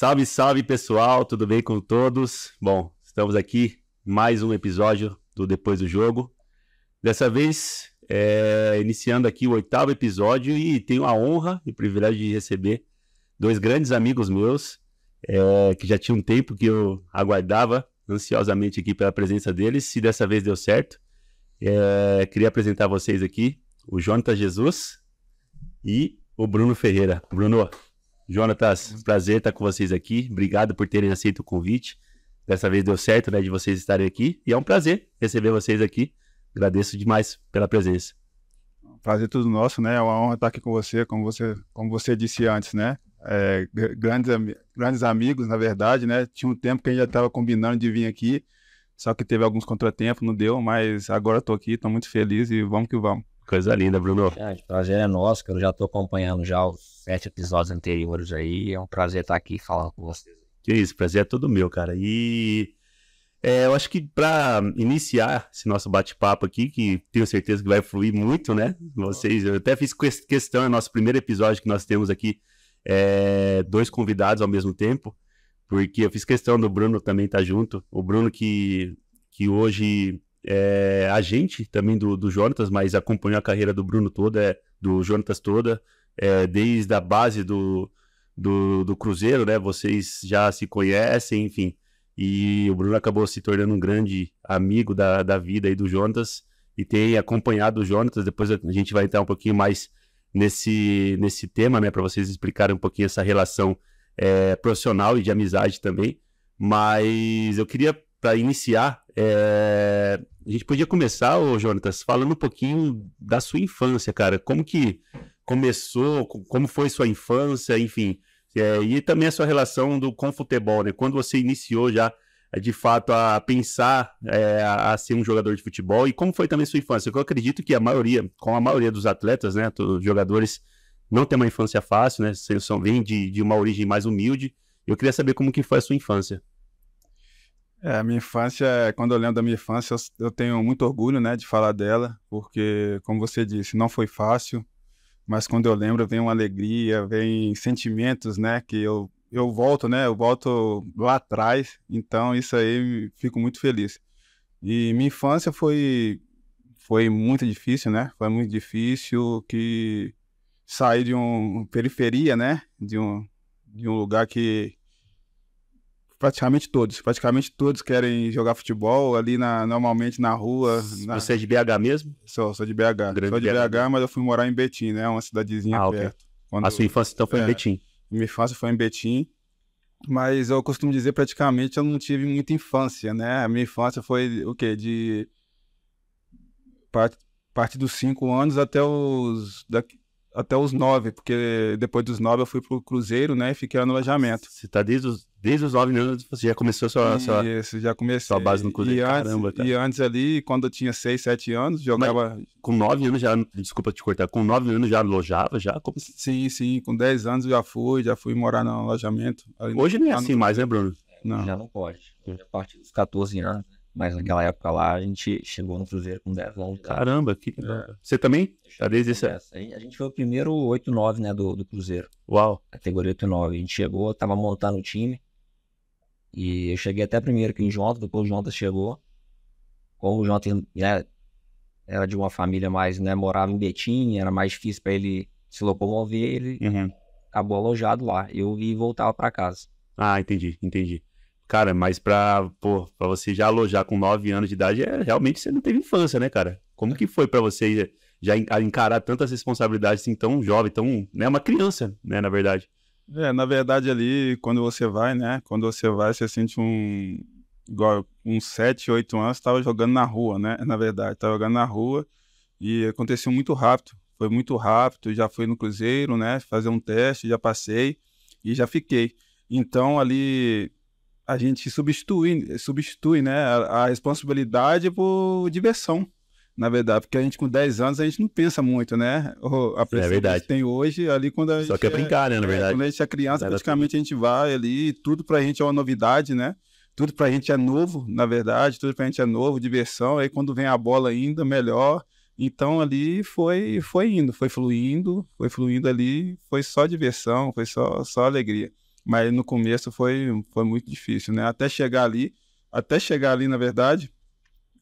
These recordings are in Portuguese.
Salve, salve pessoal, tudo bem com todos? Bom, estamos aqui mais um episódio do Depois do Jogo. Dessa vez, é, iniciando aqui o oitavo episódio e tenho a honra e o privilégio de receber dois grandes amigos meus, é, que já tinha um tempo que eu aguardava ansiosamente aqui pela presença deles, e dessa vez deu certo. É, queria apresentar vocês aqui o Jonathan Jesus e o Bruno Ferreira. Bruno, Jonatas, uhum. prazer estar com vocês aqui. Obrigado por terem aceito o convite. Dessa vez deu certo, né, de vocês estarem aqui. E é um prazer receber vocês aqui. Agradeço demais pela presença. Prazer todo nosso, né? É uma honra estar aqui com você, como você, como você disse antes, né? É, grandes, grandes amigos, na verdade, né? Tinha um tempo que a gente já estava combinando de vir aqui, só que teve alguns contratempos, não deu, mas agora estou aqui, estou muito feliz e vamos que vamos. Coisa linda, Bruno. É, o prazer é nosso, que eu já estou acompanhando já os sete episódios anteriores aí. É um prazer estar aqui falando com vocês. Que isso, prazer é todo meu, cara. E é, eu acho que para iniciar esse nosso bate-papo aqui, que tenho certeza que vai fluir muito, né? Vocês, eu até fiz questão, é nosso primeiro episódio que nós temos aqui é, dois convidados ao mesmo tempo, porque eu fiz questão do Bruno também estar tá junto. O Bruno que, que hoje é, a gente também do, do Jonatas, mas acompanhou a carreira do Bruno toda, é, do Jonatas toda, é, desde a base do, do, do, Cruzeiro, né? Vocês já se conhecem, enfim. E o Bruno acabou se tornando um grande amigo da, da vida aí do Jonatas e tem acompanhado o Jonatas. Depois a gente vai entrar um pouquinho mais nesse, nesse tema, né? Para vocês explicarem um pouquinho essa relação é, profissional e de amizade também. Mas eu queria, para iniciar, é, a gente podia começar, ô Jonatas, falando um pouquinho da sua infância, cara. Como que começou, como foi sua infância, enfim. É, e também a sua relação do, com o futebol, né? Quando você iniciou já, eh, de fato, a pensar é, a ser um jogador de futebol e como foi também sua infância? Eu acredito que a maioria, com a maioria dos atletas, né, dos jogadores, não tem uma infância fácil, né? São, vêm de, de uma origem mais humilde. Eu queria saber como que foi a sua infância. É, a minha infância, é, quando eu lembro da minha infância, eu, tenho muito orgulho, né, de falar dela, porque, como você disse, não foi fácil, mas quando eu lembro vem uma alegria, vem sentimentos, né, que eu, eu volto, né, eu volto lá atrás, então isso aí fico muito feliz. E minha infância foi, foi muito difícil, né, foi muito difícil que sair de uma periferia, né, de um, de um lugar que praticamente todos. Praticamente todos querem jogar futebol ali na, normalmente na rua. Na... Você é de BH mesmo? Sou, sou de BH. Grande sou de BH, BH, mas eu fui morar em Betim, né? Uma cidadezinha ah, perto. Okay. Quando... A sua infância então foi é, em Betim? Minha infância foi em Betim. Mas eu costumo dizer praticamente eu não tive muita infância, né? A minha infância foi o quê? De parte, parte dos 5 anos até os daqui, até os 9, porque depois dos 9 eu fui pro Cruzeiro, né? E fiquei lá no alojamento. Você tá desde os Desde os 9 anos você tipo assim, já começou sua, Isso, sua, já comecei. sua base no Cruzeiro. E antes, cara. e antes ali, quando eu tinha 6, 7 anos, jogava. Mas com 9 anos já. Desculpa te cortar. Com 9 anos já alojava? já? Como... Assim? Sim, sim. Com 10 anos eu já fui, já fui morar no alojamento. Hoje não é assim no... mais, né, Bruno? Não. Já não pode. Hoje é a partir dos 14 anos. Mas naquela época lá, a gente chegou no Cruzeiro com 10 anos. Caramba, que É. Você também? Tá desde esse... A gente foi o primeiro 8-9, né, do, do Cruzeiro. Uau. Categoria 8-9. A gente chegou, tava montando o time. E eu cheguei até primeiro aqui o Jota, depois o Jota chegou. Como o Jota né, era de uma família mais, né, morava em Betim, era mais difícil para ele se locomover, ele uhum. acabou alojado lá. Eu e voltava para casa. Ah, entendi, entendi. Cara, mas pra, pô, pra você já alojar com 9 anos de idade, é, realmente você não teve infância, né, cara? Como que foi para você já encarar tantas responsabilidades assim tão jovem, tão. né, uma criança, né, na verdade? É, na verdade ali, quando você vai, né? Quando você vai, você sente um... Igual, uns 7, 8 anos, estava jogando na rua, né? Na verdade, estava jogando na rua e aconteceu muito rápido. Foi muito rápido, já fui no Cruzeiro, né? Fazer um teste, já passei e já fiquei. Então ali a gente substitui, substitui né, a, a responsabilidade por diversão na verdade, porque a gente com 10 anos a gente não pensa muito, né? A pressão é que a gente tem hoje ali quando a gente. Só quer é, é, brincar, né? Na é, verdade. É, quando a gente é criança, praticamente a gente vai ali, tudo pra gente é uma novidade, né? Tudo pra gente é novo, na verdade, tudo pra gente é novo, diversão. Aí quando vem a bola ainda, melhor. Então ali foi, foi indo, foi fluindo, foi fluindo ali, foi só diversão, foi só, só alegria. Mas no começo foi, foi muito difícil, né? Até chegar ali, até chegar ali, na verdade,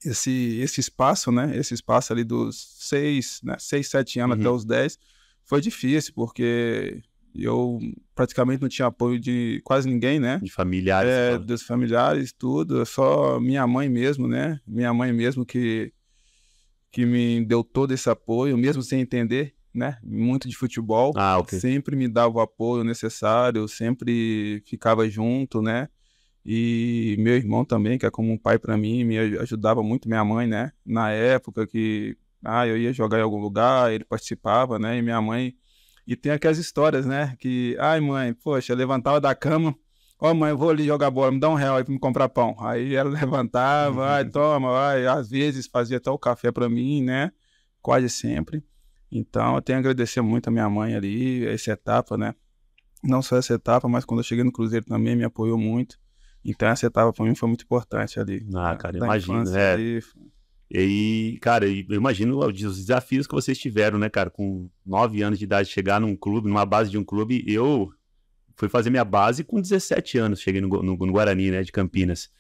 esse, esse espaço, né? Esse espaço ali dos 6, né? seis 7 anos uhum. até os 10 foi difícil, porque eu praticamente não tinha apoio de quase ninguém, né? De familiares. É, dos familiares, tudo. É só minha mãe mesmo, né? Minha mãe mesmo que, que me deu todo esse apoio, mesmo sem entender, né? Muito de futebol. Ah, okay. Sempre me dava o apoio necessário, sempre ficava junto, né? E meu irmão também, que é como um pai para mim, me ajudava muito minha mãe, né? Na época que ah, eu ia jogar em algum lugar, ele participava, né? E minha mãe. E tem aquelas histórias, né? Que, ai, mãe, poxa, levantava da cama, ó, oh, mãe, eu vou ali jogar bola, me dá um real aí pra me comprar pão. Aí ela levantava, ai, uhum. toma, ai Às vezes fazia até o café para mim, né? Quase sempre. Então, eu tenho a agradecer muito a minha mãe ali, essa etapa, né? Não só essa etapa, mas quando eu cheguei no Cruzeiro também, me apoiou muito. Então essa etapa para mim foi muito importante ali. Ah, cara, imagino, né? Ali. E, cara, eu imagino os desafios que vocês tiveram, né, cara? Com nove anos de idade, chegar num clube, numa base de um clube. Eu fui fazer minha base com 17 anos, cheguei no, no, no Guarani, né, de Campinas.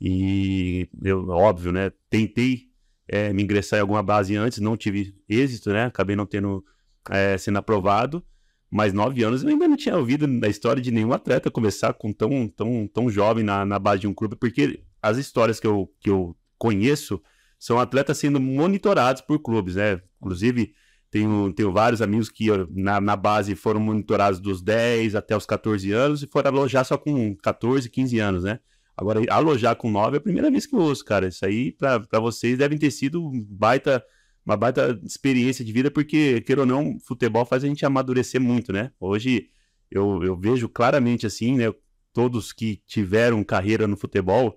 E, eu, óbvio, né, tentei é, me ingressar em alguma base antes, não tive êxito, né? Acabei não tendo é, sendo aprovado mas nove anos eu ainda não tinha ouvido na história de nenhum atleta começar com tão, tão, tão jovem na, na base de um clube, porque as histórias que eu, que eu conheço são atletas sendo monitorados por clubes, né? Inclusive, tenho, tenho vários amigos que na, na base foram monitorados dos 10 até os 14 anos e foram alojar só com 14, 15 anos, né? Agora, alojar com 9 é a primeira vez que eu ouço, cara. Isso aí, para vocês, devem ter sido baita uma baita experiência de vida, porque, queira ou não, futebol faz a gente amadurecer muito, né? Hoje eu, eu vejo claramente assim, né? Todos que tiveram carreira no futebol,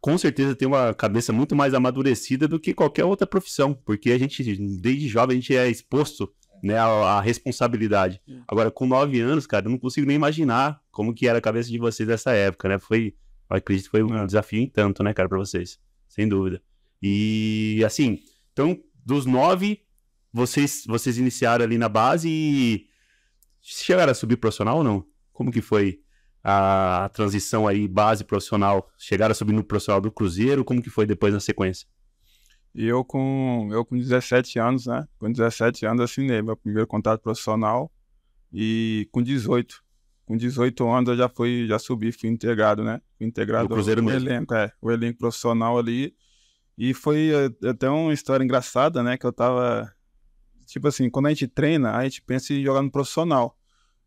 com certeza tem uma cabeça muito mais amadurecida do que qualquer outra profissão, porque a gente, desde jovem, a gente é exposto né, à responsabilidade. É. Agora, com nove anos, cara, eu não consigo nem imaginar como que era a cabeça de vocês nessa época, né? Foi, eu acredito que foi um é. desafio em tanto, né, cara, para vocês, sem dúvida. E, assim, então, dos nove, vocês, vocês iniciaram ali na base e chegaram a subir profissional ou não? Como que foi a, a transição aí, base profissional? Chegaram a subir no profissional do Cruzeiro? Como que foi depois na sequência? eu com, eu com 17 anos, né? Com 17 anos assinei meu primeiro contrato profissional e com 18. Com 18 anos eu já fui, já subi, fui integrado, né? Fui integrado no Cruzeiro mesmo. elenco, é, o elenco profissional ali. E foi eh, até uma história engraçada, né? Que eu tava. Tipo assim, quando a gente treina, a gente pensa em jogar no profissional.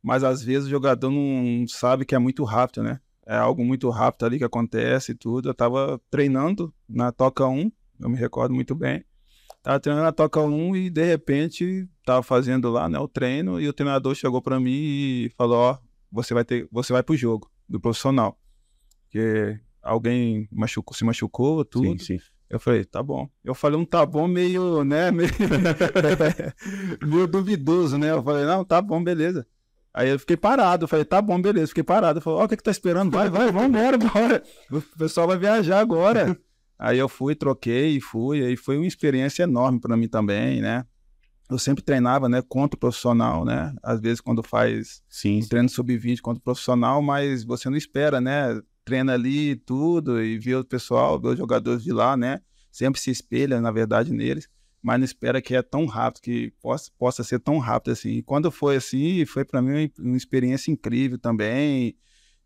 Mas às vezes o jogador não sabe que é muito rápido, né? É algo muito rápido ali que acontece e tudo. Eu tava treinando na Toca 1, eu me recordo muito bem. Tava treinando na Toca 1 e de repente tava fazendo lá, né, o treino e o treinador chegou para mim e falou: "Ó, você vai ter, você vai pro jogo do profissional". Que alguém machucou, se machucou, tudo. Sim, sim. Eu falei, tá bom. Eu falei um tá bom meio, né, meio, meio duvidoso, né? Eu falei, não, tá bom, beleza. Aí eu fiquei parado, eu falei, tá bom, beleza, fiquei parado. Falou, ó, o que que tá esperando? Vai, vai, vambora, bora. O pessoal vai viajar agora. Aí eu fui, troquei, fui, aí foi uma experiência enorme para mim também, né? Eu sempre treinava, né, contra o profissional, né? Às vezes quando faz sim, sim. treino sub-20 contra o profissional, mas você não espera, né? treina ali tudo, e vê o pessoal, vê os jogadores de lá, né? Sempre se espelha, na verdade, neles, mas não espera que é tão rápido, que possa, possa ser tão rápido assim. E quando foi assim, foi para mim uma experiência incrível também.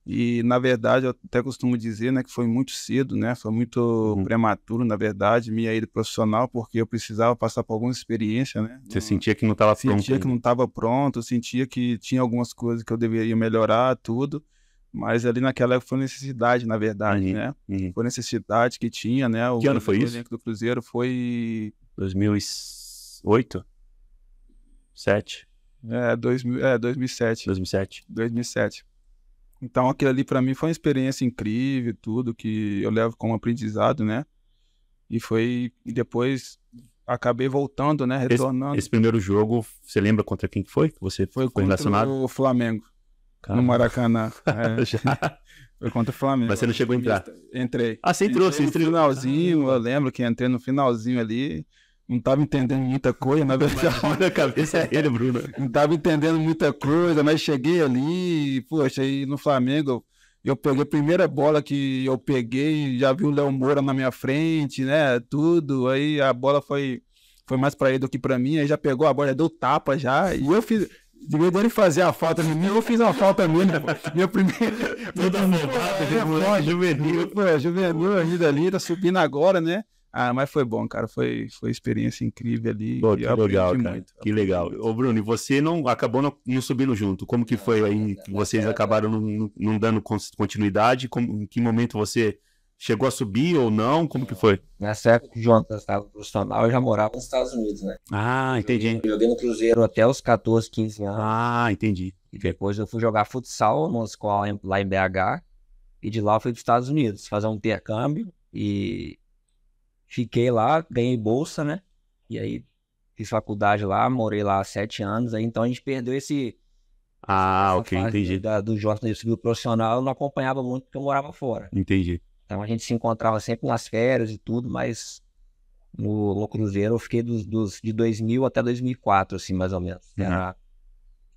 E, na verdade, eu até costumo dizer né, que foi muito cedo, né? Foi muito uhum. prematuro, na verdade, minha ida profissional, porque eu precisava passar por alguma experiência, né? Você não, sentia que não estava pronto? Sentia que não estava pronto, sentia que tinha algumas coisas que eu deveria melhorar, tudo. Mas ali naquela foi necessidade, na verdade, uhum, né? Uhum. Foi necessidade que tinha, né? O que ano foi isso? do Cruzeiro foi... 2008? 2007? É, dois, é 2007. 2007. 2007. Então aquilo ali para mim foi uma experiência incrível, tudo que eu levo como aprendizado, né? E foi... E depois acabei voltando, né? Retornando. Esse, esse, primeiro jogo, você lembra contra quem foi? Você foi, foi relacionado? o Flamengo. Caramba. no Maracanã. É. Já. Foi contra o Flamengo. Mas você não chegou a entrar? Entrei. Ah, você entrou, entrei No finalzinho, ah, eu tá. lembro que entrei no finalzinho ali. Não estava entendendo muita coisa, na verdade. Olha a cabeça é ele, Bruno. Não estava entendendo muita coisa, mas cheguei ali, poxa, aí no Flamengo. Eu peguei a primeira bola que eu peguei, já vi o Léo Moura na minha frente, né? Tudo. Aí a bola foi, foi mais para ele do que para mim. Aí já pegou a bola, já deu tapa já. E eu fiz. Devia dele fazer a falta em eu fiz uma falta mesmo. Meu primeiro. Toda roubada, né, é, juvenil. Pô, é, juvenil ainda ali, tá subindo agora, né? Ah, mas foi bom, cara. Foi, foi experiência incrível ali. Pô, que legal, cara. Muito, que legal. O Ô, Bruno, e você não acabou não, não, subindo junto. Como que foi aí? Vocês acabaram não, não dando continuidade? Como, em que momento você Chegou a subir ou não? Como que foi? Nessa época que o Jonathan estava profissional, eu já morava nos Estados Unidos, né? Ah, entendi. Joguei, joguei no Cruzeiro até os 14, 15 anos. Ah, entendi. E depois eu fui jogar futsal numa escola lá em BH. E de lá eu fui para os Estados Unidos fazer um intercâmbio. E fiquei lá, ganhei bolsa, né? E aí fiz faculdade lá, morei lá sete anos. Aí então a gente perdeu esse. Ah, ok, entendi. Da, do ele subiu profissional eu não acompanhava muito porque eu morava fora. Entendi. Então a gente se encontrava sempre nas férias e tudo, mas no, no Cruzeiro eu fiquei dos, dos, de 2000 até 2004, assim, mais ou menos. Uhum. Era,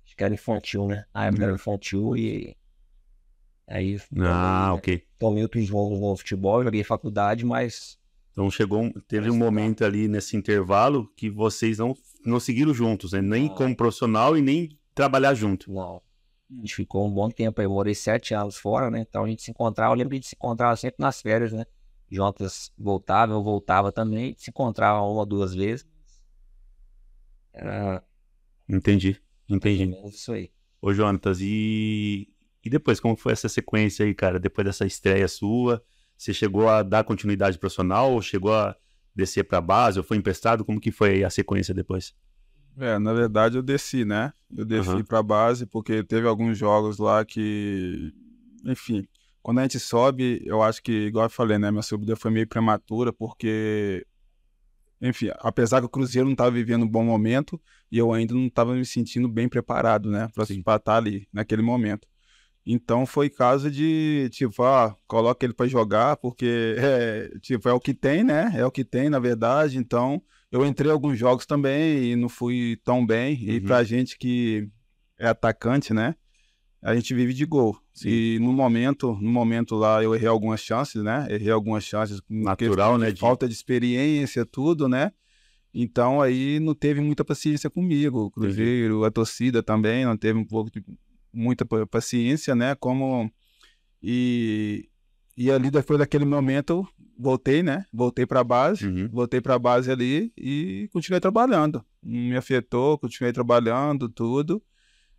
acho que era infantil, né? Ah, uhum. era infantil e. Aí. Ah, tomei, ok. Né? Tomei outros jogos no futebol, joguei faculdade, mas. Então chegou, teve um tá. momento ali nesse intervalo que vocês não, não seguiram juntos, né? Nem ah. como profissional e nem trabalhar junto. Uau. A gente ficou um bom tempo aí, morei sete anos fora, né? Então a gente se encontrava, eu lembro de se encontrava sempre nas férias, né? Jonas voltava, eu voltava também, se encontrava uma, duas vezes. Era... Entendi, entendi. É isso aí. Ô, Jonatas, e... e depois, como foi essa sequência aí, cara? Depois dessa estreia sua, você chegou a dar continuidade profissional ou chegou a descer para base ou foi emprestado? Como que foi a sequência depois? É, na verdade eu desci, né? Eu desci uhum. para base porque teve alguns jogos lá que, enfim, quando a gente sobe, eu acho que, igual eu falei, né? Minha subida foi meio prematura porque, enfim, apesar que o Cruzeiro não estava vivendo um bom momento e eu ainda não estava me sentindo bem preparado, né? Para empatar ali naquele momento. Então foi caso de, tipo, ah, coloca ele para jogar, porque é, tipo, é o que tem, né? É o que tem, na verdade. Então, eu entrei alguns jogos também e não fui tão bem. Uhum. E pra uhum. gente que é atacante, né? A gente vive de gol. Sim. E no momento, no momento lá eu errei algumas chances, né? Errei algumas chances natural, né? De... Falta de experiência, tudo, né? Então aí não teve muita paciência comigo, o Cruzeiro, uhum. a torcida também não teve um pouco de, muita paciência, né? Como e e ali depois daquele momento voltei, né? Voltei para base, uhum. voltei para base ali e continuei trabalhando. Me afetou, continuei trabalhando, tudo.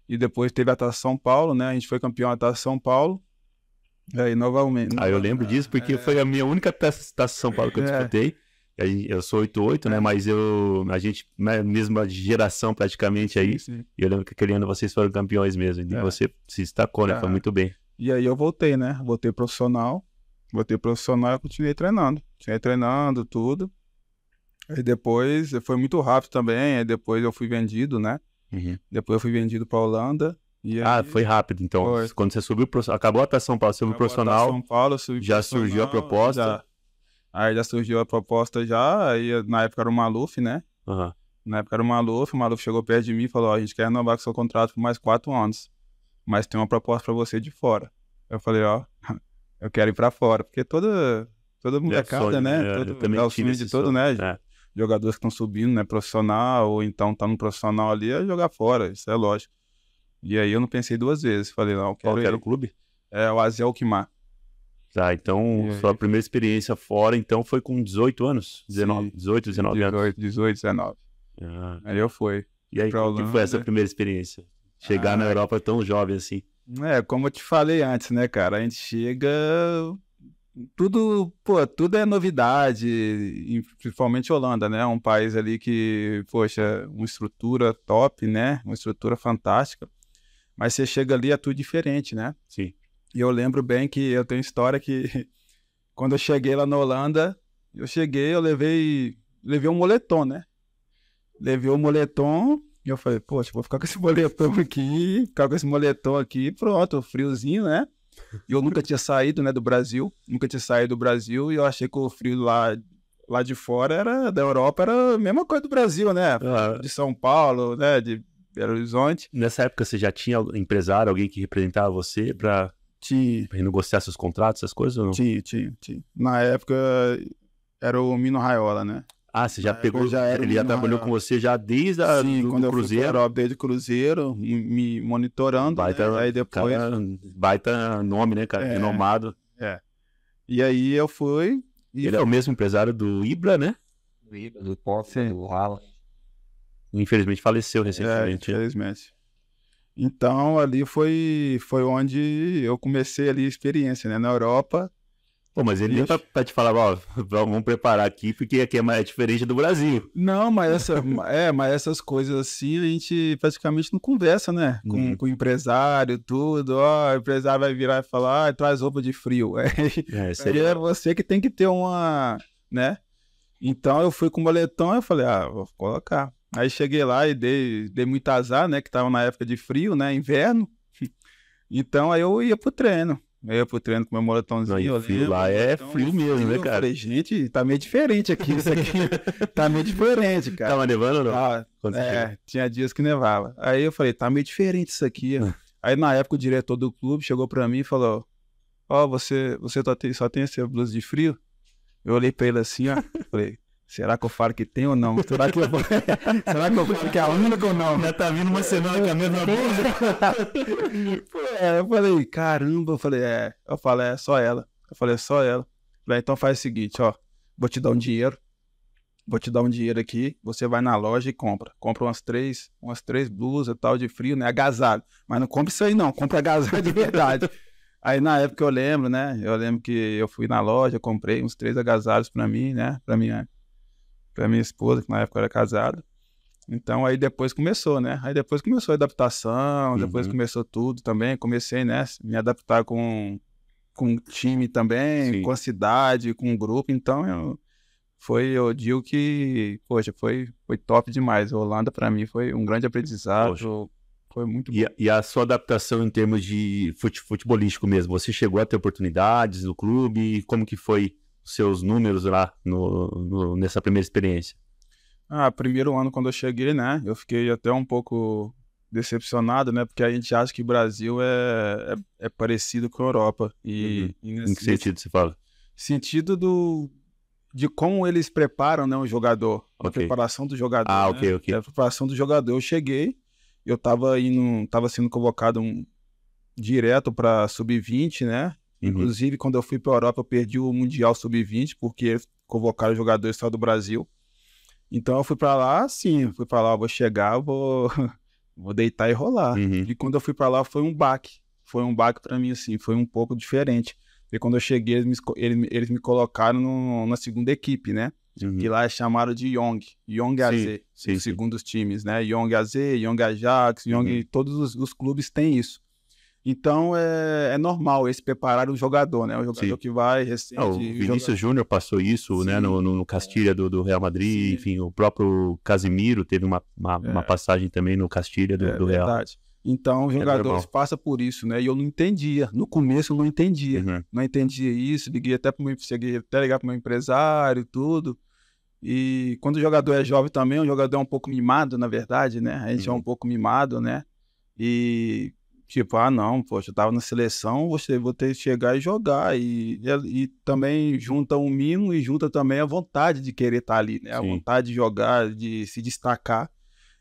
E depois teve a Taça São Paulo, né? A gente foi campeão da Taça São Paulo. Aí, novamente. Ah, eu lembro disso porque é... foi a minha única Taça, taça São Paulo que eu é. disputei. É. Eu sou 88, né? É. Mas eu, a gente, né, mesma geração praticamente aí. Sim, sim. E eu lembro que aquele ano vocês foram campeões mesmo. E é. você se destacou, né? Foi é. muito bem. E aí eu voltei, né? Voltei profissional. Botei profissional e continuei treinando. Continuei treinando, tudo. Aí depois, foi muito rápido também. Aí depois eu fui vendido, né? Uhum. Depois eu fui vendido pra Holanda. ah, foi rápido, então. Foi. Quando você subiu, acabou até São Paulo, subiu profissional. São Paulo, subi já profissional, surgiu a proposta. Já. Aí já surgiu a proposta já. Aí na época era o Maluf, né? Uhum. Na época era o Maluf, o Maluf chegou perto de mim e falou: a gente quer renovar com seu contrato por mais quatro anos. Mas tem uma proposta para você de fora. Eu falei, ó, eu quero ir para fora. Porque toda, toda é molecada, sonho, né? É todo, o sonho de todo, né? É. Jogadores que estão subindo, né? Profissional, ou então tá no profissional ali, é jogar fora, isso é lógico. E aí eu não pensei duas vezes. Falei, não, eu quero. Qual era o clube? É o Azel Kimar. Tá, então sua primeira experiência fora, então, foi com 18 anos? 19, Sim. 18, 19 18, anos? 18, 19. Ah. Aí eu fui. E aí, o que foi essa primeira experiência? Chegar ah, na Europa tão jovem assim. É, como eu te falei antes, né, cara? A gente chega. Tudo, pô, tudo é novidade, principalmente Holanda, né? Um país ali que, poxa, uma estrutura top, né? Uma estrutura fantástica. Mas você chega ali, é tudo diferente, né? Sim. E eu lembro bem que eu tenho história que quando eu cheguei lá na Holanda, eu cheguei, eu levei, levei um moletom, né? Levei o um moletom, e eu falei, poxa, vou ficar com esse moletom aqui, ficar com esse moletom aqui, pronto, friozinho, né? E eu nunca tinha saído, né, do Brasil, nunca tinha saído do Brasil e eu achei que o frio lá lá de fora era da Europa era a mesma coisa do Brasil, né? Ah. de São Paulo, né? De Belo Horizonte. Nessa época você já tinha empresário, alguém que representava você para te negociar seus contratos, essas coisas ou não? Tinha, tinha, tinha. Na época era o Mino Raiola, né? Ah, você já pegou, já era ele já trabalhou maior. com você já desde a, Sim, do, quando Cruzeiro? Eu fui desde Cruzeiro e me monitorando. Baita, né? Tá aí depois... cara, baita nome, né, cara? É, renomado. É. E aí eu fui. ele é o mesmo empresário do Ibra, né? Do Ibra, do Potter, do Haaland. Infelizmente faleceu recentemente. É, né? infelizmente. Então ali foi, foi onde eu comecei ali a experiência, né? Na Europa Pô, mas ele nem pra, te falar, ó, vamos preparar aqui, porque aqui é, mais, é diferente do Brasil. Não, mas, essa, é, mas essas coisas assim a gente praticamente não conversa, né? Com, hum. com o empresário, tudo. Ó, o empresário vai virar e falar, ah, traz roupa de frio. É, é, é você que tem que ter uma, né? Então eu fui com o boletão e falei, ah, vou colocar. Aí cheguei lá e dei, dei muito azar, né? Que tava na época de frio, né? Inverno. Então aí eu ia pro treino. É, eu pro treino com meu moletomzinho ali. Lá é frio mesmo, né, cara? Eu falei, gente, tá meio diferente aqui. Isso aqui tá meio diferente, cara. Tava tá nevando ou não? Ah, é, tinha dias que nevava. Aí eu falei, tá meio diferente isso aqui. Aí na época o diretor do clube chegou pra mim e falou: Ó, oh, você, você tá só tem essa blusa de frio? Eu olhei pra ele assim, ó. Falei, Será que eu falo que tem ou não? Será que eu, Será que é a única ou não? Já tá vindo uma semana com a mesma coisa. é, eu falei, caramba, eu falei, é. Eu falei, é só ela. Eu falei, é só ela. falei, então faz o seguinte, ó. Vou te dar um dinheiro. Vou te dar um dinheiro aqui. Você vai na loja e compra. Compra umas três, umas três blusas tal de frio, né? Agasalho. Mas não compra isso aí, não. Compra agasalho de verdade. Aí na época eu lembro, né? Eu lembro que eu fui na loja, comprei uns três agasalhos para mim, né? Pra minha para minha esposa, que na época era casada. Então aí depois começou, né? Aí depois começou a adaptação, uhum. depois começou tudo também. Comecei, né, me adaptar com com time também, Sim. com a cidade, com o grupo. Então eu, foi, eu digo que, poxa, foi foi top demais. A Holanda para mim foi um grande aprendizado. Poxa. Foi muito bom. E a, e a sua adaptação em termos de fute, futebolístico mesmo? Você chegou a ter oportunidades no clube? Como que foi seus números lá no, no, nessa primeira experiência? Ah, primeiro ano quando eu cheguei, né? Eu fiquei até um pouco decepcionado, né? Porque a gente acha que o Brasil é, é, é parecido com a Europa. E, uhum. e nesse, em que sentido você fala? Sentido do de como eles preparam né, um jogador. Okay. A preparação do jogador. Ah, né? ok, ok. É a preparação do jogador. Eu cheguei, eu tava indo, tava sendo convocado um, direto para sub-20, né? Uhum. Inclusive, quando eu fui para a Europa, eu perdi o Mundial Sub-20, porque convocaram jogadores só do Brasil. Então eu fui para lá, sim, fui para lá, vou chegar, vou, vou deitar e rolar. Uhum. E quando eu fui para lá foi um baque, foi um baque para mim assim, foi um pouco diferente. E quando eu cheguei eles me, eles, eles me colocaram no, na segunda equipe, né? Uhum. E lá chamaram de Young, Young AZ, sim, sim, os sim. segundos times, né? Young AZ, Young Ajax, Young, uhum. todos os, os, clubes têm isso. Então é, é normal esse preparar o um jogador, né? o jogador Sim. que vai recente. Não, o Vinícius joga... Júnior passou isso, Sim. né? No, no Castilha do, do Real Madrid, Sim. enfim, o próprio Casimiro teve uma, uma, é. uma passagem também no Castilha do, é, do Real. Verdade. Então, os é jogadores é passam por isso, né? E eu não entendia. No começo eu não entendia. Uhum. Não entendia isso, liguei até para meu, até ligar para meu empresário, tudo. E quando o jogador é jovem também, o jogador é um pouco mimado, na verdade, né? A gente uhum. é um uhum. pouco mimado, né? E Tipo, ah, não, poxa, eu tava na seleção, você vou ter que chegar e jogar. E, e, e também junta o um mimo e junta também a vontade de querer estar tá ali, né? Sim. A vontade de jogar, de se destacar.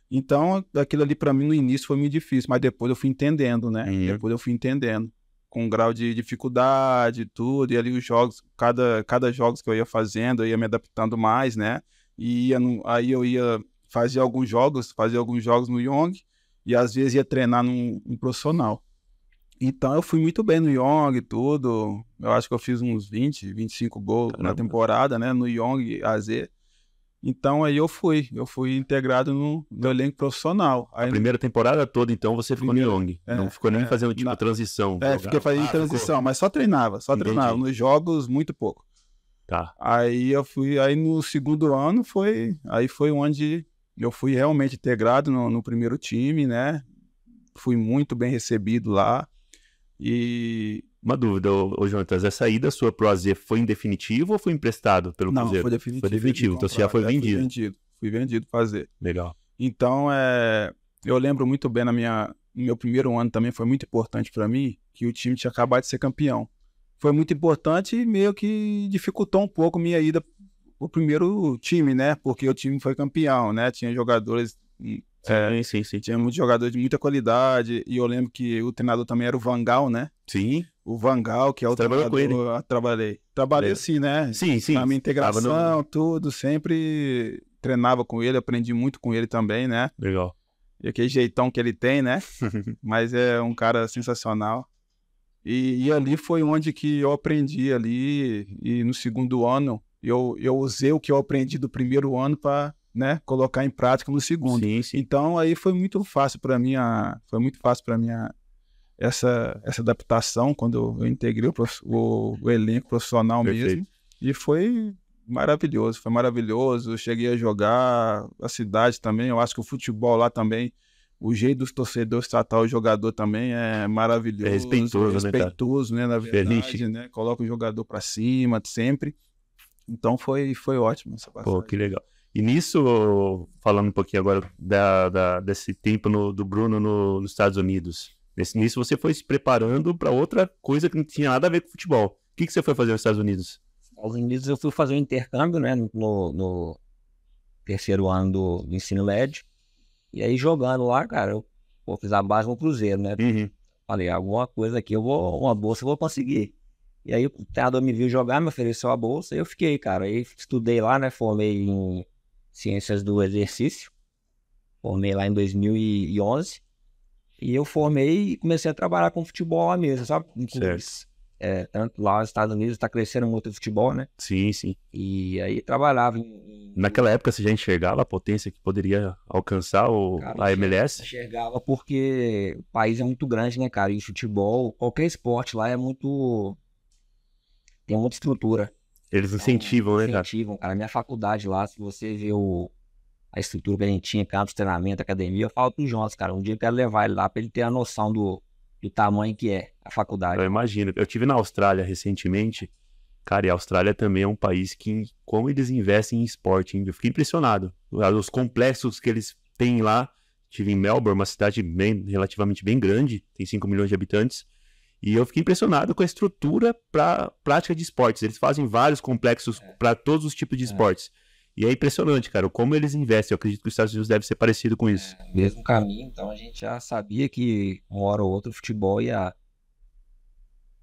Então, aquilo ali para mim no início foi muito difícil, mas depois eu fui entendendo, né? Uhum. Depois eu fui entendendo. Com um grau de dificuldade e tudo, e ali os jogos, cada, cada jogos que eu ia fazendo, eu ia me adaptando mais, né? E ia aí eu ia fazer alguns jogos, fazer alguns jogos no Young, e às vezes ia treinar num, num profissional. Então eu fui muito bem no Young e tudo. Eu acho que eu fiz uns 20, 25 gols Caramba. na temporada, né? No Young AZ. Então aí eu fui, eu fui integrado no, no elenco profissional. Aí, a primeira temporada toda, então, você ficou primeira, no Young. É, não ficou nem é, fazendo tipo na, transição. É, fiquei fazendo ah, transição, ficou. mas só treinava, só Entendi. treinava. Nos jogos, muito pouco. Tá. Aí eu fui, aí no segundo ano foi, aí foi onde eu fui realmente integrado no, no primeiro time, né? Fui muito bem recebido lá. E. Uma dúvida, ô, Jonatas, essa ida sua pro AZ foi em definitivo ou foi emprestado pelo Não, Cruzeiro? foi definitivo. Foi definitivo, então você já foi vendido. Fui vendido, fui vendido fazer. Legal. Então, é, eu lembro muito bem na minha, no meu primeiro ano também foi muito importante para mim que o time tinha acabado de ser campeão. Foi muito importante e meio que dificultou um pouco minha ida o primeiro time, né? Porque o time foi campeão, né? Tinha jogadores. É, sim, é, sim, sim. Tinha muitos jogadores de muita qualidade. E eu lembro que o treinador também era o Vangal, né? Sim. O Vangal, que é o Você treinador. Trabalhou com ele? Ah, trabalhei. Trabalhei sim, né? Sim, sim. Na minha integração, no... tudo. Sempre treinava com ele, aprendi muito com ele também, né? Legal. E aquele jeitão que ele tem, né? Mas é um cara sensacional. E, e, ali foi onde que eu aprendi ali. E no segundo ano eu, eu usei o que eu aprendi do primeiro ano para né, colocar em prática no segundo. Sim, sim. Então aí foi muito fácil para mim a, foi muito fácil para mim essa, essa adaptação quando eu integrei o, o, o elenco profissional Perfeito. mesmo e foi maravilhoso, foi maravilhoso. Eu cheguei a jogar a cidade também. Eu acho que o futebol lá também o jeito dos torcedores tratar o jogador também é maravilhoso. É respeitoso, né, respeitoso né? né? Na verdade, Feliz. né? Coloca o jogador para cima sempre. Então foi, foi ótimo essa passagem. Pô, que legal. E nisso, falando um pouquinho agora da, da desse tempo no, do Bruno no, nos Estados Unidos. Nesse, nisso você foi se preparando para outra coisa que não tinha nada a ver com futebol. O que, que você foi fazer nos Estados Unidos? Nos Estados Unidos eu fui fazer um intercâmbio, né? No, no terceiro ano do, do, ensino médio. E aí jogando lá, cara, eu pô, fiz a base no Cruzeiro, né? Uhum. Falei, ah, alguma coisa aqui, eu vou, uma bolsa eu vou conseguir. E aí o treinador me viu jogar, me ofereceu a bolsa, e eu fiquei, cara. Aí estudei lá, né? Formei em Ciências do Exercício. Formei lá em 2011. E eu formei e comecei a trabalhar com futebol lá mesmo, sabe? É, tanto lá nos Estados Unidos está crescendo muito o futebol, né? Sim, sim. E aí trabalhava em... Naquela época você já enxergava a potência que poderia alcançar o... Cara, a MLS? Enxergava porque o país é muito grande, né, cara? E futebol, qualquer esporte lá é muito tem muita estrutura. Eles é, incentivam, né, cara? Incentivam, cara. Minha faculdade lá, se você vê o, a estrutura que a gente tinha, cara, dos é treinamento, academia, eu falo pro Jonas, cara, um dia eu quero levar ele lá pra ele ter a noção do, do tamanho que é a faculdade. Eu imagino. Eu tive na Austrália recentemente, cara, e a Austrália também é um país que, como eles investem em esporte, hein? eu fiquei impressionado. Os complexos que eles têm lá, tive em Melbourne, uma cidade bem, relativamente bem grande, tem 5 milhões de habitantes, e eu fiquei impressionado com a estrutura para prática de esportes. Eles fazem vários complexos é. para todos os tipos de é. esportes. E é impressionante, cara, como eles investem. Eu acredito que os Estados Unidos deve ser parecido com é, isso. É, mesmo caminho, então a gente já sabia que uma hora ou outra o futebol ia,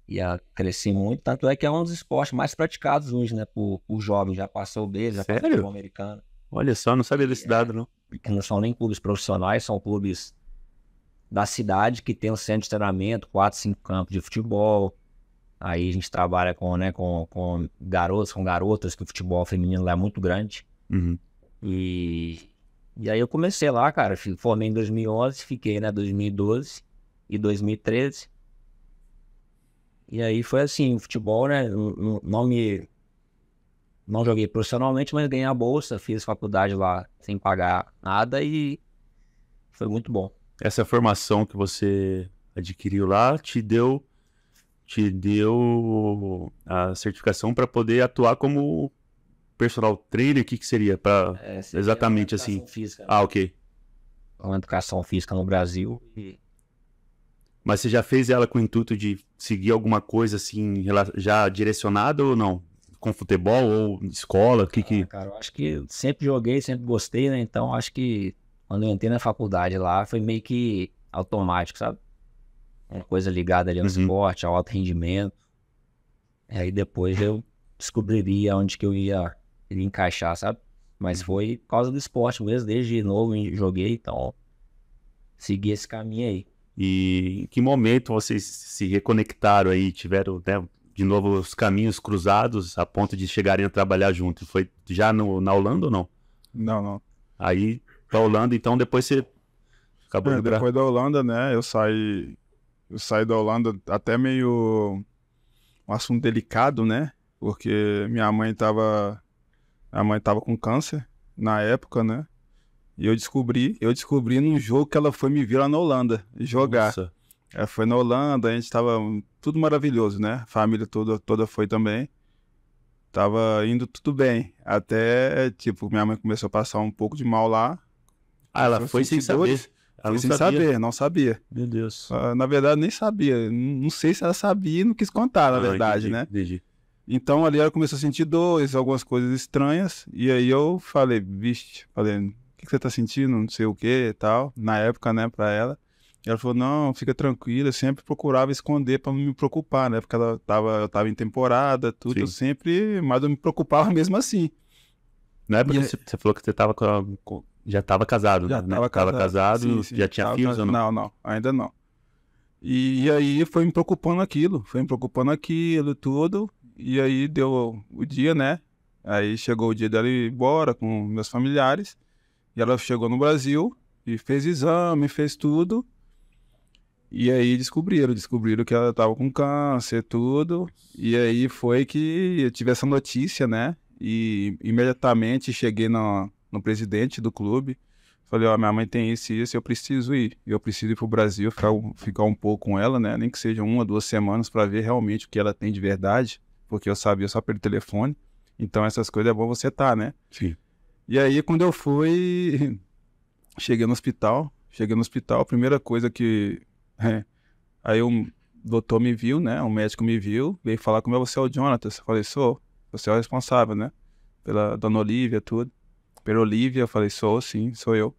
ia crescer muito. Tanto é que é um dos esportes mais praticados hoje, né, por, por jovens. Já passou o B, já passou o futebol americano. Olha só, não sabia desse é, dado, não. Não são nem clubes profissionais, são clubes da cidade que tem um centro de treinamento, quatro, cinco campos de futebol. Aí a gente trabalha com, né, com, com garotos, com garotas, que o futebol feminino lá é muito grande. Uhum. E, e aí eu comecei lá, cara. Formei em 2011, fiquei, né, 2012 e 2013. E aí foi assim, o futebol, né, não me... Não joguei profissionalmente, mas ganhei a bolsa, fiz faculdade lá sem pagar nada e foi muito bom essa formação que você adquiriu lá te deu te deu a certificação para poder atuar como personal trainer, o que, que seria para é, exatamente assim? Física, né? ah, ok. Uma educação física no Brasil. E... Mas você já fez ela com o intuito de seguir alguma coisa assim já direcionada ou não? Com futebol ou escola? Que ah, que... Cara, eu acho que sempre joguei, sempre gostei, né? Então acho que quando eu entrei na faculdade lá, foi meio que automático, sabe? Uma coisa ligada ali ao uhum. esporte, ao alto rendimento. Aí depois eu descobriria onde que eu ia, ia encaixar, sabe? Mas uhum. foi por causa do esporte mesmo, desde novo joguei, então segui esse caminho aí. E em que momento vocês se reconectaram aí, tiveram né, de novo os caminhos cruzados a ponto de chegarem a trabalhar juntos? Foi já no, na Holanda ou não? Não, não. Aí pra Holanda, então depois você acabou é, de Depois da Holanda, né? Eu saí. Eu saí da Holanda até meio. um assunto delicado, né? Porque minha mãe tava. A mãe tava com câncer na época, né? E eu descobri, eu descobri num jogo que ela foi me ver lá na Holanda jogar. Nossa. Ela é, foi na Holanda, a gente tava tudo maravilhoso, né? Família toda, toda foi também. Tava indo tudo bem. Até, tipo, minha mãe começou a passar um pouco de mal lá. Ah, ela foi sem saber. Ela sem sabia. saber, não sabia. Meu Deus. Ah, na verdade, nem sabia. Não sei se ela sabia e não quis contar, na ah, verdade, entendi, né? Entendi. Então ali ela começou a sentir dores, algumas coisas estranhas. E aí eu falei, vixe, falei, o que, que você tá sentindo? Não sei o que e tal. Na época, né, pra ela. E ela falou, não, fica tranquila, eu sempre procurava esconder para não me preocupar, né? Porque ela tava, eu tava em temporada, tudo, Sim. eu sempre, mas eu me preocupava mesmo assim. Na época e... você, falou que você tava com, a, com já estava casado, já né? Tava casado, tava casado sim, sim, já tinha tava, filhos ou não? Não, não, ainda não. E, e, aí foi me preocupando aquilo, foi me preocupando aquilo tudo. E aí deu o dia, né? Aí chegou o dia dela ir embora com meus familiares. E ela chegou no Brasil e fez exame, fez tudo. E aí descobriram, descobriram que ela estava com câncer, tudo. E aí foi que eu tive essa notícia, né? E imediatamente cheguei na, no presidente do clube. Falei, ó, oh, minha mãe tem esse e esse, eu preciso ir. Eu preciso ir pro Brasil, ficar, ficar um pouco com ela, né? Nem que seja uma, duas semanas para ver realmente o que ela tem de verdade, porque eu sabia só pelo telefone. Então essas coisas é bom você tá, né? Sim. E aí quando eu fui, cheguei no hospital, cheguei no hospital, a primeira coisa que é, aí o doutor me viu, né? Um médico me viu, veio falar como é você é o Jonathan. Eu falei, sou, você é o responsável, né? Pela dona Olivia, tudo pelo Olivia? Eu falei, sou sim, sou eu.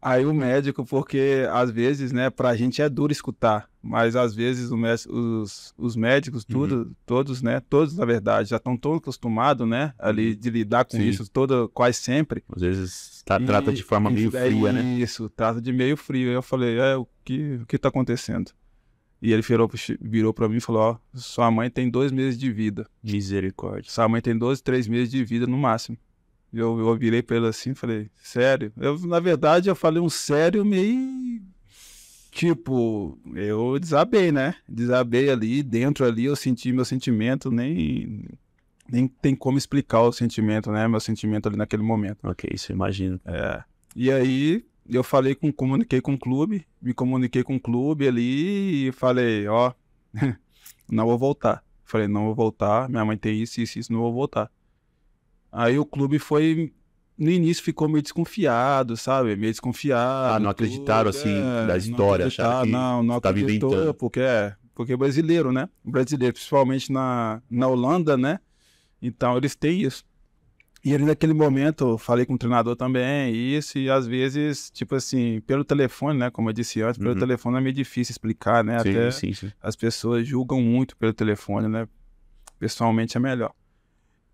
Aí o médico, porque às vezes, né, pra gente é duro escutar, mas às vezes os, os médicos, uhum. tudo, uhum. todos, né, todos na verdade, já estão todos acostumados, né, ali uhum. de lidar com Sim. isso toda, quase sempre. Às vezes tá, e, trata de forma meio é fria, né? Isso, trata de meio frio. Aí eu falei, é, o que, o que tá acontecendo? E ele virou, virou pra mim e falou, ó, sua mãe tem dois meses de vida. Misericórdia. Sua mãe tem dois, três meses de vida no máximo. Eu, eu virei pra ele assim falei, sério? Eu, na verdade, eu falei um sério meio. Tipo, eu desabei, né? Desabei ali, dentro ali, eu senti meu sentimento, nem. Nem tem como explicar o sentimento, né? Meu sentimento ali naquele momento. Ok, isso eu imagino. É. E aí, eu falei com, comuniquei com o clube, me comuniquei com o clube ali e falei, ó, não vou voltar. Falei, não vou voltar, minha mãe tem isso, isso, isso, não vou voltar. Aí o clube foi. No início ficou meio desconfiado, sabe? Meio desconfiado. Ah, não acreditaram, tudo, assim, é, da história. Não, acreditar, que não, não tá acreditou, inventando. porque é. Porque é brasileiro, né? Brasileiro, principalmente na, na Holanda, né? Então eles têm isso. E ali naquele momento eu falei com o treinador também, isso, e às vezes, tipo assim, pelo telefone, né? Como eu disse antes, pelo uhum. telefone é meio difícil explicar, né? Sim, Até sim, sim. as pessoas julgam muito pelo telefone, né? Pessoalmente é melhor.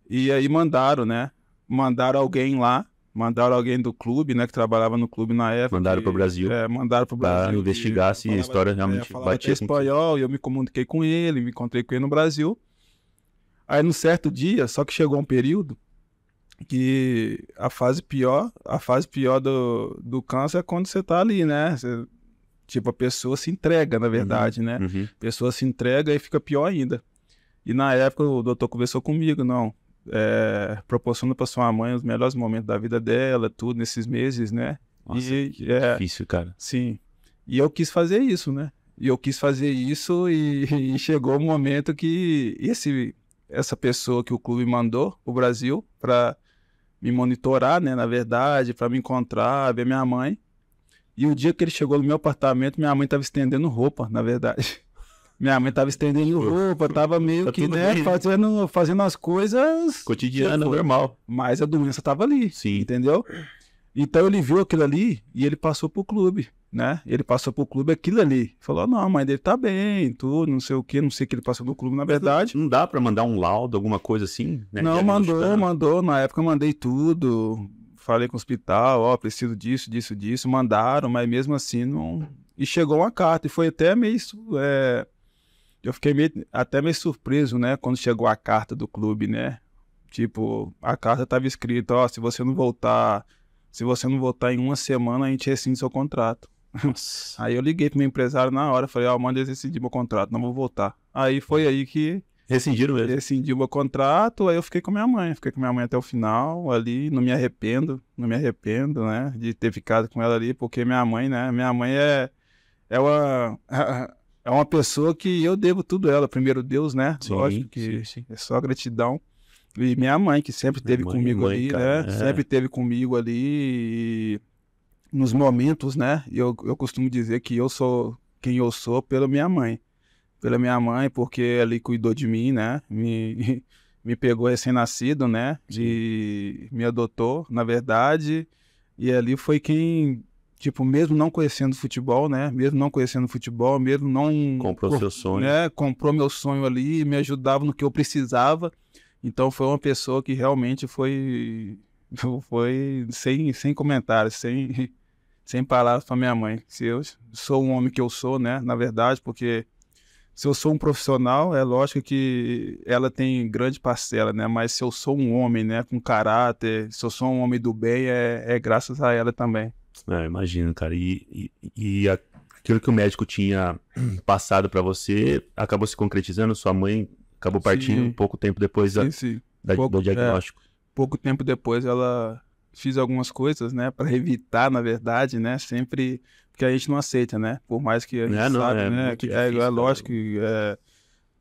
E aí mandaram, né? Mandaram alguém lá, mandaram alguém do clube, né? Que trabalhava no clube na época. Mandaram para o Brasil. É, mandaram para o Brasil. Para investigar se a história é, realmente é, batia. espanhol, e eu me comuniquei com ele, me encontrei com ele no Brasil. Aí, num certo dia, só que chegou um período que a fase pior, a fase pior do, do câncer é quando você tá ali, né? Você, tipo, a pessoa se entrega, na uhum. verdade, uhum, né? Uhum. A pessoa se entrega e fica pior ainda. E na época o doutor conversou comigo, não, é, proporcionando para sua mãe os melhores momentos da vida dela, tudo nesses meses, né? Nossa, e, que é, difícil, cara. Sim. E eu quis fazer isso, né? E eu quis fazer isso e, e chegou o um momento que esse essa pessoa que o clube mandou o Brasil para me monitorar, né, na verdade, para me encontrar, ver minha mãe. E o dia que ele chegou no meu apartamento, minha mãe estava estendendo roupa, na verdade. Minha mãe tava estendendo roupa, tava meio tá que, né, né, fazendo, fazendo as coisas. Cotidiana, normal. Mas a doença tava ali. Sim. Entendeu? Então ele viu aquilo ali e ele passou pro clube, né? Ele passou pro clube aquilo ali. Falou: ah, não, a mãe dele tá bem, tudo, não sei o que, não sei o que ele passou pro clube, na verdade. Não dá para mandar um laudo, alguma coisa assim, né? Não, mandou, mandou. Na época eu mandei tudo. Falei com o hospital, ó, oh, preciso disso, disso, disso. Mandaram, mas mesmo assim não. E chegou uma carta, e foi até meio. É eu fiquei meio, até meio surpreso, né, quando chegou a carta do clube, né? Tipo, a carta tava escrita, ó, oh, se você não voltar, se você não voltar em uma semana, a gente rescinde seu contrato. aí eu liguei pro meu empresário na hora, falei, ó, oh, manda eles rescindir meu contrato, não vou voltar. Aí foi aí que... Rescindiram mesmo? Rescindiu meu contrato, aí eu fiquei com minha mãe, fiquei com minha mãe até o final ali, não me arrependo, não me arrependo, né, de ter ficado com ela ali, porque minha mãe, né, minha mãe é... É uma... é uma pessoa que eu devo tudo a ela. Primeiro Deus, né? Sim, Lógico que sim, sim. é só gratidão. E minha mãe, que sempre esteve teve comigo mãe, ali, cara, né? É. Sempre teve comigo ali. E nos momentos, né? Eu, eu costumo dizer que eu sou quem eu sou pela minha mãe. Pela minha mãe, porque ali cuidou de mim, né? Me, me pegou recém-nascido, né? De, me adotou, na verdade. E ali foi quem tipo, mesmo não conhecendo futebol, né? Mesmo não conhecendo futebol, mesmo não. Comprou seu sonho. Né? Comprou meu sonho ali, me ajudava no que eu precisava. Então foi uma pessoa que realmente foi. Foi sem, sem comentários, sem, sem palavras para minha mãe. Se eu sou um homem que eu sou, né? Na verdade, porque se eu sou um profissional, é lógico que ela tem grande parcela, né? Mas se eu sou um homem, né? Com caráter, se eu sou um homem do bem, é, é graças a ela também. É, imagino, cara. E, e, e, aquilo que o médico tinha passado para você acabou se concretizando? Sua mãe acabou partindo sim. pouco tempo depois sim, da, sim. Da, pouco, do é, diagnóstico. É, pouco tempo depois ela fez algumas coisas, né, para evitar, na verdade, né, sempre porque a gente não aceita, né? Por mais que a gente é, não, sabe, é, né, que é, é difícil, é, lógico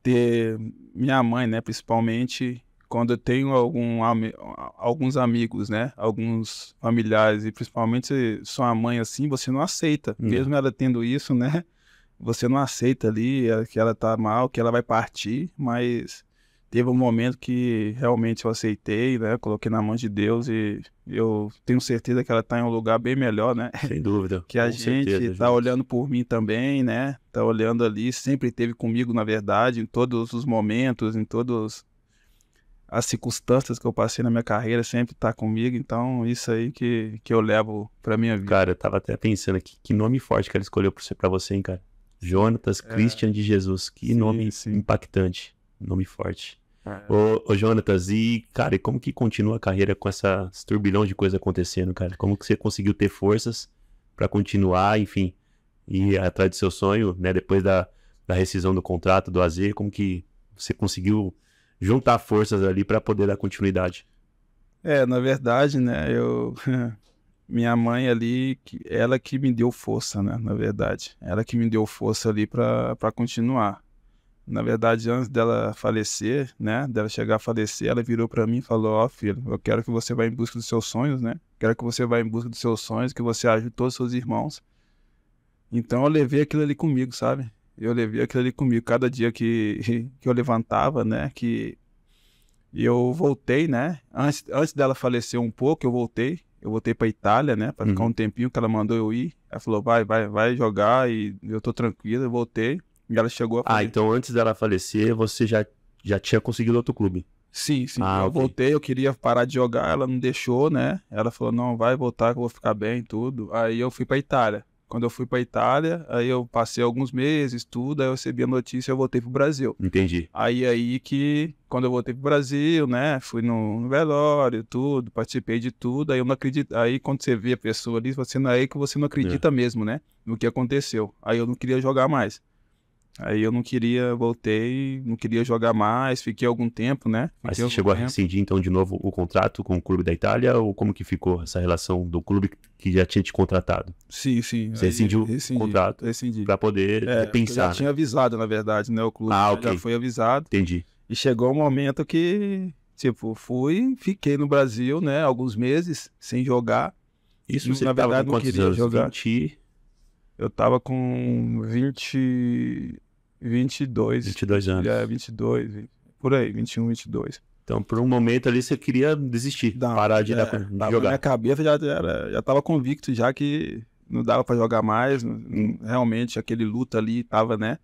ter minha mãe, né, principalmente quando eu tenho algum, alguns amigos, né? Alguns familiares, e principalmente se sua mãe é assim, você não aceita. Hum. Mesmo ela tendo isso, né? Você não aceita ali é, que ela tá mal, que ela vai partir, mas teve um momento que realmente eu aceitei, né? Coloquei na mão de Deus e eu tenho certeza que ela está em um lugar bem melhor, né? Sem dúvida. Que a gente está olhando por mim também, né? Tá olhando ali, sempre esteve comigo, na verdade, em todos os momentos, em todos as circunstâncias que eu passei na minha carreira sempre tá comigo, então isso aí que, que eu levo pra minha vida. Cara, eu tava até pensando aqui, que nome forte que ela escolheu pra você, pra você hein, cara? Jonatas é. Christian de Jesus, que sim, nome sim. impactante, nome forte. É. Ô, ô, Jonatas, e cara, como que continua a carreira com essa, esse turbilhão de coisa acontecendo, cara? Como que você conseguiu ter forças para continuar, enfim, e atrás do seu sonho, né? Depois da, da rescisão do contrato do AZ, como que você conseguiu juntar forças ali para poder dar continuidade. É, na verdade, né, eu minha mãe ali, ela que me deu força, né, na verdade. Ela que me deu força ali para continuar. Na verdade, antes dela falecer, né, dela chegar a falecer, ela virou para mim e falou: "Ó, oh, filho, eu quero que você vá em busca dos seus sonhos, né? Quero que você vá em busca dos seus sonhos, que você ajude todos os seus irmãos". Então eu levei aquilo ali comigo, sabe? Eu levei aquilo ali comigo cada dia que, que eu levantava, né? Que e eu voltei, né? Antes, antes dela falecer um pouco, eu voltei. Eu voltei para Itália, né? Para uhum. ficar um tempinho que ela mandou eu ir. Ela falou, vai, vai, vai jogar e eu tô tranquilo. Eu voltei e ela chegou. A fazer. ah, então antes dela falecer, você já, já tinha conseguido outro clube? Sim, sim. Ah, eu okay. voltei, eu queria parar de jogar, ela não deixou, né? Ela falou, não, vai voltar que eu vou ficar bem e tudo. Aí eu fui para Itália. Quando eu fui para Itália, aí eu passei alguns meses, tudo, aí eu recebi a notícia e eu voltei pro Brasil. Entendi. Aí aí que quando eu voltei pro Brasil, né, fui no, no velório, tudo, participei de tudo, aí eu não acredito, aí quando você vê a pessoa ali, você não é aí que você não acredita é. mesmo, né, no que aconteceu. Aí eu não queria jogar mais. Aí eu não queria, voltei, não queria jogar mais, fiquei algum tempo, né? Fiquei Mas você chegou tempo. a rescindir então de novo o contrato com o clube da Itália ou como que ficou essa relação do clube que já tinha te contratado? Sim, sim. Você rescindiu o contrato para poder é, pensar. Eu já né? tinha avisado, na verdade, né? O clube ah, okay. já foi avisado. Entendi. E chegou um momento que, tipo, fui, fiquei no Brasil, né? Alguns meses sem jogar. Isso, você na verdade, não queria anos? jogar. 20... Eu tava com 20. 22. 22 anos. É, 22, 20, por aí, 21, 22. Então, por um momento ali, você queria desistir, não, parar de, é, dar, de jogar. Na minha cabeça já, era, já tava convicto já que não dava para jogar mais, hum. realmente aquele luta ali tava, né?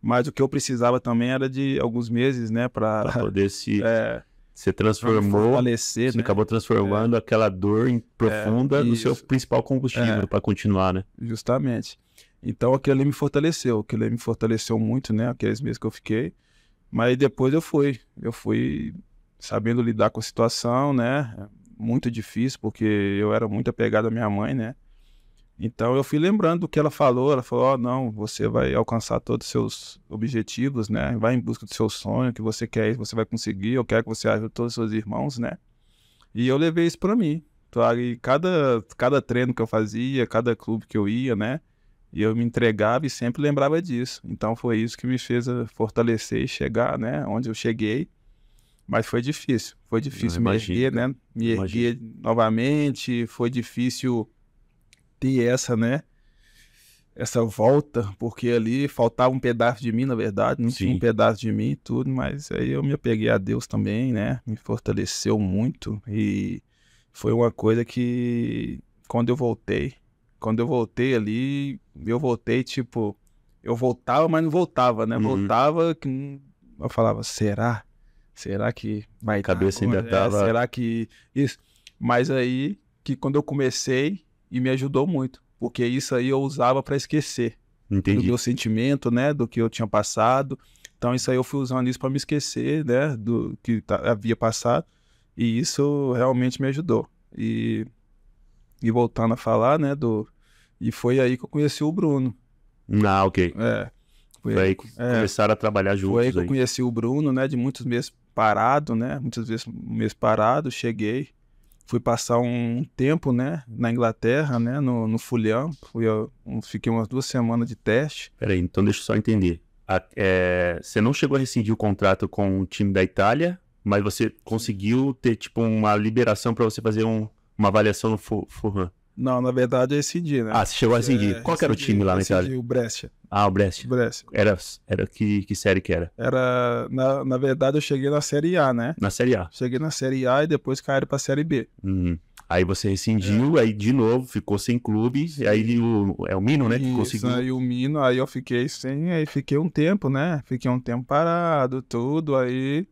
Mas o que eu precisava também era de alguns meses, né, para poder se é, você transformou, você né? acabou transformando é. aquela dor profunda é, no seu principal combustível é. para continuar, né? Justamente. Então aquilo ali me fortaleceu, aquilo ali me fortaleceu muito, né? Aqueles meses que eu fiquei. Mas depois eu fui, eu fui sabendo lidar com a situação, né? Muito difícil, porque eu era muito apegado à minha mãe, né? Então eu fui lembrando do que ela falou. Ela falou: oh, não, você vai alcançar todos os seus objetivos, né? Vai em busca do seu sonho, que você quer, você vai conseguir. Eu quero que você ajude todos os seus irmãos, né? E eu levei isso para mim. e cada, cada treino que eu fazia, cada clube que eu ia, né? E eu me entregava e sempre lembrava disso. Então foi isso que me fez eh, fortalecer e chegar, né? Onde eu cheguei. Mas foi difícil. Foi difícil me erguer, né? Me imagino. erguer novamente. Foi difícil ter essa, né? Essa volta, porque ali faltava um pedaço de mim, na verdade, não Sim. tinha um pedaço de mim e tudo, mas aí eu me apeguei a Deus também, né? Me fortaleceu muito e foi uma coisa que quando eu voltei, quando eu voltei ali, eu voltei tipo, eu voltava, mas não voltava, né? Uhum. Voltava que eu falava, será? Será que vai A cabeça dar? ainda é, tava. será que isso? Mas aí que quando eu comecei, e me ajudou muito, porque isso aí eu usava para esquecer Entendi. do meu sentimento, né, do que eu tinha passado. Então isso aí eu fui usando isso para me esquecer, né, do que tá, havia passado. E isso realmente me ajudou. E e voltando a falar, né, do e foi aí que eu conheci o Bruno. Ah, OK. É. Foi, foi aí que é, começaram a trabalhar juntos. É, foi aí que aí. eu conheci o Bruno, né, de muitos meses parado, né, muitas vezes meses parado, cheguei fui passar um tempo, né, na Inglaterra, né, no, no Fulham Fui, fiquei umas duas semanas de teste. Peraí, então deixa eu só entender. A, é, você não chegou a rescindir o contrato com o time da Itália, mas você conseguiu ter, tipo, uma liberação para você fazer um, uma avaliação no Fulham. Não, na verdade é dia. né? Ah, você chegou a é, seguir. É, Qual era o time lá na SCD, Itália? O Brescia. Ah, o Brescia. Brescia. Era, era que, que série que era? Era, na, na verdade eu cheguei na Série A, né? Na Série A. Cheguei na Série A e depois caíram pra Série B. Uhum. Aí você rescindiu, é. aí de novo ficou sem clube, e aí o, é o Mino, né? Isso, que conseguiu. Aí o Mino, aí eu fiquei sem, aí fiquei um tempo, né? Fiquei um tempo parado, tudo, aí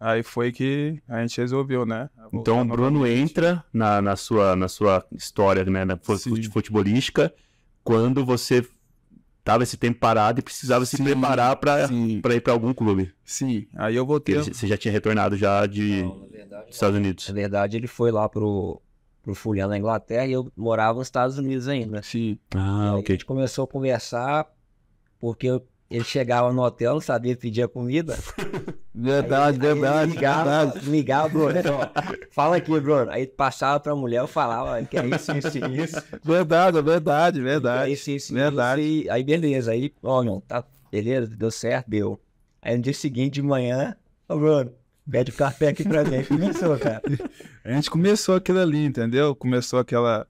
Aí foi que a gente resolveu, né? Então o Bruno entra na, na, sua, na sua história, né? Na futebolística, quando você tava esse tempo parado e precisava sim, se preparar para ir para algum clube. Sim, aí eu voltei. você já tinha retornado já de Não, dos Estados Unidos. Na verdade, ele foi lá pro pro Fulham na Inglaterra e eu morava nos Estados Unidos ainda. Sim. Ah, ok. A gente começou a conversar porque eu, ele chegava no hotel, não sabia pedir comida. Verdade, verdade. Ligava, ligava, Bruno. fala aqui, Bruno. Aí passava pra mulher, eu falava que é isso, isso, isso. Verdade, é verdade, verdade. É isso, isso, verdade. Isso, e aí, beleza. Aí, ó, não, tá, beleza, deu certo, deu. Aí no dia seguinte de manhã, ô, Bruno, pede o café aqui pra mim. Começou, cara. A gente começou aquilo ali, entendeu? Começou aquela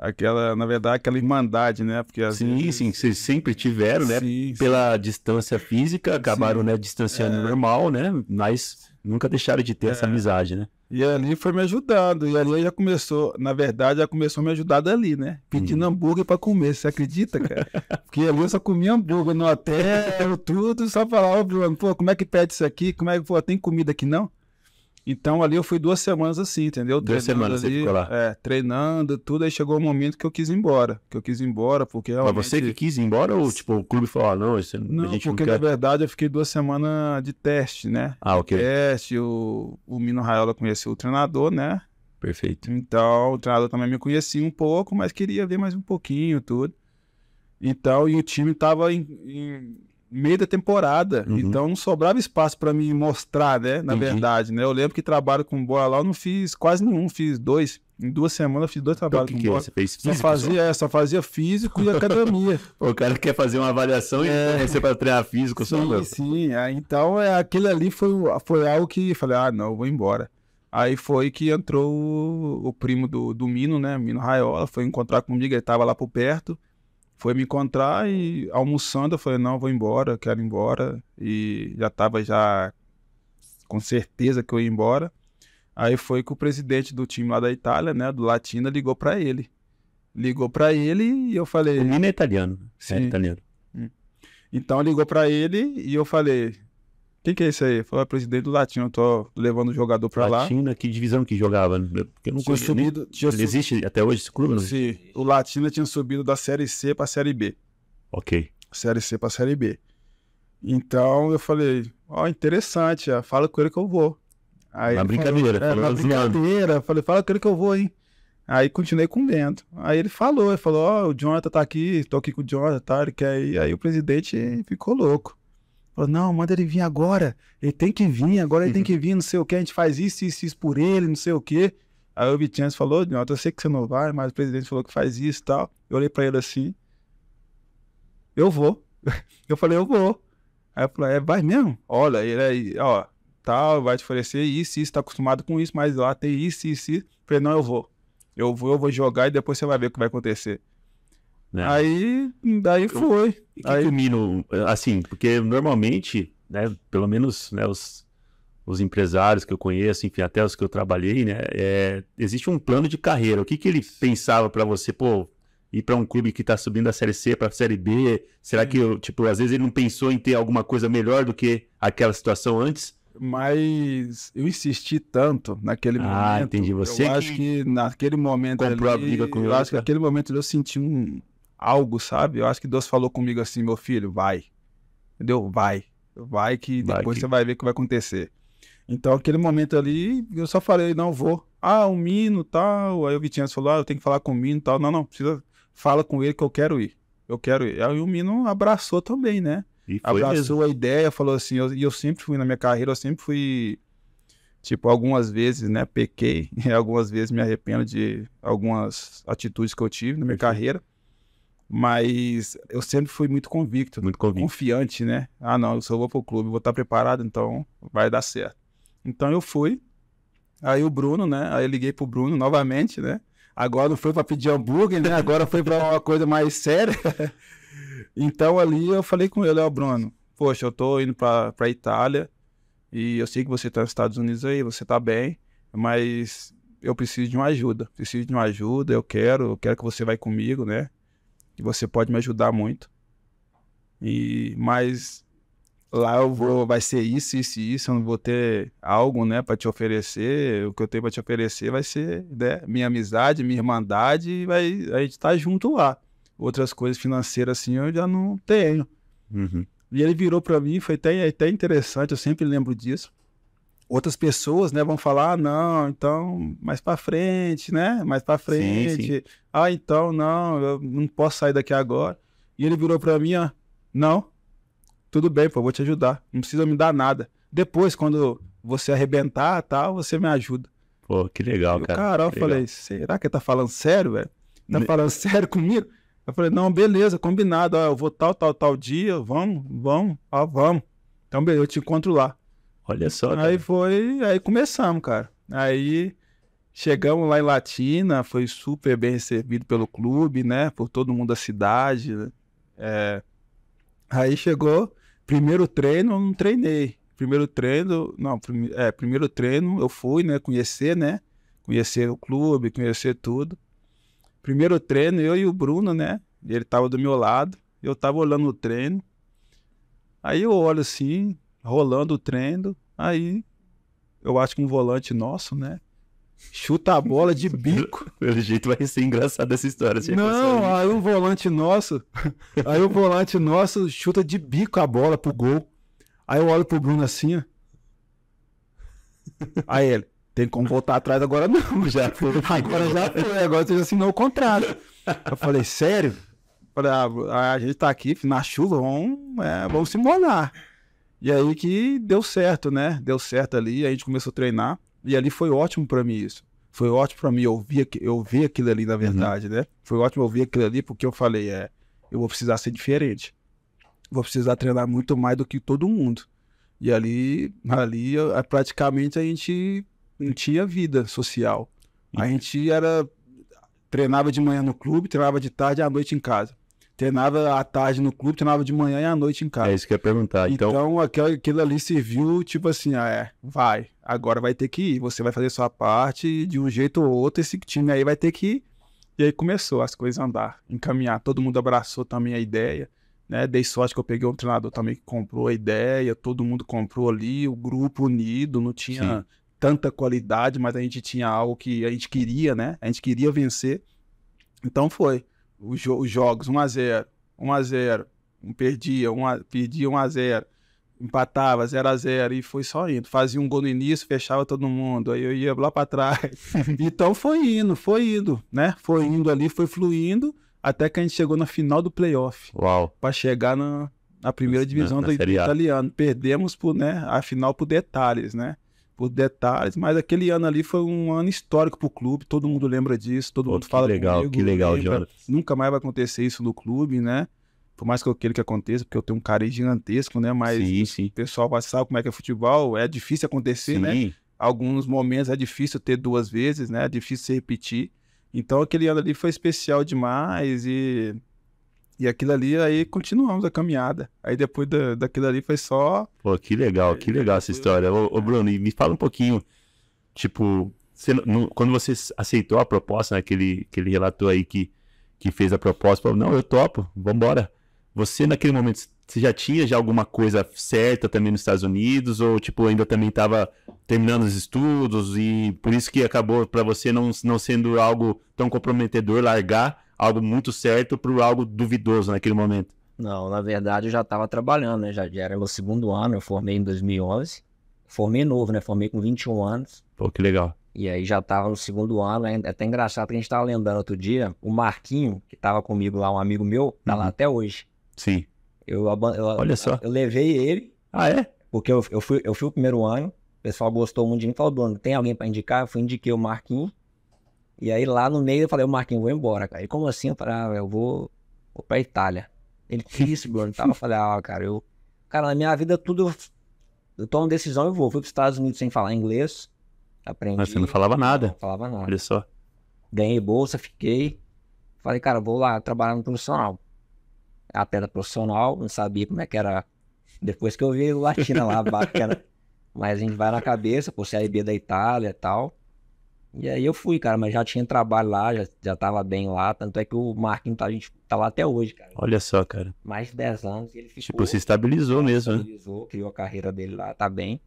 aquela, na verdade, aquela irmandade, né? Porque sim, vezes... sim, vocês sempre tiveram, né? Sim, Pela distância física, acabaram, né, distanciando é... normal, né? Mas nunca deixaram de ter é... essa amizade, né? E ali foi me ajudando, e ali já começou, na verdade, já começou a me ajudar dali, né? Pedindo hum. hambúrguer para comer, você acredita, cara? Porque ali eu só comia hambúrguer no hotel, é. tudo, só falava, pô, como é que pede isso aqui? Como é que, pô, tem comida aqui não? Então ali eu fui duas semanas assim, entendeu? Duas treinando semanas ali, você ficou lá. É, treinando, tudo. Aí chegou o um momento que eu quis ir embora. Que eu quis ir embora, porque realmente... Mas você que quis ir embora ou tipo, o clube falou, ah, não, isso, não, a gente porque não quer... na verdade eu fiquei duas semanas de teste, né? Ah, ok. teste, o, o Mino Raiola conheceu o treinador, né? Perfeito. Então o treinador também me conhecia um pouco, mas queria ver mais um pouquinho, tudo. Então, e o time tava em, em meio da temporada. Uhum. Então não sobrava espaço para me mostrar, né? Na verdade, né? Eu lembro que trabalho com bola lá, eu não fiz quase nenhum, fiz dois. Em duas semanas eu fiz dois então, trabalhos então, que com que bola. É? Você fez físico, só fazia, é, só fazia físico e academia. o cara quer fazer uma avaliação e é... para treinar físico sim, só. Sim, É, então é, aquele ali foi, foi algo que eu falei, ah, não, eu vou embora. Aí foi que entrou o, primo do, do Mino, né? Mino Raiola, foi encontrar comigo, ele estava lá por perto foi me encontrar e almoçando eu falei, não, vou embora, quero ir embora. E já estava já com certeza que eu ia embora. Aí foi que o presidente do time lá da Itália, né, do Latina, ligou para ele. Ligou para ele e eu falei... O Mina é italiano. Né? Sim. É italiano. Hum. Então ligou para ele e eu falei, quem que é isso aí? Foi o presidente do Latino, eu tô levando o jogador pra Latina, lá. Latino né? que divisão que jogava? Porque eu não tinha subido, nem... tinha sub... existe até hoje esse clube? Não né? Sim, o Latino tinha subido da Série C pra Série B. Ok. Série C pra Série B. Então eu falei, ó, oh, interessante, ó, fala com ele que eu vou. Aí na brincadeira. É, falou, é, na assim, brincadeira. Falei, fala com ele que eu vou, hein? Aí continuei com Aí ele falou, ele falou, ó, oh, o Jonathan tá aqui, tô aqui com o Jonathan, tá, ele quer ir. Aí o presidente ficou louco. Falou, não, manda ele vir agora. Ele tem que vir, agora ele tem que uhum. vir, não sei o que, a gente faz isso, isso, isso por ele, não sei o que. Aí o Vitinhas falou, não, eu sei que você não vai, mas o presidente falou que faz isso e tal. Eu olhei pra ele assim, eu vou. Eu falei, eu vou. Aí eu falei, é, vai mesmo? Olha, ele aí, ó, tal, vai te oferecer isso, isso, tá acostumado com isso, mas lá tem isso, isso, isso. Eu falei, não, eu vou. Eu vou, eu vou jogar e depois você vai ver o que vai acontecer. Né? Aí, daí foi. que, aí... que o Mino, assim, porque normalmente, né, pelo menos né, os, os empresários que eu conheço, enfim, até os que eu trabalhei, né, é, existe um plano de carreira. O que, que ele pensava para você, pô, ir para um clube que está subindo da Série C para a Série B? Será que, eu, tipo, às vezes ele não pensou em ter alguma coisa melhor do que aquela situação antes? Mas eu insisti tanto naquele ah, momento. Ah, entendi. Você eu que acho que naquele momento comprou ali, a briga com eu acho que naquele momento eu senti um, algo, sabe? Eu acho que Deus falou comigo assim, meu filho, vai. Entendeu? Vai. Vai que depois vai que... você vai ver o que vai acontecer. Então, aquele momento ali, eu só falei, não, vou. Ah, o um Mino, tal. Aí o Vitinho falou, ah, eu tenho que falar com o Mino, tal. Não, não, precisa... Fala com ele que eu quero ir. Eu quero ir. Aí o Mino abraçou também, né? E abraçou mesmo. a ideia, falou assim, e eu sempre fui na minha carreira, eu sempre fui tipo, algumas vezes, né, pequei, algumas vezes me arrependo de algumas atitudes que eu tive na minha carreira, mas eu sempre fui muito convicto, muito convicto. confiante, né? Ah, não, eu só vou pro clube, vou estar tá preparado, então vai dar certo. Então eu fui. Aí o Bruno, né? Aí eu liguei pro Bruno novamente, né? Agora não foi para pedir hambúrguer, né? Agora foi para uma coisa mais séria. então ali eu falei com ele, ó, oh, Bruno, poxa, eu tô indo pra pra Itália e eu sei que você tá nos Estados Unidos aí, você tá bem, mas eu preciso de uma ajuda. Preciso de uma ajuda, eu quero, eu quero que você vai comigo, né? E você pode me ajudar muito. E mas lá eu vou, vai ser isso, isso, isso. Eu não vou ter algo, né, para te oferecer. O que eu tenho para te oferecer vai ser né, minha amizade, minha irmandade. E vai a gente tá junto lá. Outras coisas financeiras assim eu já não tenho. Uhum. E ele virou para mim, foi até, é até interessante. Eu sempre lembro disso outras pessoas, né, vão falar, ah, não, então, mais para frente, né? Mais para frente. Sim, sim. Ah, então não, eu não posso sair daqui agora. E ele virou para mim, ó, ah, não. Tudo bem, pô, vou te ajudar. Não precisa me dar nada. Depois quando você arrebentar, tal, você me ajuda. Pô, que legal, cara. Cara, eu falei, legal. será que ele tá falando sério, velho? Tá me... falando sério comigo? Eu falei, não, beleza, combinado. Ó, eu vou tal, tal, tal dia, vamos, vamos, ó, vamos. Então, beleza, eu te encontro lá. Olha só. Cara. Aí foi, aí começamos, cara. Aí chegamos lá em Latina, foi super bem recebido pelo clube, né? Por todo mundo da cidade. Né? É... Aí chegou, primeiro treino, eu não treinei. Primeiro treino, não, prim... é, primeiro treino eu fui, né? Conhecer, né? Conhecer o clube, conhecer tudo. Primeiro treino, eu e o Bruno, né? Ele tava do meu lado, eu tava olhando o treino. Aí eu olho assim, rolando o treino. Aí eu acho que um volante nosso, né? Chuta a bola de bico. Pelo jeito vai ser engraçada essa história. Não, aí um volante nosso. aí o um volante nosso chuta de bico a bola pro gol. Aí eu olho pro Bruno assim, ó. Aí ele, tem como voltar atrás agora não, já foi. Agora já foi, agora você já assinou o contrato. Eu falei, sério? falei, ah, a gente tá aqui na chuva, vamos, é, vamos se molhar. E aí que deu certo, né? Deu certo ali, a gente começou a treinar. E ali foi ótimo para mim isso. Foi ótimo para mim ouvir, ouvir aquilo ali, na uhum. verdade, uhum. né? Foi ótimo ouvir aquilo ali, porque eu falei, é, eu vou precisar ser diferente. Vou precisar treinar muito mais do que todo mundo. E ali, ali é, praticamente a gente não tinha vida social. A uhum. gente era treinava de manhã no clube, treinava de tarde e à noite em casa. Treinava à tarde no clube, treinava de manhã e à noite em casa. É isso que eu ia perguntar. Então, então aquilo, aquilo ali serviu, tipo assim, ah, é, vai, agora vai ter que ir. Você vai fazer sua parte de um jeito ou outro esse time aí vai ter que ir. E aí começou as coisas a andar, encaminhar. Todo mundo abraçou também a ideia. Né? Dei sorte que eu peguei um treinador também que comprou a ideia, todo mundo comprou ali, o grupo unido, não tinha Sim. tanta qualidade, mas a gente tinha algo que a gente queria, né? A gente queria vencer. Então foi os, jo os jogos 1x0, 1x0, um perdia, um a, perdia 1x0, empatava 0x0 e foi só indo. Fazia um gol no início, fechava todo mundo, aí eu ia lá para trás. então foi indo, foi indo, né? Foi indo ali, foi fluindo, até que a gente chegou na final do playoff. Uau! Para chegar na, na primeira divisão na, na do italiano. Perdemos por, né, a final por detalhes, né? por detalhes, mas aquele ano ali foi um ano histórico pro clube, todo mundo lembra disso, todo Pô, mundo fala legal, comigo, Que legal, lembra, Jonathan. Nunca mais vai acontecer isso no clube, né? Por mais que eu queira que aconteça, porque eu tenho um carinho gigantesco, né? Mas sim, sim. o pessoal vai saber como é que é futebol, é difícil acontecer, né? sim. né? Alguns momentos é difícil ter duas vezes, né? É difícil se repetir. Então aquele ano ali foi especial demais e e aquilo ali, aí continuamos a caminhada. Aí depois da, daquilo ali foi só. Pô, que legal, que legal essa é, história. Ô, ô é. Bruno, me fala um pouquinho. Tipo, você, no, quando você aceitou a proposta, né, aquele ele, aí que, que fez a proposta, falou: não, eu topo, vambora. Você, naquele momento, você já tinha já alguma coisa certa também nos Estados Unidos? Ou, tipo, ainda também estava terminando os estudos e por isso que acabou para você não, não sendo algo tão comprometedor largar? algo muito certo para algo duvidoso naquele momento? Não, na verdade eu já estava trabalhando, né? Já, já era meu segundo ano, eu formei em 2011. Formei novo, né? Formei com 21 anos. Pô, que legal. E aí já estava no segundo ano, é, é até engraçado que a gente estava lembrando outro dia, o Marquinho, que estava comigo lá, um amigo meu, tá uhum. lá até hoje. Sim. Eu, eu, Olha só. Eu levei ele. Ah, é? Porque eu, eu, fui, eu fui o primeiro ano, o pessoal gostou muito de mim, falou, Bruno, tem alguém para indicar? Eu fui, indiquei o Marquinho. E aí lá no meio eu falei, o Marquinhos, vou embora, cara. E como assim? Eu falei, ah, eu vou, vou pra Itália. Ele, quis isso, Bruno? Tava, eu falei, ah, cara, eu... Cara, na minha vida tudo... Eu, eu tomo decisão e vou. Fui pros Estados Unidos sem falar inglês. Aprendi. Mas você não falava nada. Não falava nada. Olha só. Ganhei bolsa, fiquei. Falei, cara, vou lá trabalhar no profissional. pedra profissional, não sabia como é que era. Depois que eu vi o Latina lá, bacana. Mas a gente vai na cabeça, por CRB da Itália e tal. E aí eu fui, cara, mas já tinha trabalho lá, já, já tava bem lá, tanto é que o Marquinhos tá, a gente tá lá até hoje, cara. Olha só, cara. Mais de 10 anos ele ficou. Tipo, se estabilizou mesmo, estabilizou, né? Estabilizou, criou a carreira dele lá, tá bem.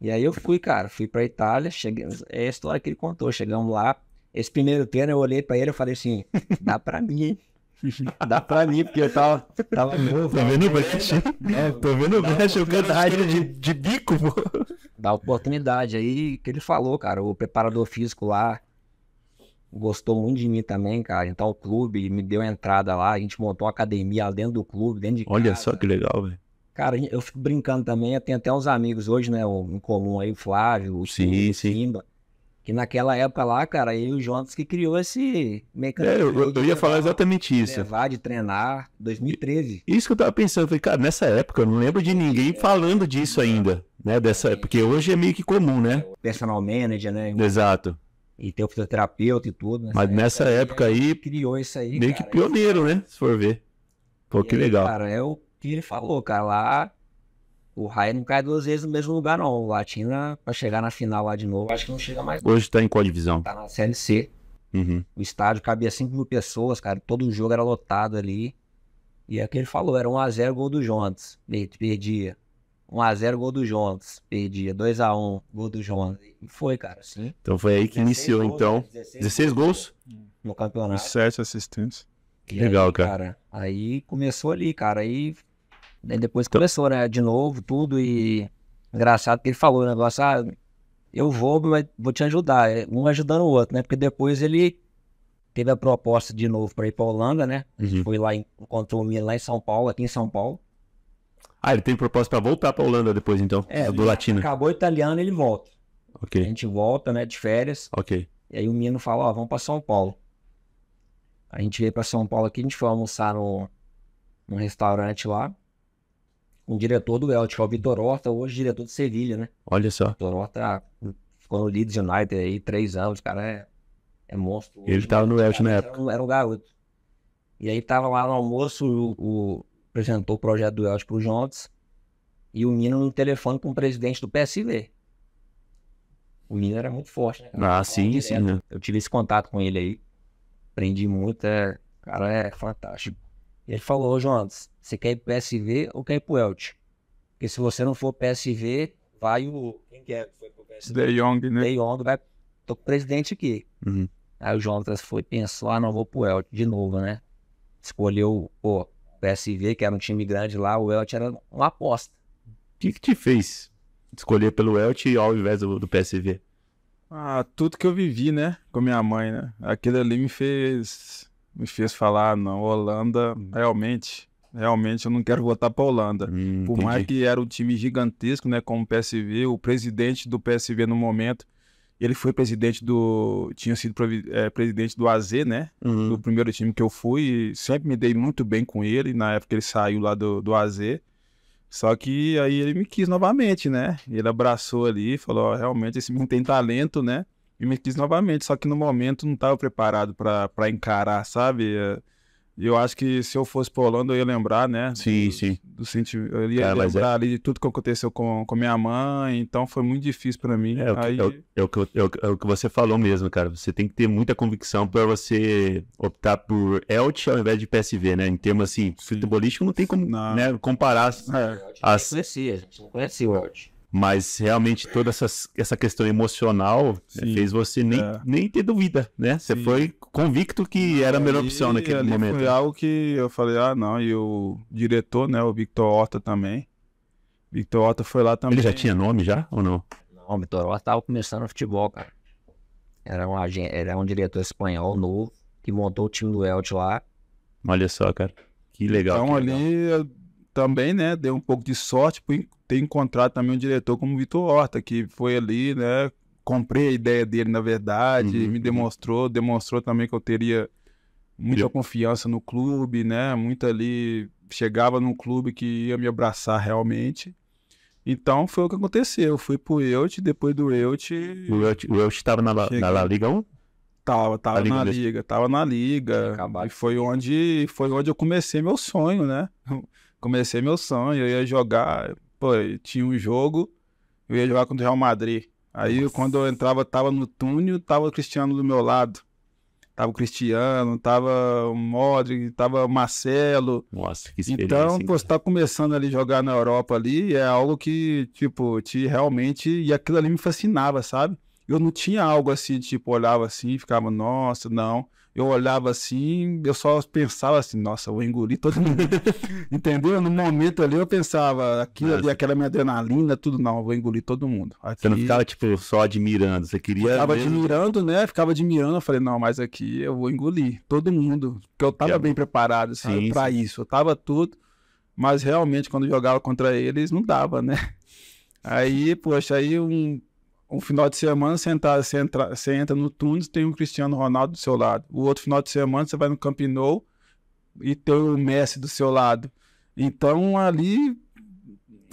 E aí eu fui, cara, fui pra Itália, cheguei, é a história que ele contou, chegamos lá, esse primeiro treino eu olhei pra ele e falei assim, dá pra mim, hein? Dá pra mim, porque eu tava. tava novo, tá vendo o né? Brecht? É, tô vendo o Brecht jogando rádio de, de bico, pô. Dá oportunidade aí que ele falou, cara. O preparador físico lá gostou muito de mim também, cara. Então o clube me deu entrada lá, a gente montou uma academia dentro do clube, dentro de casa. Olha só que legal, velho. Cara, eu fico brincando também, eu tenho até uns amigos hoje, né, em comum aí, o Flávio, o sim, sim. Simba. Sim e naquela época lá, cara, ele e o Jonas que criou esse mecanismo. É, eu, eu, ia falar exatamente isso. levar, de treinar, 2013. Isso que eu tava pensando, eu falei, cara, nessa época eu não lembro de ninguém falando disso ainda, né? Dessa, é. porque hoje é meio que comum, né? Personal manager, né? Exato. E ter o fisioterapeuta e tudo. Nessa né? Mas nessa época, época aí. Criou isso aí. Meio cara, que pioneiro, né? Se for ver. Pô, que aí, legal. Cara, é o que ele falou, cara. Lá o Raio não cai duas vezes no mesmo lugar, não. O Latina, né, pra chegar na final lá de novo, acho que não chega mais. Hoje tá em qual divisão? Tá na CLC. Uhum. O estádio cabia 5 mil pessoas, cara. Todo jogo era lotado ali. E é o que ele falou: era 1x0 gol do Jones. Perdia. 1x0 gol do Jones. Perdia. 2x1 gol do Jones. E foi, cara. Sim. Então foi aí que iniciou, gols, então. 16, né? 16 gols? No campeonato. E 7 assistentes. Que Legal, aí, cara. cara. Aí começou ali, cara. Aí depois então começou, né? De novo, tudo e. Engraçado que ele falou o né, negócio, assim, ah, eu vou, mas vou te ajudar. É, um ajudando o outro, né? Porque depois ele teve a proposta de novo para ir para Holanda, né? Uhum. Foi lá, encontrou o Milan lá em São Paulo, aqui em São Paulo. Ah, ele tem proposta para voltar para Holanda depois, então? É, do Latino. Acabou o italiano, ele volta. Ok. A gente volta, né, de férias. Ok. E aí o menino fala, ó, vamos para São Paulo. A gente veio para São Paulo aqui, a gente foi almoçar no, num restaurante lá um diretor do Elche, que é o Vitor Horta, hoje diretor do Sevilha, né? Olha só. Vitor Horta ficou no Leeds United aí três anos, cara é, é monstro. Ele estava né? no Elche na época. Era um, era um, garoto. E aí tava lá no almoço, o, o apresentou o projeto do Elche pro Jontes e o mino no telefone com o presidente do PSV. O mino era muito forte, né? Cara? Ah, sim, direto. sim. Né? Eu tive esse contato com ele aí. Aprendi muito, é... cara é fantástico. E ele falou, ô Jonas, você quer ir pro PSV ou quer ir pro Elche? Porque se você não for PSV, vai o... Quem que é? Foi pro PSV? De Jong, né? De Jong, vai... Tô com o presidente aqui. Uhum. Aí o Jonas foi, pensou, ah, não, vou pro Elche de novo, né? Escolheu, pô, PSV, que era um time grande lá, o Elche era uma aposta. O que que te fez escolher pelo Elche ao invés do, do PSV? Ah, tudo que eu vivi, né? Com minha mãe, né? Aquilo ali me fez me fez falar, ah, não, Holanda, hum. realmente, realmente eu não quero votar para Holanda. Hum, Por entendi. mais que era um time gigantesco, né, como o PSV, o presidente do PSV no momento, ele foi presidente do, tinha sido é, presidente do AZ, né, uhum. do primeiro time que eu fui, sempre me dei muito bem com ele, na época ele saiu lá do, do AZ, só que aí ele me quis novamente, né, ele abraçou ali, falou, oh, realmente esse menino tem talento, né, e me quis novamente, só que no momento não estava preparado para encarar, sabe? É, eu acho que se eu fosse pra Holanda, eu ia lembrar, né? Sim, do, sim. Do senti... Eu ia Cara, é lembrar é... ali de tudo que aconteceu com, com minha mãe, então foi muito difícil para mim. É, Aí... é, é, é, é, o que você falou mesmo, cara. Você tem que ter muita convicção para você optar por ELT ao invés de PSV, né? Em termos assim, futebolístico não tem como não. Né, comparar. É. A... A gente não conhecia, a gente não conhecia o ELT. Mas realmente toda essa, essa questão emocional é, Sim, fez você nem, é. nem ter dúvida, né? Você Sim. foi convicto que era a melhor ali, opção naquele momento. Foi algo que eu falei, ah, não, e o diretor, né, o Victor Horta também. Victor Horta foi lá também. Ele já tinha nome já ou não? Não, o Victor Horta estava começando no futebol, cara. Era um, agente, era um diretor espanhol novo que montou o time do Elche lá. Olha só, cara. Que legal. Então que legal. ali também, né, deu um pouco de sorte por ter encontrado também um diretor como o Vitor Horta, que foi ali, né, comprei a ideia dele, na verdade, uhum. me uhum. demonstrou, demonstrou também que eu teria muita confiança no clube, né, muito ali, chegava num clube que ia me abraçar realmente. Então foi o que aconteceu. Eu fui pro Eut, depois do Eut. O Eut estava na, na La Liga 1? Tava, tava na Liga, tava na Liga. E foi onde, foi onde eu comecei meu sonho, né? comecei meu sonho, eu ia jogar, pô, tinha um jogo, eu ia jogar contra o Real Madrid. Aí Nossa. quando eu entrava, tava no túnel, tava o Cristiano do meu lado. Tava o Cristiano, tava o Modric, tava o Marcelo. Nossa, que experiência. Então, você tá começando ali jogar na Europa ali, é algo que, tipo, te realmente. E aquilo ali me fascinava, sabe? Eu não tinha algo assim, tipo, olhava assim e ficava, nossa, não eu olhava assim, eu só pensava assim, nossa, vou engolir todo mundo. Entendeu? No momento ali eu pensava, aquilo ali, aquela minha adrenalina, tudo, não, vou engolir todo mundo. Aqui... Você não ficava, tipo, só admirando, você queria. estava ficava mesmo... admirando, né? Ficava admirando, eu falei, não, mas aqui eu vou engolir todo mundo. Porque eu tava bem preparado, assim, para isso. Eu tava tudo. Mas realmente, quando jogava contra eles, não dava, né? Aí, poxa, aí um, um final de semana você entra, você entra, você entra no Tunes tem o um Cristiano Ronaldo do seu lado. O outro final de semana você vai no Campinou e tem o Messi do seu lado. Então ali.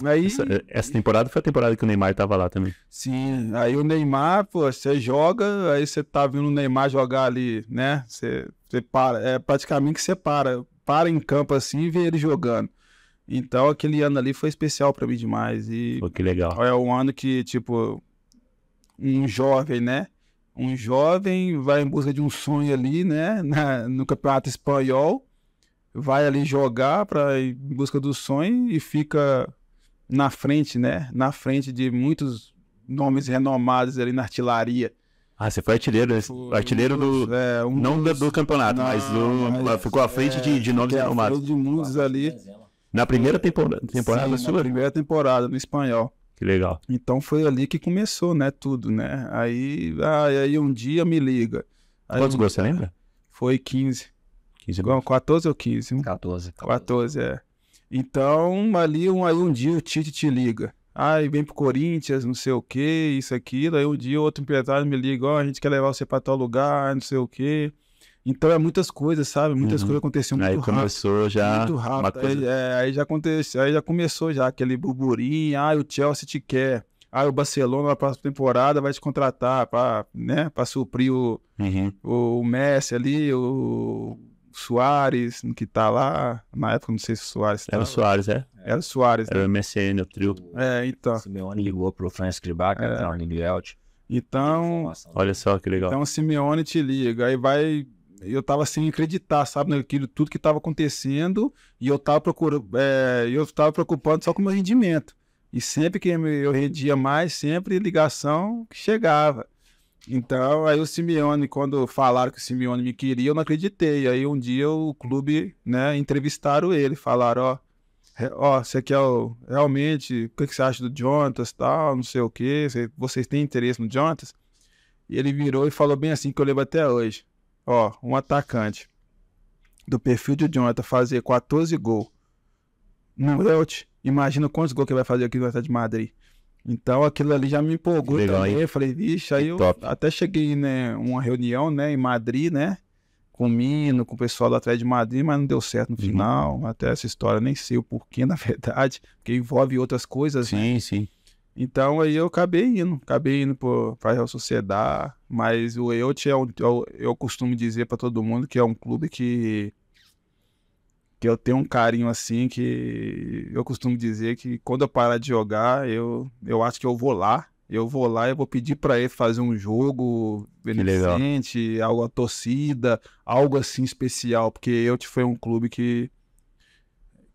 Aí... Essa, eh, essa temporada foi a temporada que o Neymar estava lá também. Sim, aí o Neymar, pô, você joga, aí você tá vendo o Neymar jogar ali, né? Você, você para, é praticamente que você para, para em campo assim e vê ele jogando. Então aquele ano ali foi especial para mim demais. E, pô, que legal. É um ano que, tipo, um jovem, né? Um jovem vai em busca de um sonho ali, né? Na, no campeonato espanhol, vai ali jogar para em busca do sonho e fica na frente, né? Na frente de muitos nomes renomados ali na artilharia. Ah, você foi artilheiro, né? artilheiro do. É, um não dos, do campeonato, não, mas, do, mas ah, ficou à frente é, de, de é, nomes renomados. De muitos ali. Na primeira temporada, temporada Sim, sua? Na né? primeira temporada, no espanhol. Que legal. Então foi ali que começou, né, tudo, né? Aí, aí um dia me liga. Aí Quantos gols você lembra? Foi 15. 15 gols. 14 ou 15? 14, 14. 14, é. Então, ali um, aí um dia o Tite te liga. Aí vem pro Corinthians, não sei o que, isso, aquilo. Aí um dia outro empresário me liga, ó, oh, a gente quer levar você pra tal lugar, não sei o quê. Então é muitas coisas, sabe? Muitas uhum. coisas aconteciam muito aí rápido. Aí começou já. Muito rápido. Aí, é, aí, já aconteceu, aí já começou já aquele burburinho, ah, o Chelsea te quer. Ah, o Barcelona na próxima temporada vai te contratar para né, pra suprir o, uhum. o, Messi ali, o Soares, que tá lá. Na época, não sei se o Soares Era o Soares, é? é? Era o Soares. Era né? o MSN, o trio. É, então. O Simeone ligou pro Franz que é. entrar no Então. Olha só que legal. Então, o Simeone te liga. Aí vai eu tava sem acreditar, sabe, naquilo tudo que estava acontecendo e eu tava procurando, é, eu tava preocupado só com o meu rendimento. E sempre que eu rendia mais, sempre ligação que chegava. Então, aí o Simeone, quando falaram que o Simeone me queria, eu não acreditei. Aí um dia o clube, né, entrevistaram ele, falaram, ó, ó, você quer o, realmente, o que, você acha do Jontas, tal, não sei o quê, vocês têm interesse no Jontas? E ele virou e falou bem assim que eu lembro até hoje ó, um atacante do perfil de Jonathan fazer 14 gols no Leute, imagina quantos gols que ele vai fazer aqui no Atlético de Madrid. Então aquilo ali já me empolgou Legal, também. Hein? Eu falei, vixe, aí é eu Top. até cheguei, né, uma reunião, né, em Madrid, né, com o Mino, com o pessoal do Atlético de Madrid, mas não deu certo no uhum. final. Uhum. Até essa história, nem sei o porquê, na verdade, porque envolve outras coisas. Sim, né? sim. Então aí eu acabei indo, acabei indo para Real Sociedade, mas o EOT é um, eu, eu costumo dizer para todo mundo que é um clube que que eu tenho um carinho assim que eu costumo dizer que quando eu parar de jogar, eu eu acho que eu vou lá, eu vou lá e vou pedir para ele fazer um jogo beneficente, algo a torcida, algo assim especial, porque Elche foi um clube que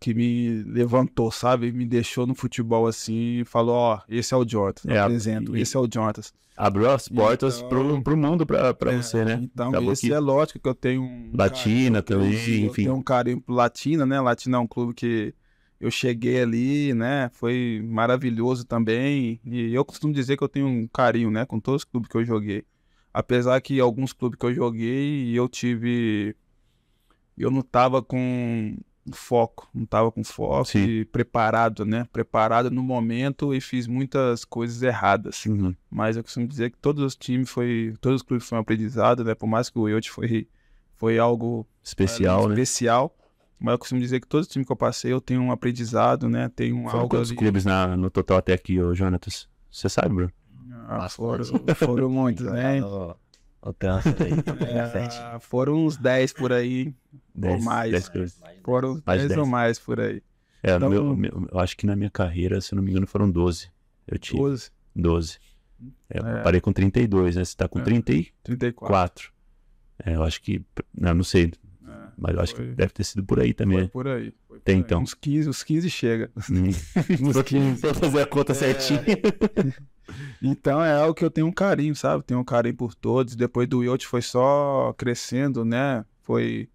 que me levantou, sabe? Me deixou no futebol assim e falou: Ó, oh, esse é o Jordan, é, dizendo, esse é o Jordan. Abriu as portas então, pro, pro mundo pra, pra é, você, né? Então, Acabou esse que... é lógico que eu tenho. Um Latina carinho, também, enfim. Eu um carinho pro Latina, né? Latina é um clube que eu cheguei ali, né? Foi maravilhoso também. E eu costumo dizer que eu tenho um carinho, né? Com todos os clubes que eu joguei. Apesar que alguns clubes que eu joguei, eu tive. Eu não tava com foco, não estava com foco Sim. e preparado, né? Preparado no momento e fiz muitas coisas erradas. Uhum. Mas eu costumo dizer que todos os times foi, todos os clubes foi um aprendizado, né? Por mais que o Yote foi foi algo eh, especial, né? especial, mas eu costumo dizer que todos os times que eu passei eu tenho um aprendizado, né? tem um algo quantos ali... clubes na, no total até aqui, o Jonatas? Você sabe, Bruno? Ah, foram, foram muitos, né? O trânsito aí. Tá é, foram uns 10 por aí. 10, ou mais. 10 cruzes. Foram mais 10, 10, ou mais por aí. É, então, meu, meu, eu acho que na minha carreira, se não me engano, foram 12. Eu tive. 12? 12. É, eu é. parei com 32, né? Você tá com é, 30 34. É, eu acho que. Não, não sei. É, Mas eu acho que deve ter sido por aí também. Foi né? por aí. Foi por Tem aí. então. Uns 15, os 15 chega. Hum. uns 15. Pra fazer a conta é. certinha. Então é algo que eu tenho um carinho, sabe? Tenho um carinho por todos. Depois do Yacht foi só crescendo, né? Foi,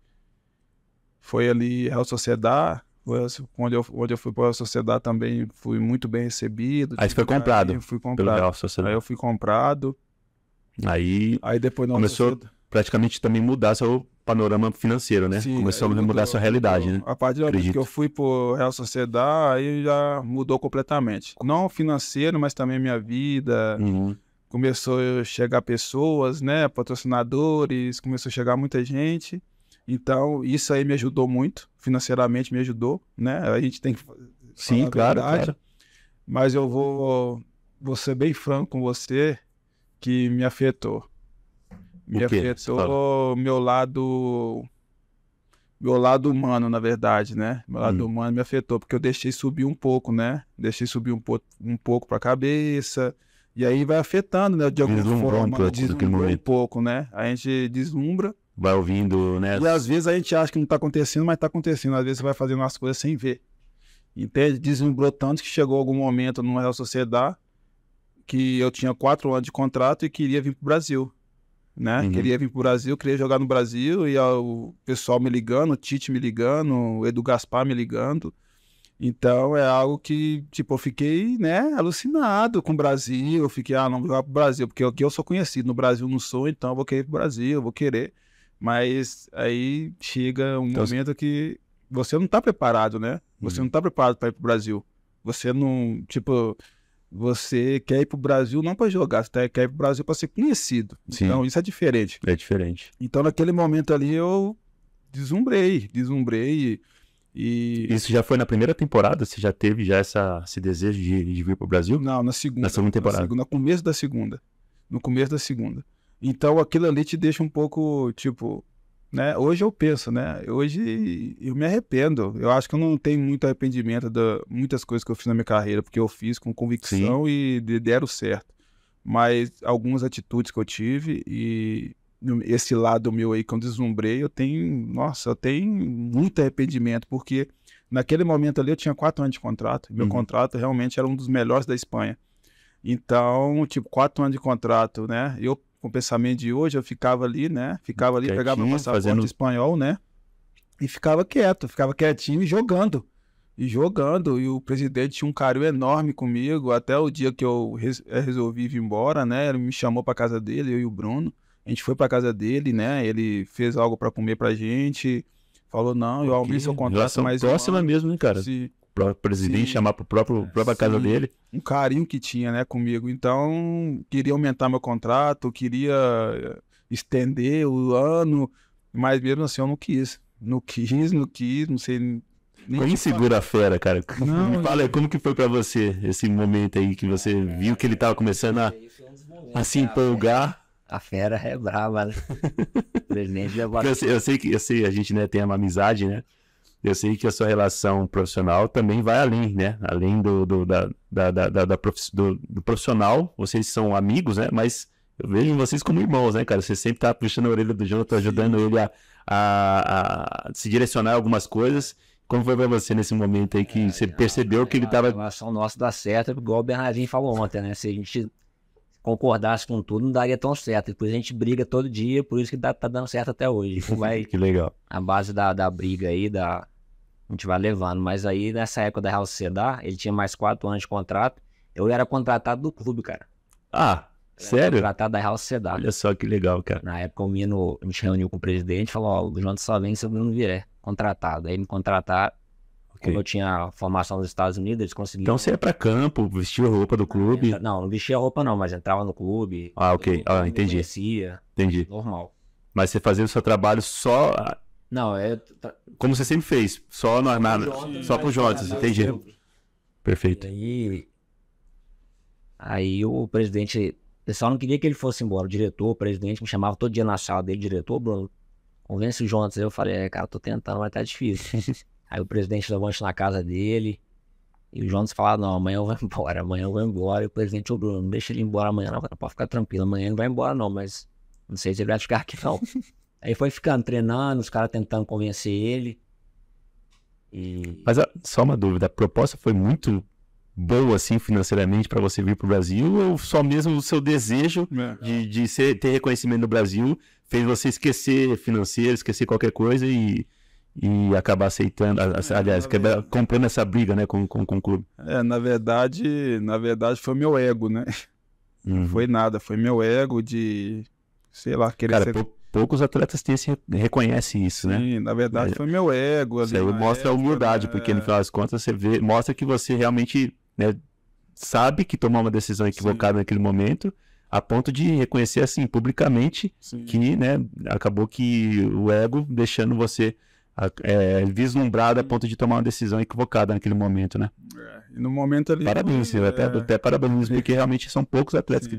foi ali Real Sociedade. Onde assim, eu, onde eu fui para a sociedade também fui muito bem recebido. Aí você foi comprado. Fui comprado. Real Aí eu fui comprado. Aí, aí depois começou sociedade. praticamente também mudar seu panorama financeiro, né? Sim, Começou a mudou, mudar a sua realidade, mudou. né? A partir da que eu fui pro Real Sociedade, aí já mudou completamente. Não financeiro, mas também minha vida. Uhum. Começou a chegar pessoas, né? Patrocinadores, começou a chegar muita gente. Então, isso aí me ajudou muito, financeiramente me ajudou, né? A gente tem que. Sim, claro, claro. Mas eu vou, vou ser bem franco com você, que me afetou me afetou meu lado. Meu lado humano, na verdade, né? Meu lado hum. humano me afetou, porque eu deixei subir um pouco, né? Deixei subir um, pouco um pouco a cabeça. E aí vai afetando, né? De alguma Deslumbrou forma. Um deslumbra um né? pouco, né? A gente deslumbra. Vai ouvindo, né? E às vezes a gente acha que não tá acontecendo, mas tá acontecendo. Às vezes você vai fazendo as coisas sem ver. Entende? Deslumbrou tanto que chegou algum momento numa real sociedade que eu tinha quatro anos de contrato e queria vir para o Brasil né? Uhum. Queria vir pro Brasil, queria jogar no Brasil, e ó, o pessoal me ligando, o Tite me ligando, o Edu Gaspar me ligando. Então é algo que, tipo, eu fiquei, né, alucinado com o Brasil. Eu fiquei, ah, não vou jogar pro Brasil, porque aqui eu sou conhecido, no Brasil não sou, então eu vou querer pro Brasil, eu vou querer. Mas aí chega um então, momento que você não tá preparado, né? Você uhum. não tá preparado para ir pro Brasil. Você não, tipo, você quer ir pro Brasil não para jogar, você tá, quer ir pro Brasil para ser conhecido. Sim. Então isso é diferente. É diferente. Então naquele momento ali eu deslumbrei, deslumbrei e... Isso já foi na primeira temporada? Você já teve já essa, esse desejo de, de vir pro Brasil? Não, na segunda. Na segunda temporada. Na segunda, no começo da segunda. No começo da segunda. Então aquilo ali te deixa um pouco, tipo, né? Hoje eu penso, né? Hoje eu me arrependo. Eu acho que eu não tenho muito arrependimento de muitas coisas que eu fiz na minha carreira, porque eu fiz com convicção Sim. e deram certo. Mas algumas atitudes que eu tive e esse lado meu aí que eu deslumbrei, eu tenho, nossa, eu tenho muito arrependimento, porque naquele momento ali eu tinha quatro anos de contrato. Meu uhum. contrato realmente era um dos melhores da Espanha. Então, tipo, quatro anos de contrato, né? Eu com o pensamento de hoje, eu ficava ali, né? Ficava ali, Quietinho, pegava o passaporte fazendo... espanhol, né? E ficava quieto, ficava quietinho e jogando. E jogando. E o presidente tinha um carinho enorme comigo. Até o dia que eu res eh, resolvi vir embora, né? Ele me chamou para casa dele, eu e o Bruno. A gente foi para casa dele, né? Ele fez algo para comer pra gente. Falou, não, eu aumento seu contrato mais próxima um ano. mesmo, hein, né, cara? Se próprio presidente, Sim. chamar para próprio é, própria sim. casa dele. Um carinho que tinha, né, comigo. Então, queria aumentar meu contrato, queria eh, estender o ano, mas mesmo assim eu não quis. Não quis, não quis, não sei. Nem segura a fera, cara? Não, Me fala, como que foi para você esse momento aí que você é, viu que ele tava começando a, a se né? empolgar? A fera é brava, né? eu, sei, eu sei que eu sei, a gente né, tem uma amizade, né? Eu sei que a sua relação profissional também vai além, né? Além do, do da, da, da, da prof, do, do, profissional, vocês são amigos, né? Mas eu vejo vocês como irmãos, né, cara? Você sempre tá puxando a orelha do Jonathan, ajudando ele a, a, a se direcionar a algumas coisas. Como foi pra você nesse momento aí que é, você não, percebeu que ele tava. A relação nossa dá certo, igual o Bernardinho falou ontem, né? Se a gente concordasse com tudo, não daria tão certo. Depois a gente briga todo dia, por isso que dá, tá, tá dando certo até hoje. Vai que legal. A base da, da briga aí, da, a gente vai levando. Mas aí, nessa época da Real Sociedade, ele tinha mais quatro anos de contrato. Eu era contratado do clube, cara. Ah, sério? Contratado da Real Sociedade. Olha só que legal, cara. Na época, o Mino me reuniu com o presidente e falou: Ó, oh, o João só vem se o não vier. Contratado. Aí me contrataram. Okay. Como eu tinha formação nos Estados Unidos, eles conseguiam. Então você ia pra campo, vestia a roupa do ah, clube? não, não vestia a roupa não, mas entrava no clube. Ah, ok. Ah, entendi. Conhecia, entendi. Normal. Mas você fazia o seu trabalho só não, é. Como você sempre fez, só é na, armário. Só pro Jotas, entendi. Perfeito. E aí, aí o presidente. O pessoal não queria que ele fosse embora. O diretor, o presidente, me chamava todo dia na sala dele, diretor, Bruno, convence o Jonas. Eu falei, é, cara, tô tentando, mas tá difícil. aí o presidente levante na casa dele. E o Jonas falava, não, amanhã eu vou embora, amanhã eu vou embora. E o presidente, o Bruno, deixa ele embora amanhã, não, pode ficar tranquilo. Amanhã ele vai embora, não, mas não sei se ele vai ficar aqui, não. Aí foi ficando treinando, os caras tentando convencer ele. E... Mas só uma dúvida, a proposta foi muito boa assim financeiramente para você vir pro Brasil ou só mesmo o seu desejo é. de, de ser, ter reconhecimento no Brasil fez você esquecer financeiro, esquecer qualquer coisa e, e acabar aceitando, aliás, é, verdade... comprando essa briga né, com, com, com o clube? É, na verdade, na verdade foi meu ego, né? Uhum. Não foi nada, foi meu ego de, sei lá, querer Cara, ser... Pô poucos atletas têm esse, reconhecem isso, né? Sim, na verdade é, foi meu ego. isso aí mostra época, a humildade, né? porque no final das contas você vê, mostra que você realmente né, sabe que tomou uma decisão equivocada Sim. naquele momento, a ponto de reconhecer assim publicamente Sim. que né, acabou que o ego deixando você é, vislumbrado a ponto de tomar uma decisão equivocada naquele momento, né? É, e no momento ali. Parabéns, é... até, até parabéns, porque realmente são poucos atletas Sim.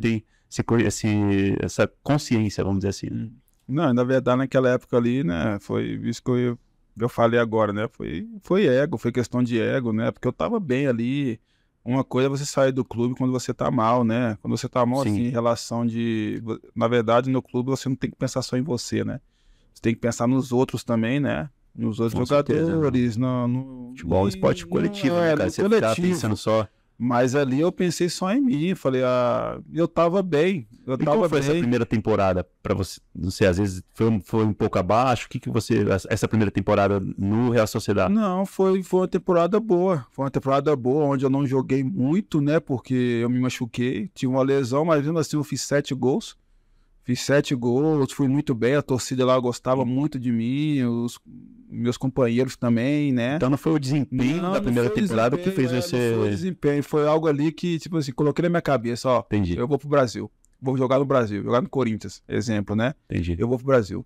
que têm essa consciência, vamos dizer assim. Hum. Não, na verdade, naquela época ali, né, foi isso que eu, eu falei agora, né, foi, foi ego, foi questão de ego, né, porque eu tava bem ali. Uma coisa é você sair do clube quando você tá mal, né? Quando você tá mal, assim, Sim. assim, em relação de. Na verdade, no clube você não tem que pensar só em você, né? Você tem que pensar nos outros também, né? Nos outros Com né. jogadores, certeza, no, no. Futebol é esporte coletivo, né, é, cara? Você coletivo. pensando só mas ali eu pensei só em mim, falei, ah, eu tava bem. Eu e tava Como foi bem. essa primeira temporada para você? Não sei, às vezes foi, foi um pouco abaixo. O que, que você. Essa primeira temporada no Real Sociedade? Não, foi, foi uma temporada boa. Foi uma temporada boa, onde eu não joguei muito, né? Porque eu me machuquei, tinha uma lesão, mas ainda assim eu fiz sete gols. Fiz sete gols, fui muito bem, a torcida lá gostava muito de mim, os meus companheiros também, né? Então não foi o desempenho não, da primeira temporada que fez você. É, não foi o desempenho, foi algo ali que, tipo assim, coloquei na minha cabeça, ó. Entendi. Eu vou pro Brasil. Vou jogar no Brasil, jogar no Corinthians, exemplo, né? Entendi. Eu vou pro Brasil.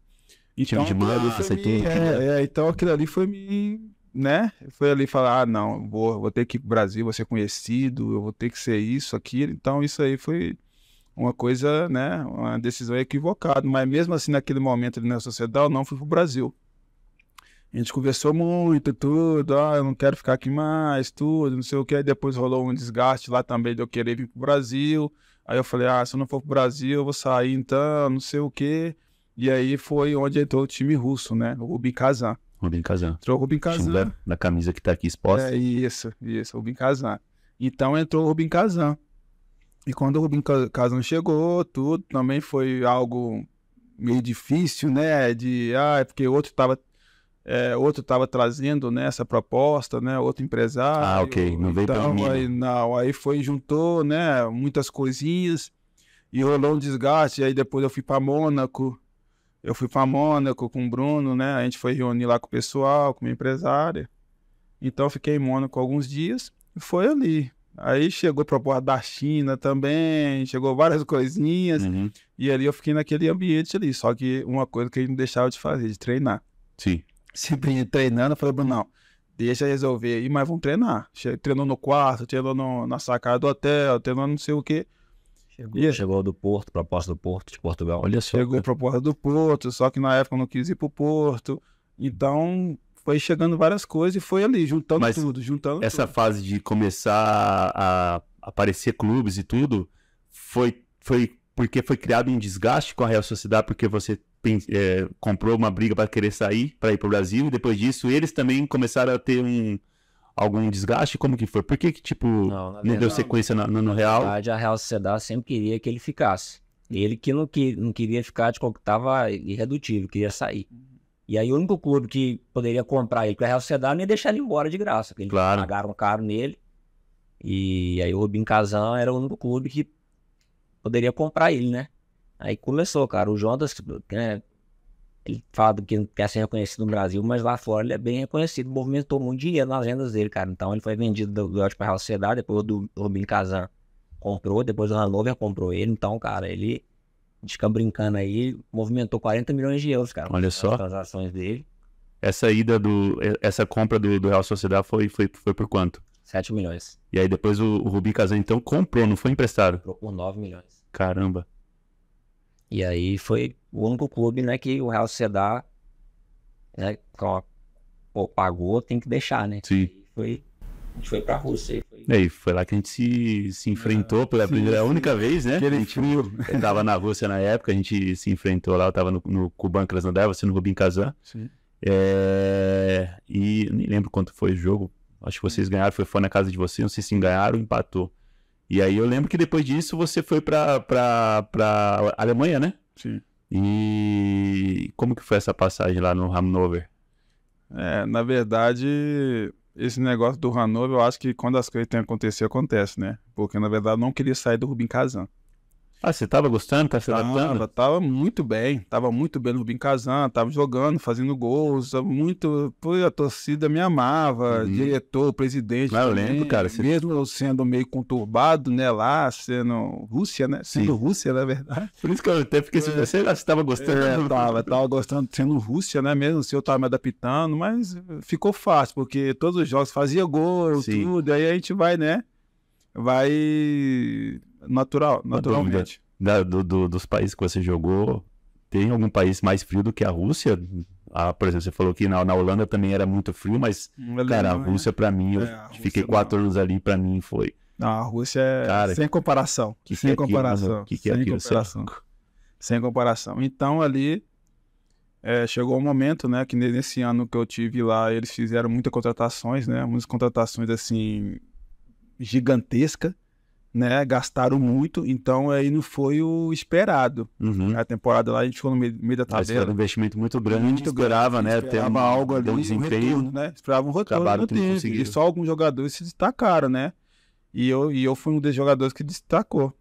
Então, time de Mago, aceitou. Me... É, é, então aquilo ali foi me. Né? Foi ali falar: ah, não, vou, vou ter que ir pro Brasil, vou ser conhecido, eu vou ter que ser isso, aquilo. Então isso aí foi uma coisa, né, uma decisão equivocada, mas mesmo assim naquele momento ali na sociedade eu não fui pro Brasil. A gente conversou muito, tudo, ah, eu não quero ficar aqui mais, tudo, não sei o que, depois rolou um desgaste lá também de eu querer vir pro Brasil, aí eu falei, ah, se eu não for pro Brasil eu vou sair então, não sei o que, e aí foi onde entrou o time russo, né, o Rubin Kazan. Rubin Kazan. Entrou o Rubin Kazan. Da, da camisa que tá aqui exposta. É isso, isso, Rubin Kazan. Então entrou o Rubin Kazan. E quando o Rubinho Casano chegou, tudo também foi algo meio difícil, né? De ah, é porque outro estava é, outro estava trazendo né, essa proposta, né? Outro empresário. Ah, ok, não veio então, mim. Aí, não, aí foi juntou, né? Muitas coisinhas e rolou um desgaste. Aí depois eu fui para Mônaco, eu fui para Mônaco com o Bruno, né? A gente foi reunir lá com o pessoal, com minha empresária. Então eu fiquei em Mônaco alguns dias e foi ali. Aí chegou proposta da China também, chegou várias coisinhas. Uhum. E ali eu fiquei naquele ambiente ali. Só que uma coisa que a gente não deixava de fazer, de treinar. Sim. Sempre treinando, eu falei, Bruno, não, deixa resolver aí, mas vamos treinar. Treinou no quarto, treinou no, na sacada do hotel, treinou não sei o quê. Chegou, e, chegou do Porto, proposta do Porto de Portugal. Olha só. Chegou proposta do Porto, só que na época eu não quis ir pro Porto. Então, foi chegando várias coisas e foi ali, juntando Mas tudo, juntando Essa tudo. fase de começar a aparecer clubes e tudo, foi, foi porque foi criado um desgaste com a Real Sociedade, porque você é, comprou uma briga para querer sair, para ir para o Brasil, e depois disso eles também começaram a ter um algum desgaste? Como que foi? Por que, que tipo, não, não verdade, deu sequência no, no, no Real? Na verdade, a Real Sociedade sempre queria que ele ficasse. Ele que não, que, não queria ficar de qualquer... estava irredutível, queria sair. E aí o único clube que poderia comprar ele, para a Real Sociedade, não ia deixar ele embora de graça, porque eles claro. pagaram caro nele. E aí o Rubinho Kazan era o único clube que poderia comprar ele, né? Aí começou, cara. O Jonas, né, ele fala que não quer ser reconhecido no Brasil, mas lá fora ele é bem reconhecido, movimentou muito dinheiro nas vendas dele, cara. Então ele foi vendido do Elche para a Real Sociedade, depois o do Rubinho Kazan comprou, depois o Hanover comprou ele. Então, cara, ele gente fica brincando aí, movimentou 40 milhões de euros, cara. Olha só. As transações dele. Essa ida do. Essa compra do, do Real Sociedade foi, foi, foi por quanto? 7 milhões. E aí depois o, o Rubi Kazan então comprou, não foi emprestado? Comprou por 9 milhões. Caramba. E aí foi o único clube, né, que o Real Sociedade, né, pagou, tem que deixar, né? Sim. Foi a gente foi pra Rússia. Foi... E aí, foi lá que a gente se, se enfrentou ah, pela primeira, a única vez, né? Aquele frio. Eu tava na Rússia na época, a gente se enfrentou lá, eu tava no, no Kuban Krasnodar, você no Rubin Kazan. Sim. É... E nem lembro quanto foi o jogo, acho que vocês ganharam, foi fora na casa de vocês, não sei se ganharam ou empatou. E aí eu lembro que depois disso você foi pra, pra, pra Alemanha, né? Sim. E como que foi essa passagem lá no Hanover? É, na verdade, esse negócio do Hanover, eu acho que quando as coisas têm que acontecer, acontece, né? Porque, na verdade, eu não queria sair do Rubim Kazan. Ah, você tava gostando? Tá se adaptando? Tava, tava muito bem. Tava muito bem no Rubim tava jogando, fazendo gols, muito... Pô, a torcida me amava, uhum. diretor, presidente. Mas eu lembro, cara. Você... Mesmo eu sendo meio conturbado, né, lá, sendo Rússia, né? Sendo Sim. Rússia, na verdade. Por isso que eu até fiquei... É. Você, você tava gostando, é, né? eu, Tava, tava gostando, sendo Rússia, né, mesmo se eu tava me adaptando, mas ficou fácil, porque todos os jogos fazia gol, Sim. tudo, aí a gente vai, né? Vai Natural, naturalmente. Da, do, do, dos países que você jogou, tem algum país mais frio do que a Rússia? Ah, por exemplo, você falou que na, na Holanda também era muito frio, mas, Alemanha, hum, cara, a né? Rússia, para mim, eu é, fiquei quatro não. anos ali, para mim foi. Não, a Rússia é cara, sem comparação. Que sem que é comparação. Que que é sem aquilo, é comparação. Sem comparação. Então, ali, é, chegou um momento, né, que nesse ano que eu tive lá, eles fizeram muitas contratações, né, muitas contratações, assim, gigantesca né? Gastaram muito, então aí não foi o esperado. Uhum. A temporada lá a gente ficou no meio, meio da tabela. Foi um investimento muito grande, muito esperava, né? Esperava um, algo ali, um desempenho, um retorno, né? Esperava um retorno. Acabaram que não e só alguns jogadores se destacaram, né? E eu, e eu fui um dos jogadores que destacou.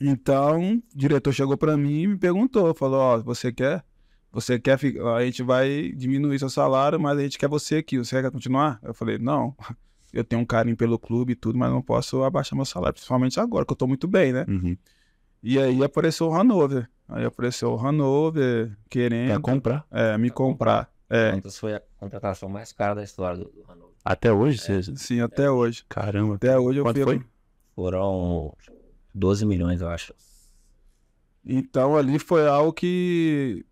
Então, o diretor chegou para mim e me perguntou, falou: "Ó, oh, você quer? Você quer ficar, a gente vai diminuir seu salário, mas a gente quer você aqui, você quer continuar?" Eu falei: "Não." eu tenho um carinho pelo clube e tudo, mas não posso abaixar meu salário, principalmente agora, que eu tô muito bem, né? Uhum. E aí apareceu o Hanover. Aí apareceu o Hanover querendo. Pra comprar? É, me pra comprar. comprar. É. Quantas foi a contratação mais cara da história do, do Hanover? Até hoje? É. Sim, até é. hoje. Caramba. Até hoje eu Quanto fui... foi? Foram 12 milhões, eu acho. Então ali foi algo que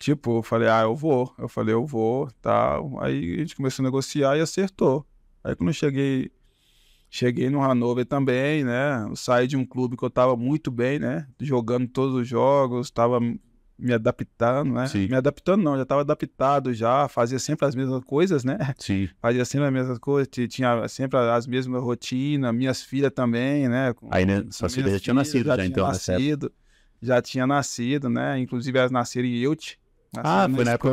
Tipo, eu falei, ah, eu vou. Eu falei, eu vou, tal. Aí a gente começou a negociar e acertou. Aí quando eu cheguei, cheguei no Hanover também, né? Eu saí de um clube que eu estava muito bem, né? Jogando todos os jogos, estava me adaptando, né? Sim. Me adaptando não, já estava adaptado já, fazia sempre as mesmas coisas, né? Sim. Fazia sempre as mesmas coisas, tinha sempre as mesmas rotinas, minhas filhas também, né? Com, Aí, né? Sua filha já tinha nascido já, já então, nascido, já tinha nascido, né? Inclusive elas nasceram em Yute, ah, foi na época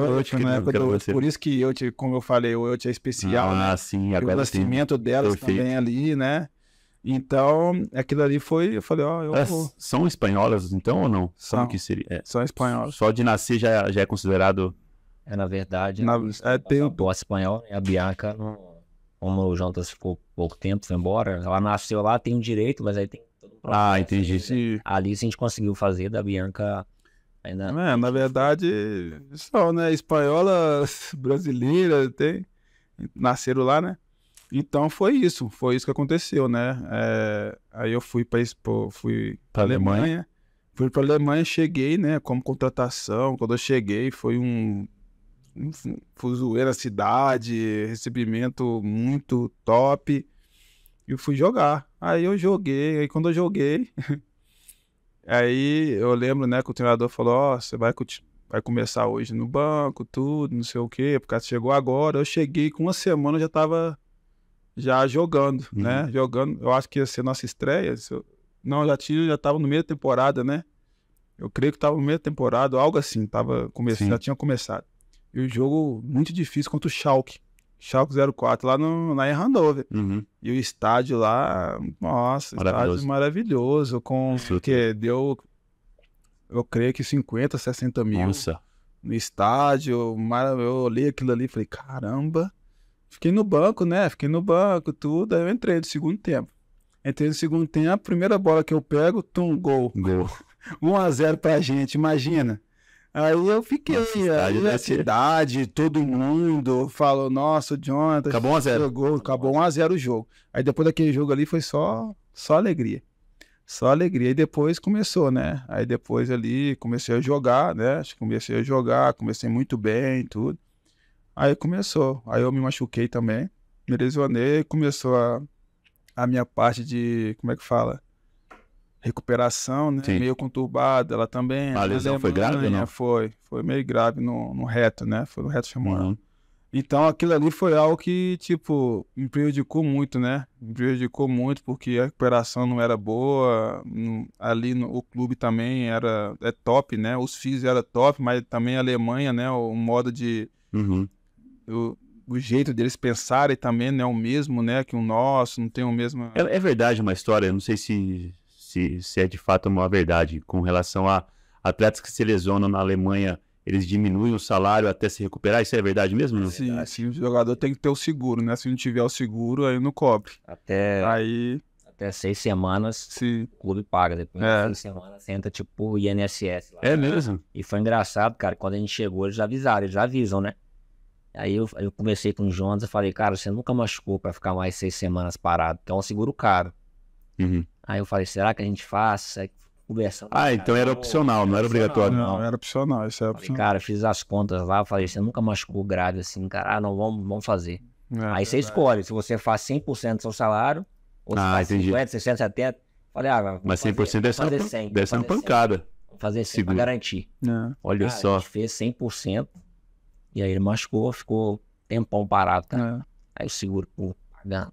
do eu, Por isso que eu te, como eu falei, o eu te é especial. Ah, né? Ah, sim, agora. O nascimento sim, delas perfeito. também ali, né? Então, aquilo ali foi, eu falei, ó, oh, eu Elas é, vou. São espanholas, então, ou não? São, que seria? É, são espanholas. Só de nascer já, já é considerado. É, na verdade, na, é, tem... a espanhol a Bianca, como o Jontas ficou pouco tempo, foi embora, ela nasceu lá, tem o um direito, mas aí tem todo um ah, processo. Ah, entendi. Né? Ali a gente conseguiu fazer da Bianca Ainda... É, na verdade, só, né? Espanhola, brasileira, tem... nasceram lá, né? Então foi isso, foi isso que aconteceu, né? É... aí eu fui para fui para Alemanha. Alemanha. Fui para Alemanha, cheguei, né? Como contratação, quando eu cheguei foi um, um fuzuê na cidade, recebimento muito top. E fui jogar. Aí eu joguei, aí quando eu joguei, Aí eu lembro, né, que o treinador falou: Ó, oh, você vai, vai começar hoje no banco, tudo, não sei o quê, porque você chegou agora. Eu cheguei com uma semana, eu já tava já jogando, uhum. né? Jogando, eu acho que ia ser nossa estreia. Eu... Não, já tinha, já tava no meio da temporada, né? Eu creio que tava no meio da temporada, algo assim, tava começando, já tinha começado. E o jogo muito difícil contra o Schalke. Schalke 04 lá no, na Hannover. Uhum. E o estádio lá, nossa, maravilhoso. estádio maravilhoso, com que deu, eu creio que 50, 60 mil nossa. no estádio. Eu olhei aquilo ali e falei, caramba. Fiquei no banco, né? Fiquei no banco, tudo. Aí eu entrei no segundo tempo. Entrei no segundo tempo, a primeira bola que eu pego, tum, gol. Gol. 1x0 pra gente, imagina. Aí eu fiquei aí na cidade, todo mundo falou, nossa, o Jonathan acabou 1 a 0. jogou, acabou 1 a 0 o jogo. Aí depois daquele jogo ali foi só só alegria. Só alegria. E depois começou, né? Aí depois ali comecei a jogar, né? Comecei a jogar, comecei muito bem, tudo. Aí começou. Aí eu me machuquei também, me lesionei, começou a, a minha parte de, como é que fala? recuperação, né? Sim. Meio conturbada, ela também. A lesão Alemanha, foi grave né? não? Foi, foi meio grave no, no reto, né? Foi no reto femoral. Uhum. Então aquilo ali foi algo que, tipo, me prejudicou muito, né? Me prejudicou muito porque a recuperação não era boa, ali no o clube também era é top, né? Os FIIs era top, mas também a Alemanha, né? O, o modo de... Uhum. O, o jeito deles pensarem também não é o mesmo, né? Que o nosso, não tem o mesmo... É, é verdade uma história, eu não sei se se, se é de fato uma verdade. Com relação a atletas que se lesionam na Alemanha, eles diminuem o salário até se recuperar, isso é verdade mesmo? Não? Sim, sim, o jogador tem que ter o seguro, né? Se não tiver o seguro, aí não cobre. Até. Aí até seis semanas, Sim. o clube paga. Depois é. de seis semanas, entra tipo INSS. Lá, é cara. mesmo? E foi engraçado, cara, quando a gente chegou, eles avisaram, eles avisam, né? Aí eu, eu com o Jonas, e falei, cara, você nunca machucou para ficar mais seis semanas parado, então é um seguro caro. Uhum. Aí eu falei, será que a gente faz? Aí conversa. Ah, cara, então era opcional, não era obrigatório. Não, não. era opcional, isso era é falei, opcional. Cara, fiz as contas lá, falei, você nunca machucou grave assim, cara, ah, não, vamos, vamos fazer. É, aí verdade. você escolhe se você faz 100% do seu salário, ou se ah, faz entendi. 50, 60, 70. Falei, ah, mas 100% fazer, é deve ser fazer 100, deve ser uma pancada. Fazer 100 Seguro. pra garantir. É. Olha cara, só. A gente fez 100%, e aí ele machucou, ficou tempão parado, cara. É. Aí o seguro, pô, pagando. Tá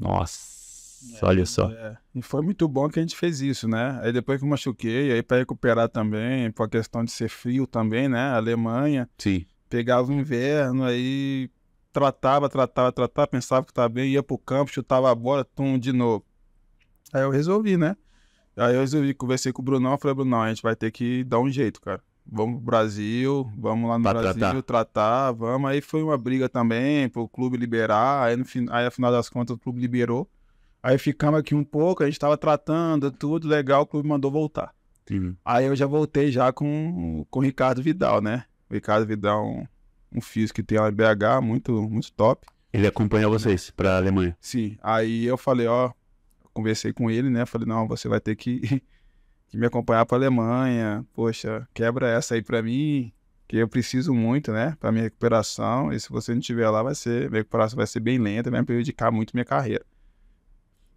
Nossa. É, Olha só. É. E foi muito bom que a gente fez isso, né? Aí depois que eu machuquei, aí para recuperar também, por questão de ser frio também, né? Alemanha. Sim. Pegava o inverno, aí tratava, tratava, tratava, pensava que tá bem, ia pro campo, chutava a bola, tum, de novo. Aí eu resolvi, né? Aí eu resolvi, conversei com o Brunão, falei, Brunão, a gente vai ter que dar um jeito, cara. Vamos pro Brasil, vamos lá no pra Brasil tratar. tratar. vamos. Aí foi uma briga também pro clube liberar, aí, no, aí afinal das contas o clube liberou. Aí ficamos aqui um pouco, a gente estava tratando, tudo legal, o clube mandou voltar. Aí eu já voltei já com, com o Ricardo Vidal, né? O Ricardo Vidal, um, um físico que tem lá em BH, muito, muito top. Ele acompanha vocês para a Alemanha? Sim. Aí eu falei, ó, conversei com ele, né? Falei, não, você vai ter que, que me acompanhar para a Alemanha. Poxa, quebra essa aí para mim, que eu preciso muito, né? Para minha recuperação. E se você não estiver lá, vai ser, minha recuperação vai ser bem lenta, vai prejudicar muito minha carreira.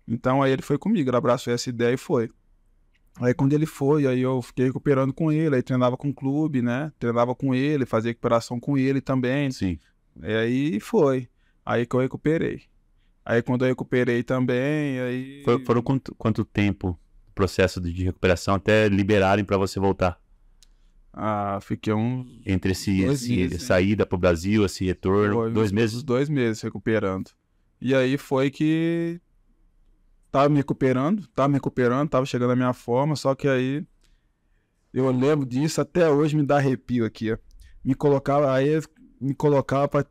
Então aí ele foi comigo, ele abraçou essa ideia e foi. Aí quando ele foi, aí eu fiquei recuperando com ele, aí treinava com o clube, né? Treinava com ele, fazia recuperação com ele também. Sim. E aí foi. Aí que eu recuperei. Aí quando eu recuperei também, aí... Foi, foram quanto, quanto tempo o processo de recuperação até liberarem para você voltar? Ah, fiquei um... Entre esse, esse meses, saída para o Brasil, esse retorno, foi, dois meses? Dois meses recuperando. E aí foi que Tava me recuperando, tava me recuperando, tava chegando à minha forma, só que aí eu lembro disso até hoje, me dá arrepio aqui, ó. Me colocava, aí me colocava pra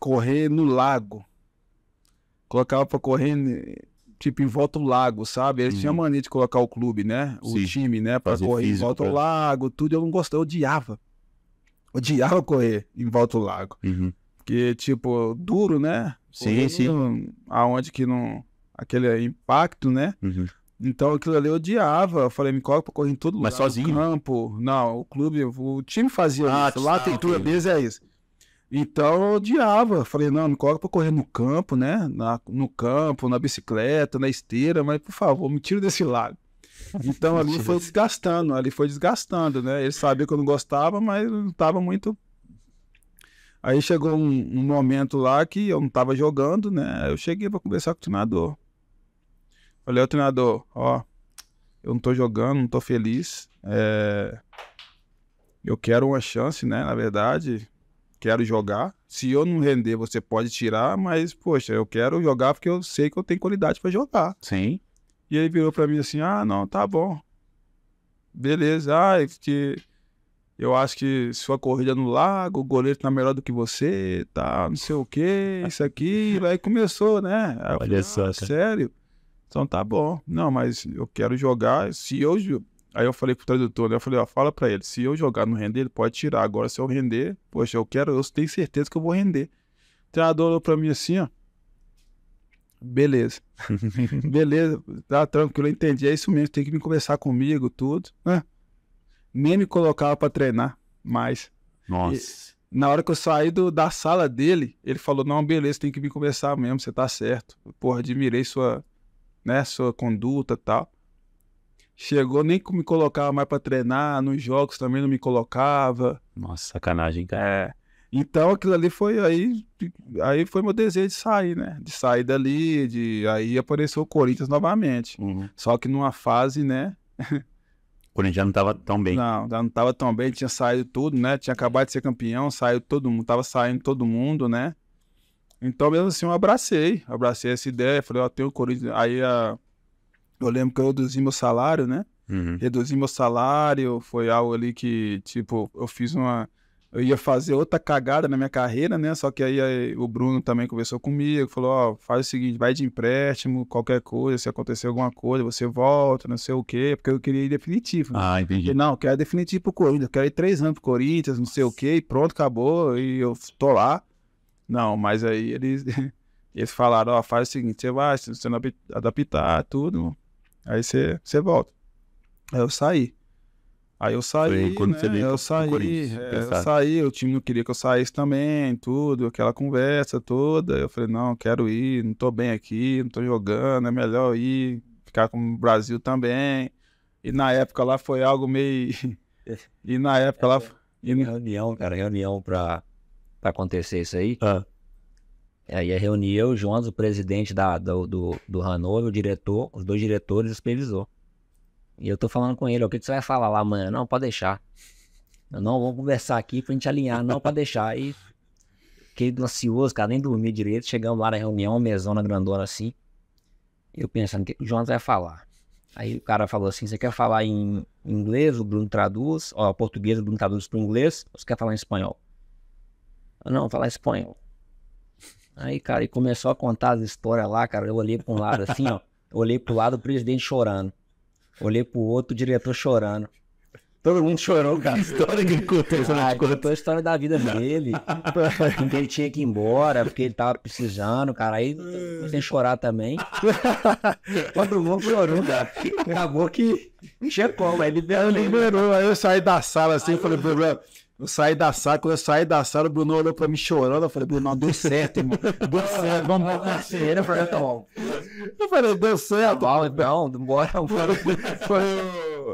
correr no lago. Colocava pra correr, tipo, em volta do lago, sabe? Eles tinha tinham uhum. mania de colocar o clube, né? O Sim. time, né? Pra correr em volta do é. lago, tudo. Eu não gostava, eu odiava. Odiava correr em volta do lago. Uhum. Porque, tipo, duro, né? sim, sim. aonde que não aquele impacto, né? Uhum. Então aquilo ali eu odiava. Eu falei, me coloca pra correr em todo Mas lugar. Mas sozinho? campo. Não, o clube, o time fazia ah, isso. Lá tem tá, okay. a vezes é isso. Então eu odiava. Falei, não, me coloca pra correr no campo, né? Na, no campo, na bicicleta, na esteira, mas por favor, me tira desse lado. Então ali foi desgastando, ali foi desgastando, né? Ele sabia que eu não gostava, mas não tava muito. Aí chegou um, um momento lá que eu não tava jogando, né? Eu cheguei para conversar com o treinador. Falei, ô treinador, ó, eu não tô jogando, não tô feliz. É... Eu quero uma chance, né? Na verdade, quero jogar. Se eu não render, você pode tirar, mas, poxa, eu quero jogar porque eu sei que eu tenho qualidade para jogar. Sim. E ele virou para mim assim: ah, não, tá bom. Beleza, ah, que eu acho que sua corrida no lago, o goleiro tá melhor do que você, tá, não sei o que, isso aqui. Aí começou, né? Aí Olha falei, só. Ah, sério? Então tá bom. Não, mas eu quero jogar. Se eu. Aí eu falei pro tradutor, né? Eu falei, ó, fala pra ele, se eu jogar no render, ele pode tirar. Agora, se eu render, poxa, eu quero, eu tenho certeza que eu vou render. O treinador olhou pra mim assim, ó. Beleza. Beleza, tá tranquilo, eu entendi. É isso mesmo, tem que me conversar comigo, tudo, né? Nem me colocava pra treinar mais. Nossa. E, na hora que eu saí do, da sala dele, ele falou: Não, beleza, tem que me conversar mesmo, você tá certo. Porra, admirei sua, né, sua conduta tal. Chegou nem me colocava mais para treinar, nos jogos também não me colocava. Nossa, sacanagem, cara. É. Então aquilo ali foi aí, aí foi meu desejo de sair, né? De sair dali, de aí apareceu o Corinthians novamente. Uhum. Só que numa fase, né? o Corinthians já não estava tão bem. Não, já não estava tão bem, tinha saído tudo, né? Tinha acabado de ser campeão, saiu todo mundo, tava saindo todo mundo, né? Então, mesmo assim, eu abracei, abracei essa ideia, falei, ó, oh, tem o Corinthians. Aí a... Ah, eu lembro que eu reduzi meu salário, né? Uhum. Reduzi meu salário, foi algo ali que, tipo, eu fiz uma. Eu ia fazer outra cagada na minha carreira, né? Só que aí, aí o Bruno também conversou comigo, falou: ó, oh, faz o seguinte, vai de empréstimo, qualquer coisa, se acontecer alguma coisa, você volta, não sei o quê, porque eu queria ir definitivo. Né? Ah, entendi. não, eu quero definitivo pro Corinthians, eu quero ir três anos pro Corinthians, não sei o quê, e pronto, acabou, e eu tô lá. Não, mas aí eles, eles falaram, ó, faz o seguinte, você vai, se você não adaptar tudo, aí você, você volta. Aí eu saí. Aí eu saí, Foi, né? Veio, eu saí, é, eu saí, o time não queria que eu saísse também, tudo, aquela conversa toda. Eu falei, não, quero ir, não tô bem aqui, não tô jogando, é melhor ir, ficar com o Brasil também. E na época lá foi algo meio... É. e na época é, lá... E... Reunião, cara, reunião pra para acontecer isso aí. Ah. Aí é reunia o Jonas, o presidente da, do, do, do Hanover, o diretor, os dois diretores e o supervisor. E eu tô falando com ele, o que, que você vai falar lá amanhã? Não, pode deixar. não, vamos conversar aqui pra gente alinhar, não, pode deixar. E fiquei ansioso, cara, nem dormi direito. Chegamos lá na reunião, uma na grandona assim. Eu pensando, o que o Jonas vai falar? Aí o cara falou assim, você quer falar em inglês, o Bruno traduz, ó, português, o Bruno traduz pro inglês, ou você quer falar em espanhol? não, falar espanhol. Aí, cara, e começou a contar as histórias lá, cara. Eu olhei para um lado assim, ó. olhei pro lado, o presidente chorando. Olhei pro outro, o diretor chorando. Todo mundo chorou, cara. História que ele contou. Ah, ele contou a história da vida dele. porque ele tinha que ir embora, porque ele tava precisando, cara. Aí sem chorar também. Todo mundo chorou, cara. Acabou que não tinha como. Ele liberou. Aí eu saí da sala assim e falei, problema. Eu saí da sala, quando eu saí da sala, o Bruno olhou pra mim chorando. Eu falei, Bruno, não, deu certo, irmão. Deu certo, vamos lá parceira. Eu falei, tá bom. Eu falei, deu certo. Tá bom, então, bora. Foi,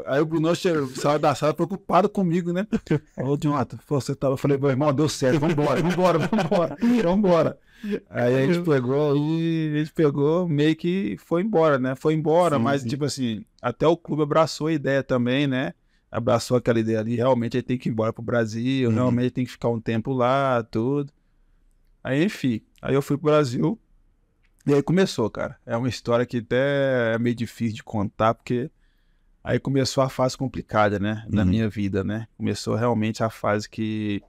aí o Bruno chegou, saiu da sala preocupado comigo, né? Ô, Jonathan, você tava. Tá- eu falei, meu irmão, deu certo, vambora, vambora, vambora, vambora. Aí a gente pegou e a gente pegou, meio que foi embora, né? Foi embora, sim, mas sim. tipo assim, até o clube abraçou a ideia também, né? abraçou aquela ideia ali, realmente ele tem que ir embora pro Brasil, uhum. realmente tem que ficar um tempo lá, tudo. Aí, enfim, aí eu fui pro Brasil e aí começou, cara. É uma história que até é meio difícil de contar, porque aí começou a fase complicada, né, na uhum. minha vida, né? Começou realmente a fase que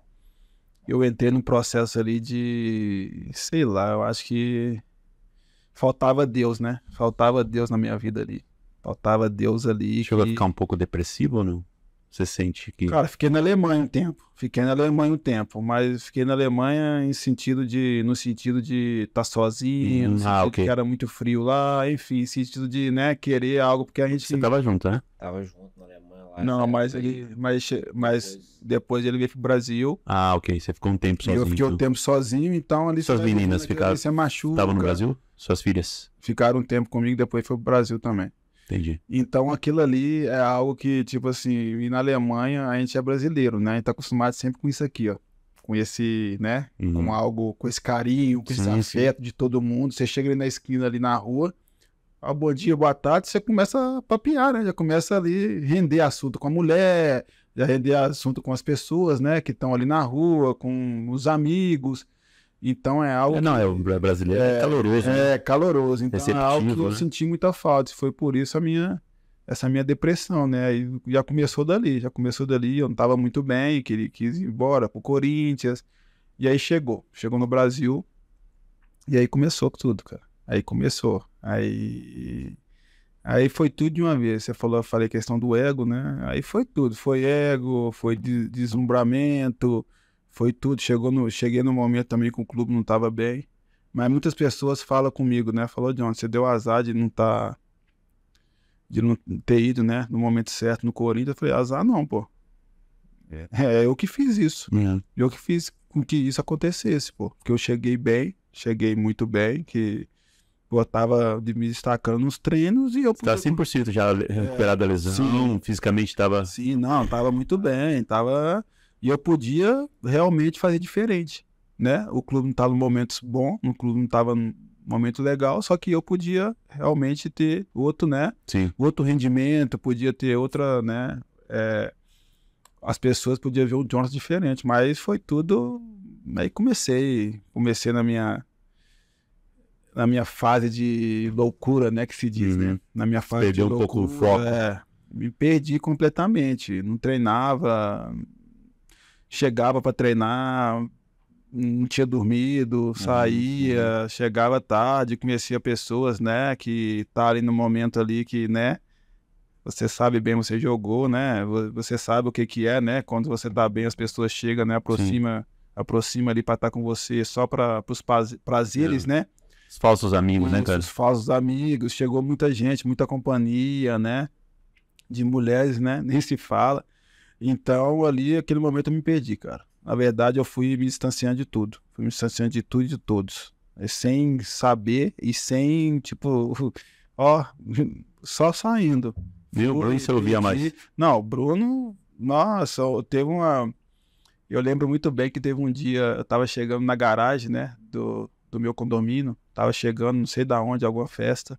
eu entrei num processo ali de, sei lá, eu acho que faltava Deus, né? Faltava Deus na minha vida ali. Faltava Deus ali. Chegou que... a ficar um pouco depressivo ou não? Você sente que. Cara, fiquei na Alemanha um tempo. Fiquei na Alemanha um tempo, mas fiquei na Alemanha em sentido de. no sentido de estar tá sozinho, hum, no ah, okay. que era muito frio lá, enfim, no sentido de, né, querer algo, porque a gente. Você tava junto, né? Tava junto na Alemanha lá. Não, mas ele. Mas, mas depois ele veio pro Brasil. Ah, ok. Você ficou um tempo sozinho. eu fiquei um então. tempo sozinho, então ali. Suas meninas ficaram. Você é machuca. Estavam no Brasil? Suas filhas? Ficaram um tempo comigo, depois foi pro Brasil também. Entendi. Então aquilo ali é algo que, tipo assim, e na Alemanha a gente é brasileiro, né? A gente tá acostumado sempre com isso aqui, ó. Com esse, né? Uhum. Com algo, com esse carinho, com esse afeto sim. de todo mundo. Você chega ali na esquina, ali na rua, ó, bom dia, boa tarde, você começa a papiar, né? Já começa ali render assunto com a mulher, já render assunto com as pessoas, né? Que estão ali na rua, com os amigos. Então é algo. É, não, é o brasileiro é, é caloroso. Né? É caloroso. Então Receptivo, é algo que eu né? senti muita falta. Foi por isso a minha, essa minha depressão, né? E já começou dali, já começou dali. Eu não estava muito bem, que ele quis ir embora pro Corinthians. E aí chegou. Chegou no Brasil. E aí começou tudo, cara. Aí começou. Aí. Aí foi tudo de uma vez. Você falou, eu falei questão do ego, né? Aí foi tudo. Foi ego, foi deslumbramento foi tudo. Chegou no, cheguei no momento também que o clube não estava bem. Mas muitas pessoas falam comigo, né? Falou, John, você deu azar de não tá. De não ter ido, né? No momento certo no Corinthians. Eu falei, azar não, pô. É, é eu que fiz isso. É. Eu que fiz com que isso acontecesse, pô. Porque eu cheguei bem, cheguei muito bem, que eu tava me destacando nos treinos e eu... Você tá 100% já é. recuperado é, da lesão, sim, fisicamente tava... Sim, não, tava muito bem, tava e eu podia realmente fazer diferente, né? O clube não estava no momento bom, o clube não estava num momento legal, só que eu podia realmente ter outro, né? Sim. Outro rendimento, podia ter outra, né? É, as pessoas podiam ver o Jonas diferente, mas foi tudo. Aí comecei, comecei na minha na minha fase de loucura, né, que se diz, né? uhum. né? Na minha fase Perdeu de um pouco o foco. É, me perdi completamente, não treinava, chegava para treinar, não tinha dormido, uhum, saía, uhum. chegava tarde, conhecia pessoas, né, que tá ali no momento ali que, né, você sabe bem, você jogou, né, você sabe o que que é, né, quando você tá bem, as pessoas chegam, né, aproxima, Sim. aproxima ali para estar tá com você só para os prazeres, é. né? Os falsos amigos, né, cara? Os falsos amigos, chegou muita gente, muita companhia, né? De mulheres, né? Nem se fala. Então, ali, aquele momento eu me perdi, cara. Na verdade, eu fui me distanciando de tudo. Fui me distanciando de tudo e de todos. É sem saber e sem, tipo, ó, só saindo. Viu, Bruno, e, você ouvia mais? Não, Bruno, nossa, teve uma. Eu lembro muito bem que teve um dia, eu tava chegando na garagem, né, do, do meu condomínio, tava chegando, não sei da onde, alguma festa.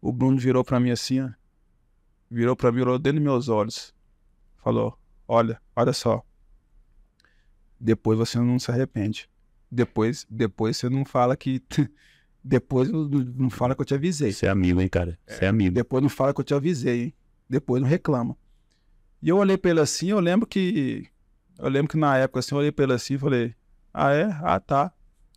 O Bruno virou para mim assim, ó, virou para mim, olhou dentro dos meus olhos falou: olha, olha só. Depois você não se arrepende. Depois, depois você não fala que. Depois não fala que eu te avisei. Você é amigo, hein, cara? É. Você é amigo. Depois não fala que eu te avisei, hein? Depois não reclama. E eu olhei para ele assim, eu lembro que. Eu lembro que na época assim, eu olhei para ele assim e falei: Ah, é? Ah, tá.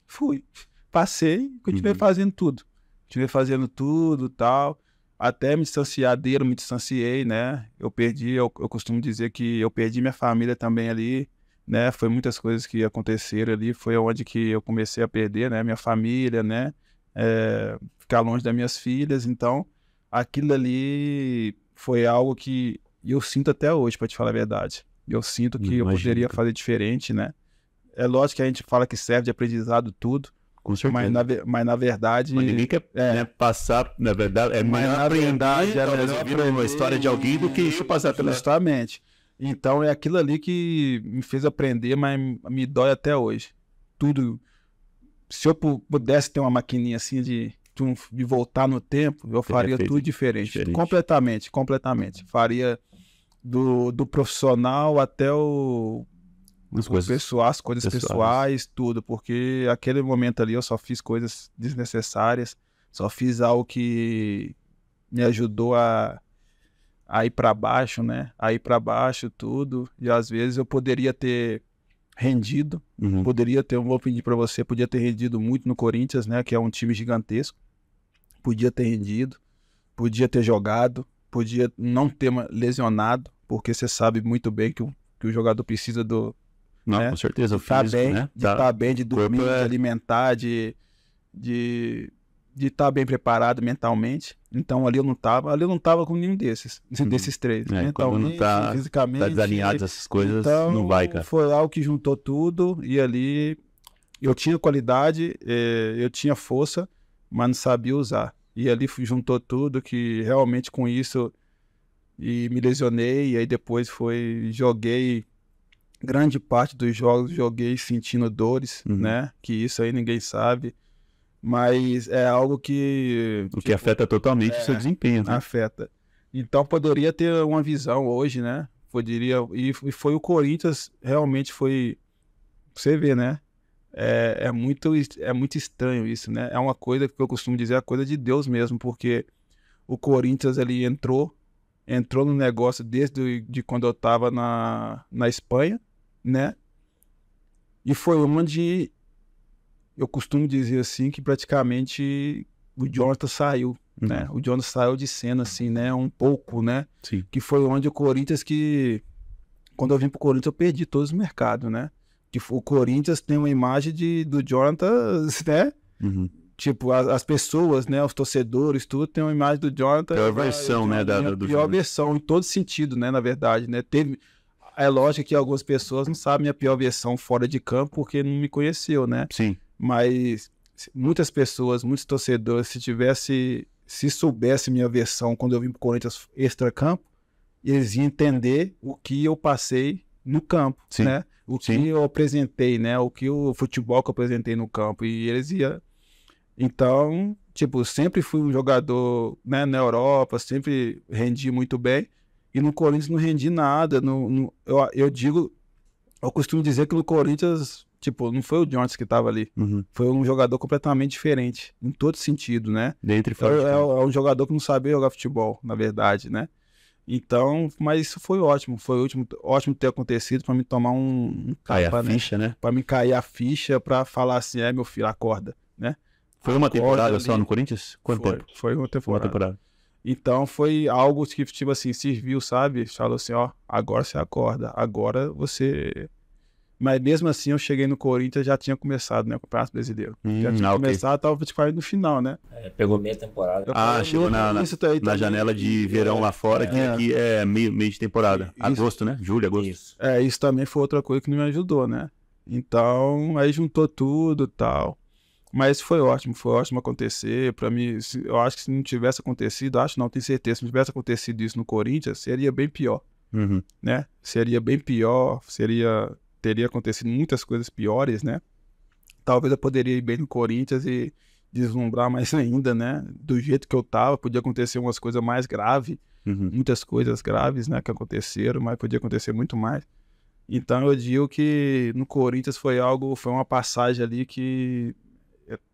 Fui. Passei, continuei uhum. fazendo tudo. Continuei fazendo tudo tal até me distanciar dele, eu me distanciei, né? Eu perdi, eu, eu, costumo dizer que eu perdi minha família também ali, né? Foi muitas coisas que aconteceram ali, foi onde que eu comecei a perder, né? Minha família, né? É, ficar longe das minhas filhas, então aquilo ali foi algo que eu sinto até hoje, para te falar a verdade. Eu sinto que Imagina. eu poderia fazer diferente, né? É lógico que a gente fala que serve de aprendizado tudo, com certeza. Mas na, mas na verdade. Mas ninguém quer é. né, passar, na verdade, é mais na verdade, é ouvir uma história de alguém do que isso passar pela. Justamente. Então é aquilo ali que me fez aprender, mas me dói até hoje. Tudo. Se eu pudesse ter uma maquininha assim de, de voltar no tempo, eu faria tudo diferente. diferente. Completamente, completamente. Faria do, do profissional até o as coisas pessoais, as coisas pessoais. pessoais. tudo, porque aquele momento ali eu só fiz coisas desnecessárias, só fiz algo que me ajudou a, a ir para baixo, né? A ir para baixo, tudo. E às vezes eu poderia ter rendido, uhum. poderia ter, vou pedir para você, podia ter rendido muito no Corinthians, né? Que é um time gigantesco. Podia ter rendido, podia ter jogado, podia não ter lesionado, porque você sabe muito bem que o, que o jogador precisa do, não, né? com certeza. O tá né? de tá bem, né? de estar tá. tá bem, de dormir, é... de alimentar, de de de estar tá bem preparado mentalmente. Então ali eu não estava, ali eu não estava com nenhum desses, uhum. desses três. É, mentalmente, né? não tá, fisicamente, tá desalinhado essas coisas, então, não vai, cara. Foi lá o que juntou tudo e ali eu tinha qualidade, eh, eu tinha força, mas não sabia usar. E ali juntou tudo que realmente com isso e me lesionei e aí depois foi joguei grande parte dos jogos joguei sentindo dores, uhum. né? Que isso aí ninguém sabe. Mas é algo que. O que tipo, afeta totalmente é, o seu é, desempenho, né? Afeta. Então poderia ter uma visão hoje, né? Poderia. E foi o Corinthians, realmente foi. Você vê, né? É, é, muito, é muito estranho isso, né? É uma coisa que eu costumo dizer, é coisa de Deus mesmo, porque o Corinthians ele entrou entrou no negócio desde de quando eu estava na, na Espanha, né? E foi onde eu costumo dizer assim que praticamente o Jonathan saiu, uhum. né? O Jonathan saiu de cena assim, né? Um pouco, né? Sim. Que foi onde o Corinthians que quando eu vim pro Corinthians eu perdi todos os mercados, né? Que o Corinthians tem uma imagem de do Jonathan, né? Uhum. Tipo, as, as, pessoas, né? Os torcedores, tudo, tem uma imagem do Jonathan. Pior versão, né? né? Da, do pior versão, em todo sentido, né? Na verdade, né? Teve, é lógico que algumas pessoas não sabem a pior versão fora de campo porque não me conheceu, né? Sim. Mas muitas pessoas, muitos torcedores, se tivesse, se soubesse minha versão quando eu vim para o Corinthians extra-campo, eles iam entender o que eu passei no campo, Sim. né? O Sim. que eu apresentei, né? O que o futebol que eu apresentei no campo e eles iam. Então, tipo, sempre fui um jogador, né, na Europa, sempre rendi muito bem, e no Corinthians não rendi nada. No, no eu, eu, digo, eu costumo dizer que no Corinthians, tipo, não foi o Jones que estava ali. Uhum. Foi um jogador completamente diferente, em todo sentido, né? Dentro e é, fora. É, é, um jogador que não sabia jogar futebol, na verdade, né? Então, mas isso foi ótimo. Foi ótimo, ótimo ter acontecido para me tomar um. um cair a né? ficha, né? Para me cair a ficha, para falar assim: é, meu filho, acorda, né? Foi uma acorda temporada ali. só no Corinthians? Quanto foi, tempo? Foi uma temporada. Uma temporada. Então foi algo que, tipo assim, serviu, sabe? Falou assim, ó, agora você acorda, agora você. Mas mesmo assim, eu cheguei no Corinthians já tinha começado, né? O Campeonato Brasileiro. Hum, já tinha ah, começado, okay. tava quase no final, né? É, pegou meia temporada. Ah, chegou na, na, na janela de verão é, lá fora, é, que aqui é, é meio, meio de temporada. Isso, agosto, né? Julho, agosto. Isso. É, isso também foi outra coisa que não me ajudou, né? Então, aí juntou tudo tal. Mas foi ótimo, foi ótimo acontecer. Para mim, se, eu acho que se não tivesse acontecido, acho não, tenho certeza, se não tivesse acontecido isso no Corinthians, seria bem pior. Uhum. Né? Seria bem pior, seria teria acontecido muitas coisas piores, né? Talvez eu poderia ir bem no Corinthians e deslumbrar mais ainda, né? Do jeito que eu tava, podia acontecer umas coisas mais graves, uhum. muitas coisas graves, né, que aconteceram, mas podia acontecer muito mais. Então eu digo que no Corinthians foi algo, foi uma passagem ali que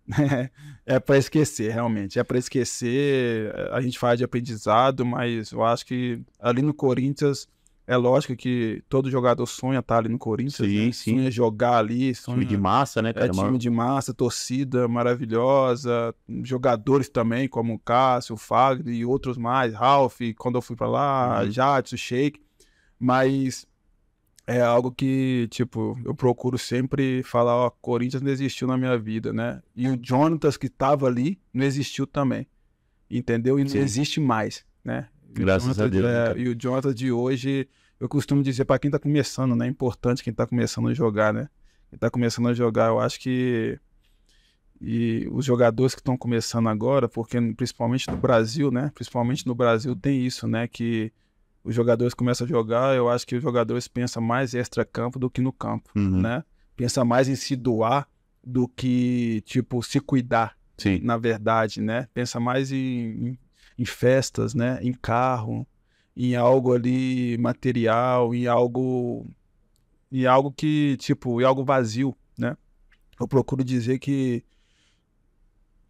é para esquecer, realmente. É para esquecer. A gente faz de aprendizado, mas eu acho que ali no Corinthians. É lógico que todo jogador sonha estar ali no Corinthians, sim, né? sim. sonha jogar ali. Sonha... Time de massa, né, é cara? É, time de massa, torcida maravilhosa, jogadores também, como o Cássio, o Fagner e outros mais, Ralph, quando eu fui para lá, uhum. Jadson, Sheik. Mas é algo que, tipo, eu procuro sempre falar, ó, Corinthians não existiu na minha vida, né? E o Jonatas que tava ali não existiu também. Entendeu? E não existe mais, né? Graças Jonathan, a Deus. É, e o Jonatas de hoje, eu costumo dizer para quem tá começando, né? É importante quem tá começando a jogar, né? Quem tá começando a jogar, eu acho que e os jogadores que estão começando agora, porque principalmente no Brasil, né? Principalmente no Brasil tem isso, né? Que os jogadores começam a jogar, eu acho que os jogadores pensam mais extra-campo do que no campo, uhum. né? Pensa mais em se doar do que, tipo, se cuidar, Sim. na verdade, né? Pensa mais em, em festas, né? Em carro, em algo ali material, em algo... em algo que, tipo, em algo vazio, né? Eu procuro dizer que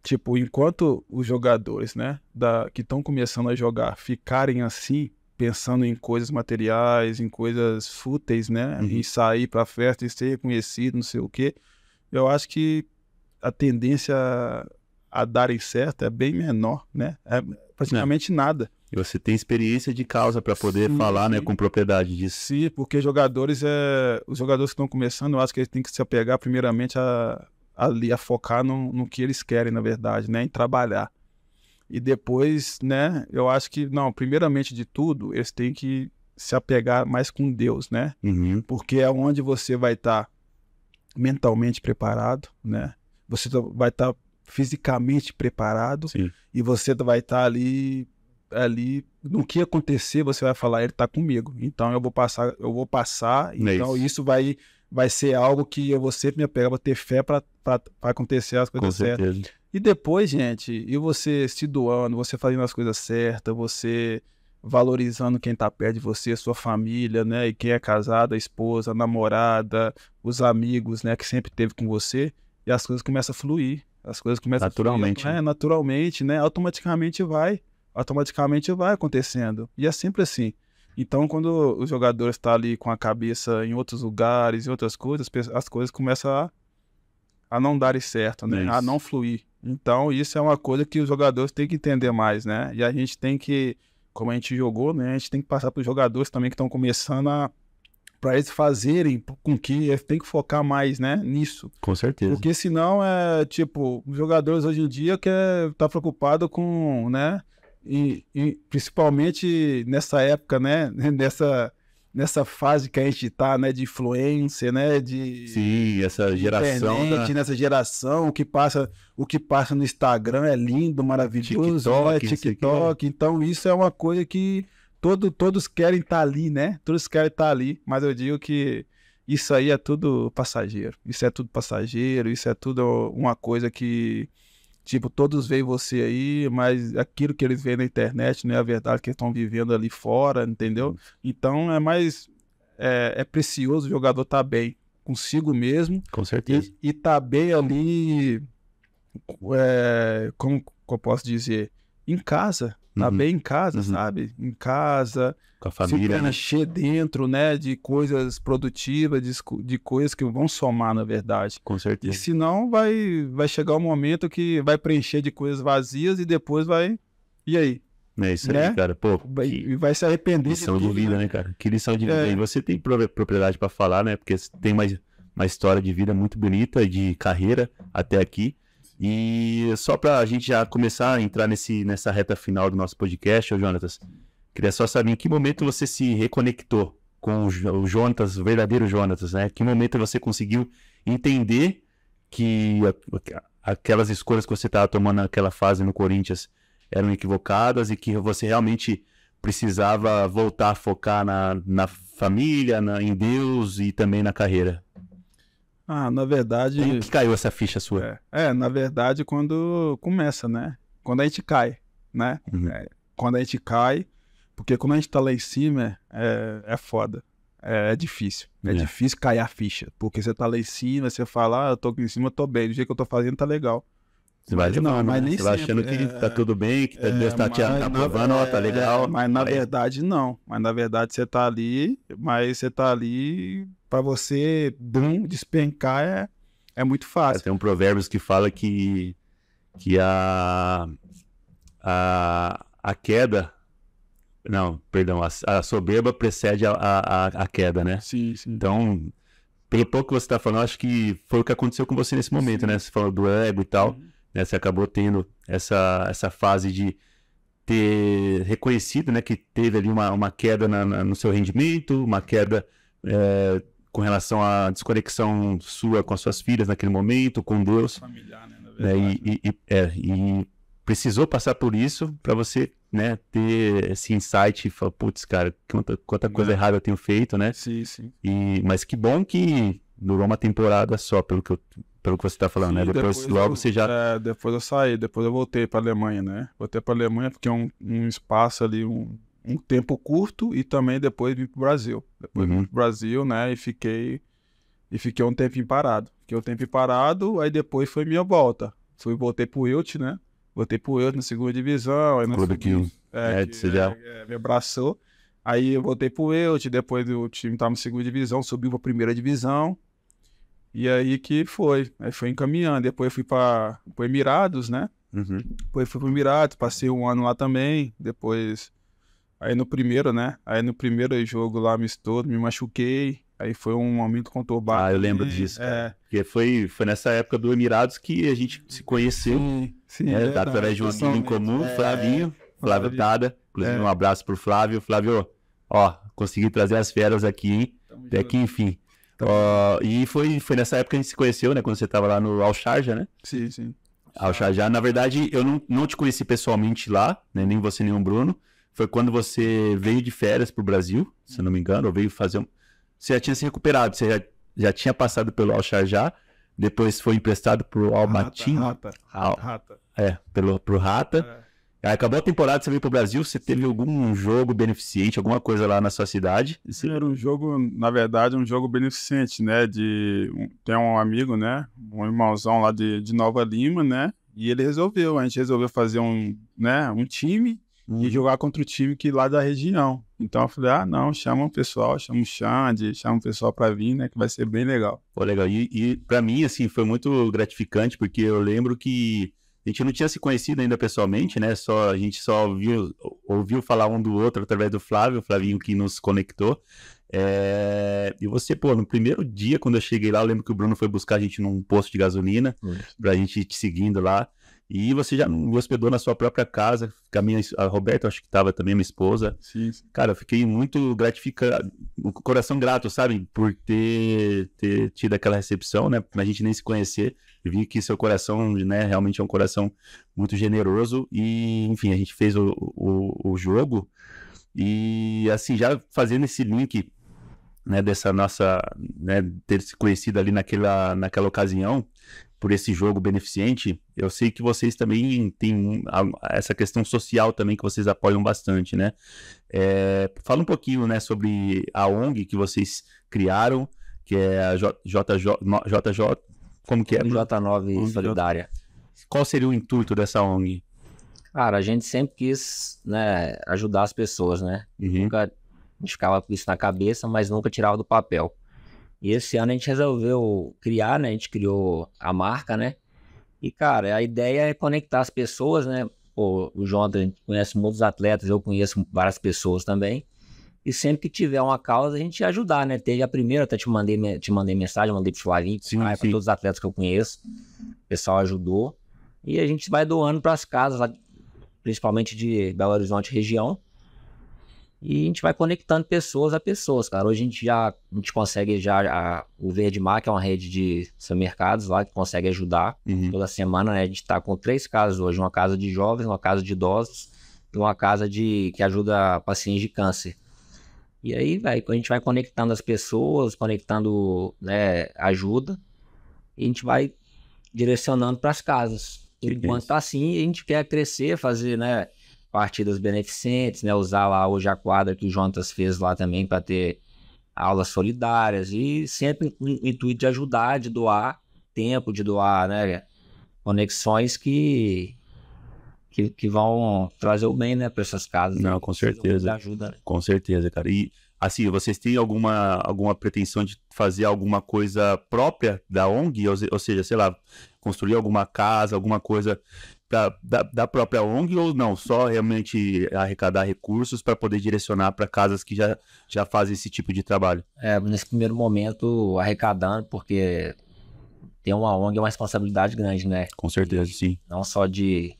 tipo, enquanto os jogadores, né, da, que estão começando a jogar ficarem assim, pensando em coisas materiais, em coisas fúteis, né? Uhum. Em sair para festa e ser reconhecido, não sei o quê. Eu acho que a tendência a darem certo é bem menor, né? É praticamente é. nada. E você tem experiência de causa para poder sim, falar né, com propriedade disso. Sim, porque jogadores, é, os jogadores que estão começando, eu acho que eles têm que se apegar primeiramente a, a, a focar no, no que eles querem, na verdade, né? Em trabalhar. E depois, né, eu acho que, não, primeiramente de tudo, eles têm que se apegar mais com Deus, né? Uhum. Porque é onde você vai estar tá mentalmente preparado, né? Você tá, vai estar tá fisicamente preparado Sim. e você tá, vai estar tá ali ali no que acontecer você vai falar ele está comigo então eu vou passar eu vou passar é então isso. isso vai vai ser algo que eu vou sempre me apegar vou ter fé para acontecer as coisas certas e depois, gente, e você se doando, você fazendo as coisas certas, você valorizando quem está perto de você, sua família, né? E quem é casado, a esposa, a namorada, os amigos, né? Que sempre teve com você. E as coisas começam a fluir. As coisas começam naturalmente, a fluir. Né, né? Naturalmente, né? Automaticamente vai. Automaticamente vai acontecendo. E é sempre assim. Então, quando o jogador está ali com a cabeça em outros lugares e outras coisas, as coisas começam a, a não darem certo, né? a não fluir. Então, isso é uma coisa que os jogadores têm que entender mais, né? E a gente tem que, como a gente jogou, né? A gente tem que passar para os jogadores também que estão começando a. para eles fazerem com que eles têm que focar mais, né? Nisso. Com certeza. Porque senão é tipo, os jogadores hoje em dia que tá preocupado com, né? E, e principalmente nessa época, né? Nessa nessa fase que a gente está, né, de influência, né, de sim, essa geração, internet, da... Né? nessa geração, o que passa, o que passa no Instagram é lindo, maravilhoso, né, TikTok, TikTok. Então isso é uma coisa que todo, todos querem estar tá ali, né? Todos querem estar tá ali, mas eu digo que isso aí é tudo passageiro. Isso é tudo passageiro. Isso é tudo uma coisa que Tipo, todos veem você aí, mas aquilo que eles veem na internet não é a verdade que estão vivendo ali fora, entendeu? Então é mais. É, é precioso o jogador estar tá bem consigo mesmo. Com certeza. E, estar tá bem ali. É, como, como eu posso dizer? Em casa. Tá uhum. bem em casa, uhum. sabe? Em casa. Com a família. Se né? cheia dentro, né? De coisas produtivas, de, de coisas que vão somar, na verdade. Com certeza. E não, vai, vai chegar um momento que vai preencher de coisas vazias e depois vai. E aí? É isso né? aí, cara. Pô, e vai se arrepender. Lição de, vida, né? né, cara? Que lição de é. vida. É. E você tem propriedade para falar, né? Porque tem mais uma história de vida muito bonita, de carreira até aqui. E só para a gente já começar a entrar nesse, nessa reta final do nosso podcast, ô Jonatas, queria só saber em que momento você se reconectou com o Jonatas, o verdadeiro Jonatas, né? Que momento você conseguiu entender que aquelas escolhas que você estava tomando naquela fase no Corinthians eram equivocadas e que você realmente precisava voltar a focar na, na família, na, em Deus e também na carreira? Ah, na verdade. Como é que caiu essa ficha sua? É, é, na verdade, quando começa, né? Quando a gente cai, né? Uhum. É, quando a gente cai, porque quando a gente tá lá em cima, é, é foda. É, é difícil. É, é difícil cair a ficha. Porque você tá lá em cima, você fala, ah, eu tô aqui em cima, eu tô bem. Do jeito que eu tô fazendo, tá legal. Você vai, não, forma, né? nem você vai achando que tá é, tá tudo bem, que tá é, Deus tá te aprovando, tá ó, tá é, legal. mas na verdade não. Mas na verdade você tá ali, mas você tá ali para você dum, despencar é, é muito fácil. Tem um provérbio que fala que, que a, a, a queda não, perdão, a, a, soberba precede a, a, a queda, né? Sim, sim. Então, pelo pouco que você está falando, acho que foi o que aconteceu com você nesse momento, sim. né? Você falou do ego e tal. Uhum. Né? Você acabou tendo essa, essa fase de ter reconhecido né, que teve ali uma, uma queda na, na, no seu rendimento, uma queda é, com relação à desconexão sua com as suas filhas naquele momento, com Deus. Familiar, né? É, verdade, né? E, e, é, e, precisou passar por isso para você né, ter esse insight e falar, putz, cara, quanta, quanta coisa né? errada eu tenho feito, né? Sim, sim. E, mas que bom que durou uma temporada só, pelo que, eu, pelo que você está falando, né? Sim, né? Depois, depois logo eu, você já. É, depois eu saí, depois eu voltei para Alemanha, né? Voltei para Alemanha porque é um, um espaço ali, um, um tempo curto e também depois vim para o Brasil. Depois uhum. vim para o Brasil, né? E fiquei e fiquei um tempinho parado. Fiquei um tempinho parado, aí depois foi minha volta. Fui, voltei pro Wilt, né? Voltei pro Wilt na segunda divisão. Aí Clube que, é, é, que, é, é, me abraçou. Aí eu voltei pro Wilt, depois o time tava na segunda divisão, subiu pra primeira divisão. E aí que foi. Aí foi encaminhando. Depois fui para o Emirados, né? Uhum. Depois fui para Emirados, passei um ano lá também. Depois. Aí no primeiro, né? Aí no primeiro jogo lá amistoso, me machuquei. Aí foi um momento conturbado. Ah, eu lembro disso. É... Porque foi, foi nessa época do Emirados que a gente se conheceu. Sim, sim. Né? É, através de um amigo em comum, é... Flavinho, Flávio Tada. Inclusive, é. um abraço pro Flávio. Flávio, ó, consegui trazer as feras aqui, hein? Até que enfim. Uh, e foi, foi nessa época que a gente se conheceu, né? Quando você tava lá no Alcharja, né? Sim, sim. Alcharja, na verdade, eu não, não te conheci pessoalmente lá, né? Nem você, nem o Bruno. Foi quando você veio de férias pro Brasil, se eu não me engano, ou veio fazer um... Você já tinha se recuperado, você já, já tinha passado pelo Alcharja, depois foi emprestado pro Almatin. Rata, rata, rata. Al... rata. É, pelo, pro Rata. É. É, acabou a temporada, você veio pro Brasil, você teve algum jogo beneficente, alguma coisa lá na sua cidade? Sim, era um jogo, na verdade, um jogo beneficente, né? De tem um amigo, né? Um irmãozão lá de, de Nova Lima, né? E ele resolveu, a gente resolveu fazer um, né, um time e uhum. jogar contra o time que lá da região. Então eu falei, ah, não, chama o pessoal, chama o Xande, chama o pessoal pra vir, né, que vai ser bem legal. Pô, legal. E, e pra mim, assim, foi muito gratificante, porque eu lembro que a gente não tinha se conhecido ainda pessoalmente, né? Só, a gente só ouviu, ouviu falar um do outro através do Flávio, o Flavinho que nos conectou. É... E você, pô, no primeiro dia, quando eu cheguei lá, eu lembro que o Bruno foi buscar a gente num posto de gasolina, Isso. pra gente ir te seguindo lá. E você já me hospedou na sua própria casa, a minha, a Roberta, acho que estava também, minha esposa. Sim, sim. Cara, eu fiquei muito gratificado, o coração grato, sabe, por ter, ter tido aquela recepção, né? A gente nem se conhecer. Eu vi que seu coração, né, realmente é um coração muito generoso. E, enfim, a gente fez o, o, o jogo. E, assim, já fazendo esse link né, dessa nossa, né, ter se conhecido ali naquela, naquela ocasião, por esse jogo beneficente, eu sei que vocês também têm essa questão social também que vocês apoiam bastante, né? É, fala um pouquinho, né, sobre a ONG que vocês criaram, que é a JJ, JJ como que é? J9 Solidária. Qual seria o intuito dessa ONG? Cara, a gente sempre quis, né, ajudar as pessoas, né? Uhum. Nunca ficava com isso na cabeça, mas nunca tirava do papel. E esse ano a gente resolveu criar, né? A gente criou a marca, né? E, cara, a ideia é conectar as pessoas, né? Pô, o João conhece muitos atletas, eu conheço várias pessoas também. E sempre que tiver uma causa, a gente ajudar, né? Teve a primeira, até te mandei, te mandei mensagem, mandei pro Flavinho, para todos os atletas que eu conheço. O pessoal ajudou. E a gente vai doando para as casas, principalmente de Belo Horizonte região. E a gente vai conectando pessoas a pessoas, cara. Hoje a gente já a gente consegue já. A, o Verde Mar, que é uma rede de mercados lá, que consegue ajudar uhum. toda semana, né? A gente está com três casas hoje: uma casa de jovens, uma casa de idosos e uma casa de que ajuda pacientes de câncer. E aí, velho, a gente vai conectando as pessoas, conectando né, ajuda, e a gente vai direcionando para as casas. É enquanto tá assim, a gente quer crescer, fazer, né? partidas beneficentes, né? Usar lá hoje a quadra que o Jontas fez lá também para ter aulas solidárias e sempre o intuito de ajudar, de doar tempo, de doar, né? Conexões que que, que vão trazer o bem, né, para essas casas. Né? Não, com certeza. Ajuda. Né? Com certeza, cara. E assim, vocês têm alguma alguma pretensão de fazer alguma coisa própria da ONG, ou, ou seja, sei lá, construir alguma casa, alguma coisa da, da, da, própria ONG ou não? Só realmente arrecadar recursos para poder direcionar para casas que já, já fazem esse tipo de trabalho? É, nesse primeiro momento, arrecadando, porque ter uma ONG é uma responsabilidade grande, né? Com certeza, e, sim. Não só de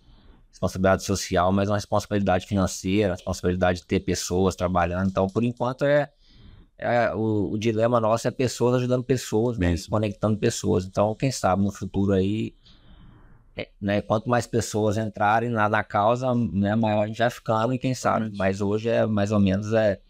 responsabilidade social, mas uma responsabilidade financeira, responsabilidade de ter pessoas trabalhando. Então, por enquanto, é, é o, o dilema nosso é pessoas ajudando pessoas, né? conectando pessoas. Então, quem sabe no futuro aí é, né, quanto mais pessoas entrarem lá na causa, né, maior a gente vai ficando e quem sabe. Mas hoje é mais ou menos é,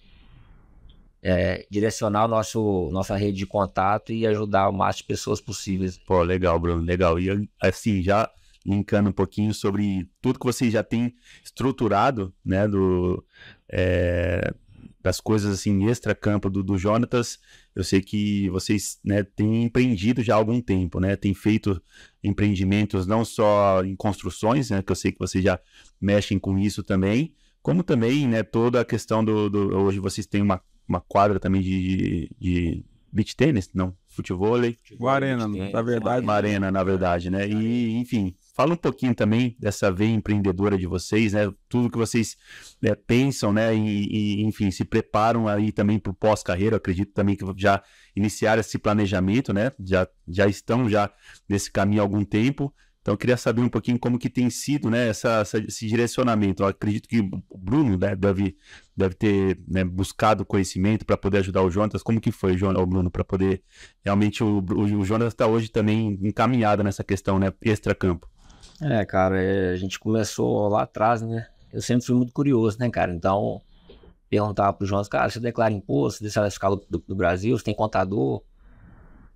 é, direcionar nosso, nossa rede de contato e ajudar o máximo de pessoas possíveis. Pô, legal, Bruno, legal. E assim, já linkando um pouquinho sobre tudo que você já tem estruturado, né, do, é, das coisas assim extra-campo do, do Jonatas, eu sei que vocês né, têm empreendido já há algum tempo, né? Tem feito empreendimentos não só em construções, né? Que eu sei que vocês já mexem com isso também, como também né, toda a questão do, do hoje vocês têm uma, uma quadra também de, de, beach tênis, não? Futebol, futebol uma arena, na verdade. Uma arena, na verdade, né? E, enfim, Fala um pouquinho também dessa veia empreendedora de vocês, né? Tudo que vocês né, pensam, né? E, e, enfim, se preparam aí também para o pós-carreira. Acredito também que já iniciaram esse planejamento, né? Já, já estão já nesse caminho há algum tempo. Então, eu queria saber um pouquinho como que tem sido, né? Essa, essa esse direcionamento. Eu acredito que o Bruno né, deve, deve ter né, buscado conhecimento para poder ajudar o Jonas. Como que foi, o Bruno, para poder... Realmente, o, o, o Jonas está hoje também encaminhado nessa questão, né? Extra-campo. É, cara, é, a gente começou lá atrás, né? Eu sempre fui muito curioso, né, cara? Então, perguntava pro João, cara, você declara imposto, deixa a escala do, do Brasil, você tem contador?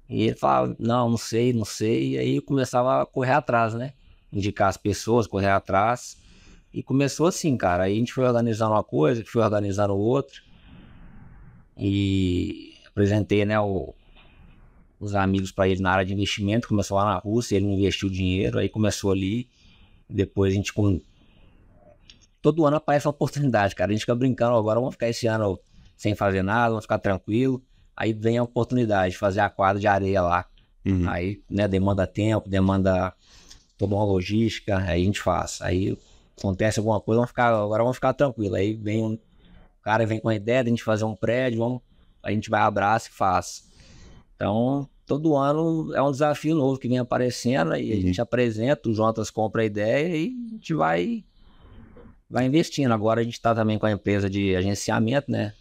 E ele falava, não, não sei, não sei. E aí eu começava a correr atrás, né? Indicar as pessoas, correr atrás. E começou assim, cara. Aí a gente foi organizando uma coisa, foi organizando outra. E apresentei, né, o, os amigos para ele na área de investimento, começou lá na Rússia, ele investiu dinheiro, aí começou ali, depois a gente tipo, todo ano aparece uma oportunidade, cara, a gente fica brincando, agora vamos ficar esse ano sem fazer nada, vamos ficar tranquilo, aí vem a oportunidade de fazer a quadra de areia lá, uhum. aí, né, demanda tempo, demanda tomar uma logística, aí a gente faz, aí acontece alguma coisa, vamos ficar, agora vamos ficar tranquilo, aí vem um cara vem com a ideia de a gente fazer um prédio, vamos, a gente vai abraça e faz. Então, todo ano é um desafio novo que vem aparecendo e a uhum. gente apresenta, o Jontas compra a ideia e a gente vai, vai investindo. Agora a gente está também com a empresa de agenciamento, né?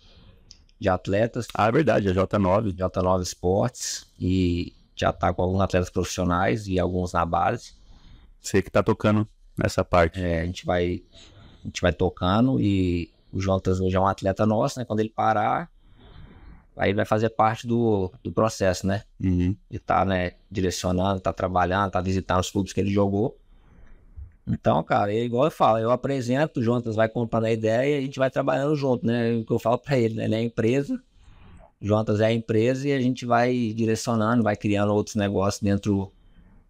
De atletas. Ah, é verdade, a J9. J9 Esportes. E já está com alguns atletas profissionais e alguns na base. Você que está tocando nessa parte. É, a gente vai, a gente vai tocando e o Jontas hoje é um atleta nosso, né? Quando ele parar, aí vai fazer parte do, do processo, né? Uhum. E tá, né, direcionando, tá trabalhando, tá visitando os clubes que ele jogou. Então, cara, é igual eu falo, eu apresento, o Jonas vai comprando a ideia e a gente vai trabalhando junto, né? É o que eu falo para ele, né? Ele é a empresa, o Jonas é a empresa e a gente vai direcionando, vai criando outros negócios dentro,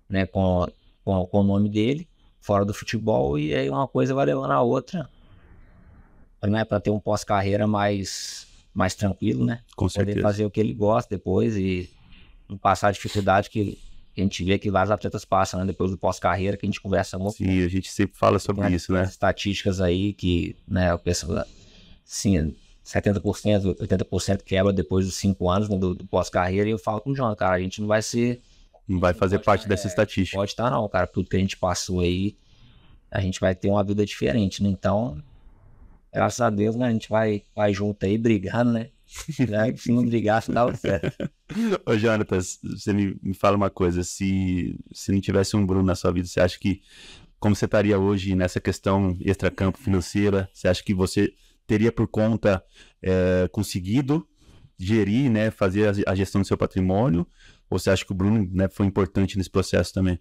né, com, com, com o nome dele, fora do futebol, e aí uma coisa vai levando a outra, né? Pra ter um pós-carreira mais mais tranquilo, né? Com poder certeza. fazer o que ele gosta depois e não passar a dificuldade que a gente vê que vários atletas passam, né? Depois do pós-carreira, que a gente conversa muito. Sim, né? a gente sempre fala sobre isso, né? Estatísticas aí que, né, eu penso, sim, 70%, 80% quebra depois dos 5 anos né, do, do pós-carreira. E eu falo com o João, cara, a gente não vai ser. Não vai fazer parte estar, tá, dessa é, estatística. Pode estar, tá não, cara. Tudo que a gente passou aí, a gente vai ter uma vida diferente, né? Então, Graças a Deus, né? A gente vai, vai junto aí brigando, né? Se não brigasse, dava certo. Ô, Jonatas, você me, me fala uma coisa. Se, se não tivesse um Bruno na sua vida, você acha que como você estaria hoje nessa questão extracampo financeira? Você acha que você teria por conta é, conseguido gerir, né, fazer a, gestão do seu patrimônio? Ou você acha que o Bruno né, foi importante nesse processo também?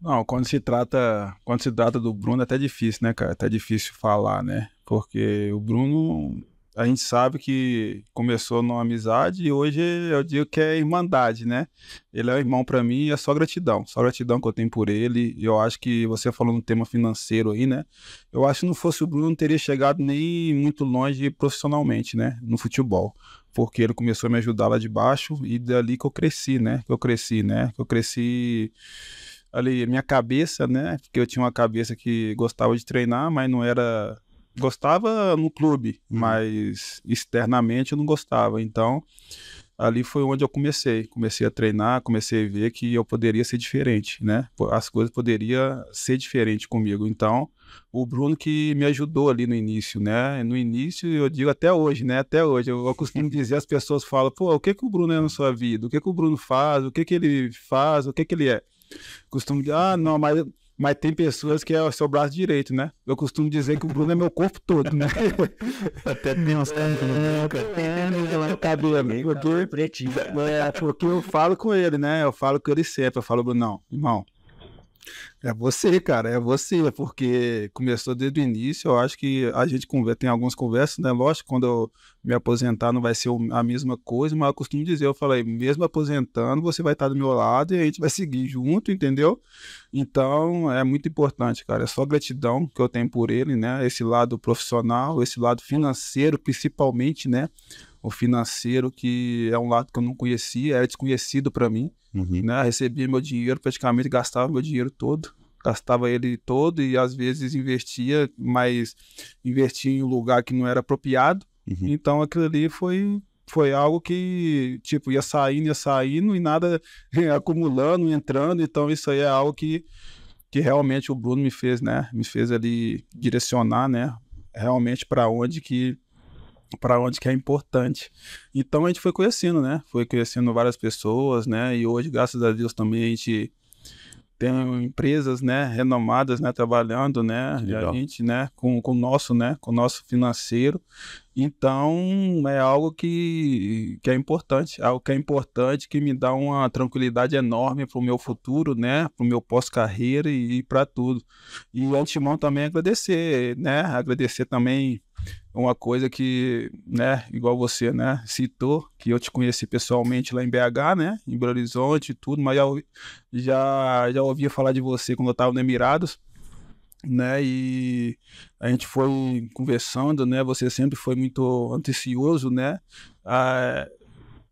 Não, quando se trata, quando se trata do Bruno é até difícil, né, cara? É até difícil falar, né? Porque o Bruno, a gente sabe que começou numa amizade e hoje eu é digo que é irmandade, né? Ele é um irmão para mim e é só gratidão, só gratidão que eu tenho por ele. E eu acho que você falou no tema financeiro aí, né? Eu acho que não fosse o Bruno, não teria chegado nem muito longe profissionalmente, né? No futebol porque ele começou a me ajudar lá de baixo e dali que eu cresci, né? Que eu cresci, né? Que eu cresci ali minha cabeça, né? Porque eu tinha uma cabeça que gostava de treinar, mas não era gostava no clube, uhum. mas externamente eu não gostava. Então, ali foi onde eu comecei. Comecei a treinar, comecei a ver que eu poderia ser diferente, né? As coisas poderiam ser diferentes comigo. Então, o Bruno que me ajudou ali no início, né? No início, eu digo até hoje, né? Até hoje. Eu, eu costumo dizer, as pessoas falam, pô, o que, que o Bruno é na sua vida? O que, que o Bruno faz? O que, que ele faz? O que, que ele é? Costumo dizer, ah, não, mas mas tem pessoas que é o seu braço direito, né? Eu costumo dizer que o Bruno é meu corpo todo, né? Até tem umas é, né? cabelos. Né? É, porque eu falo com ele, né? Eu falo com ele sempre. Eu falo, Bruno, não, irmão, é você, cara, é você, é porque começou desde o início. Eu acho que a gente tem algumas conversas, né? Lógico, quando eu me aposentar não vai ser a mesma coisa, mas eu costumo dizer, eu falei, mesmo aposentando, você vai estar do meu lado e a gente vai seguir junto, entendeu? Então, é muito importante, cara. É só gratidão que eu tenho por ele, né? Esse lado profissional, esse lado financeiro, principalmente, né? o financeiro, que é um lado que eu não conhecia, era desconhecido para mim. Uhum. Né? Recebia meu dinheiro, praticamente gastava meu dinheiro todo, gastava ele todo e às vezes investia, mas investia em um lugar que não era apropriado. Uhum. Então aquilo ali foi foi algo que, tipo, ia saindo, ia saindo e nada acumulando, entrando. Então, isso aí é algo que, que realmente o Bruno me fez, né? Me fez ali direcionar, né? Realmente para onde que para onde que é importante. Então a gente foi conhecendo, né? Foi conhecendo várias pessoas, né? E hoje, graças a Deus, também a gente tem empresas, né, renomadas, né, trabalhando, né, Legal. a gente, né, com, com o nosso, né, com o nosso financeiro. Então, é algo que, que é importante, é algo que é importante, que me dá uma tranquilidade enorme para o meu futuro, né, para o meu pós-carreira e, e para tudo. E, ao também agradecer, né, agradecer também uma coisa que, né, igual você, né, citou, que eu te conheci pessoalmente lá em BH, né, em Belo Horizonte e tudo, mas já, já, já ouvia falar de você quando eu estava no Emirados, né, e a gente foi conversando, né, você sempre foi muito ansioso, né, a,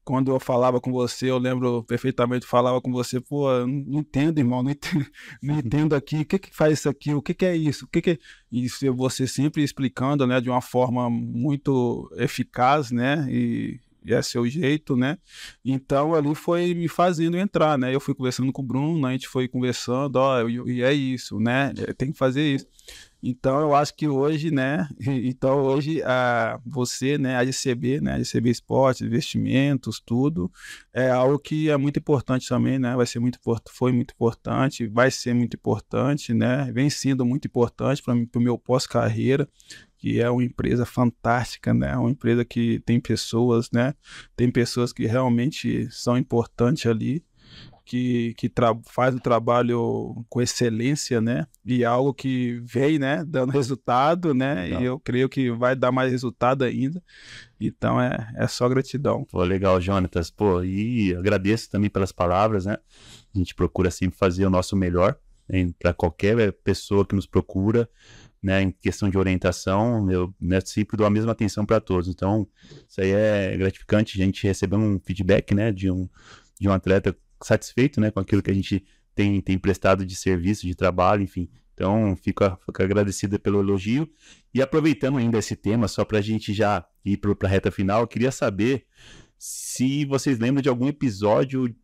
quando eu falava com você, eu lembro perfeitamente, falava com você, pô, não entendo, irmão, não entendo, não entendo aqui, o que que faz isso aqui, o que que é isso, o que que... É- e você sempre explicando, né, de uma forma muito eficaz, né, e, e é seu jeito, né? Então ali foi me fazendo entrar, né? Eu fui conversando com o Bruno, a gente foi conversando, ó, e é isso, né? Tem que fazer isso. Então eu acho que hoje, né? Então hoje a você, né, a GCB, né, a GCB Esportes, investimentos, tudo é algo que é muito importante também, né? Vai ser muito foi muito importante, vai ser muito importante, né? Vem sendo muito importante para o meu pós-carreira, que é uma empresa fantástica, né? Uma empresa que tem pessoas, né? Tem pessoas que realmente são importantes ali que, que faz o trabalho com excelência, né? E é algo que vem, né, dando resultado, né? Legal. E eu creio que vai dar mais resultado ainda. Então é, é só gratidão. Pô, legal, Jonatas. Pô, e agradeço também pelas palavras, né? A gente procura sempre fazer o nosso melhor para qualquer pessoa que nos procura. Né, em questão de orientação, eu né, sempre dou a mesma atenção para todos. Então, isso aí é gratificante. A gente recebeu um feedback né, de, um, de um atleta satisfeito né, com aquilo que a gente tem, tem prestado de serviço, de trabalho, enfim. Então, fico, fico agradecida pelo elogio. E aproveitando ainda esse tema, só para a gente já ir para a reta final, eu queria saber se vocês lembram de algum episódio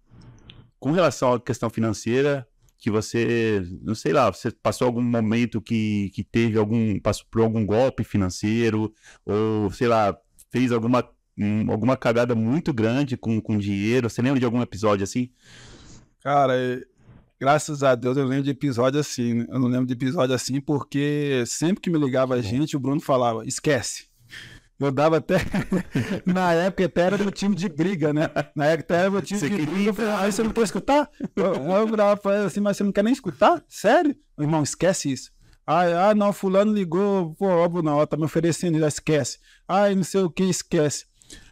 com relação à questão financeira que você, não sei lá, você passou algum momento que, que teve algum, passou por algum golpe financeiro, ou sei lá, fez alguma um, alguma cagada muito grande com, com dinheiro? Você lembra de algum episódio assim? Cara, é, graças a Deus eu lembro de episódio assim. Né? Eu não lembro de episódio assim porque sempre que me ligava a tá gente, o Bruno falava: esquece. Eu dava até. Na época até era do time de briga, né? Na época até era do time você de queria... briga. Eu falei, ah, você não quer escutar? Eu, eu grava, assim, mas você não quer nem escutar? Sério? Meu irmão, esquece isso. Ah, ah não, fulano ligou, pô, óbvio não, ó, tá me oferecendo, já esquece. Ah, não sei o que, esquece.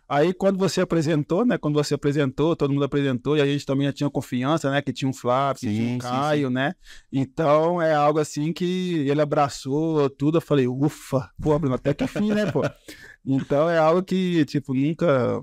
Aí quando você apresentou, né? Quando você apresentou, todo mundo apresentou, e a gente também já tinha confiança, né? Que tinha um Flávio, que tinha um Caio, sim, sim. né? Então é algo assim que ele abraçou tudo. Eu falei, ufa, pô, Bruno, até que fim, né, pô? Então é algo que, tipo, nunca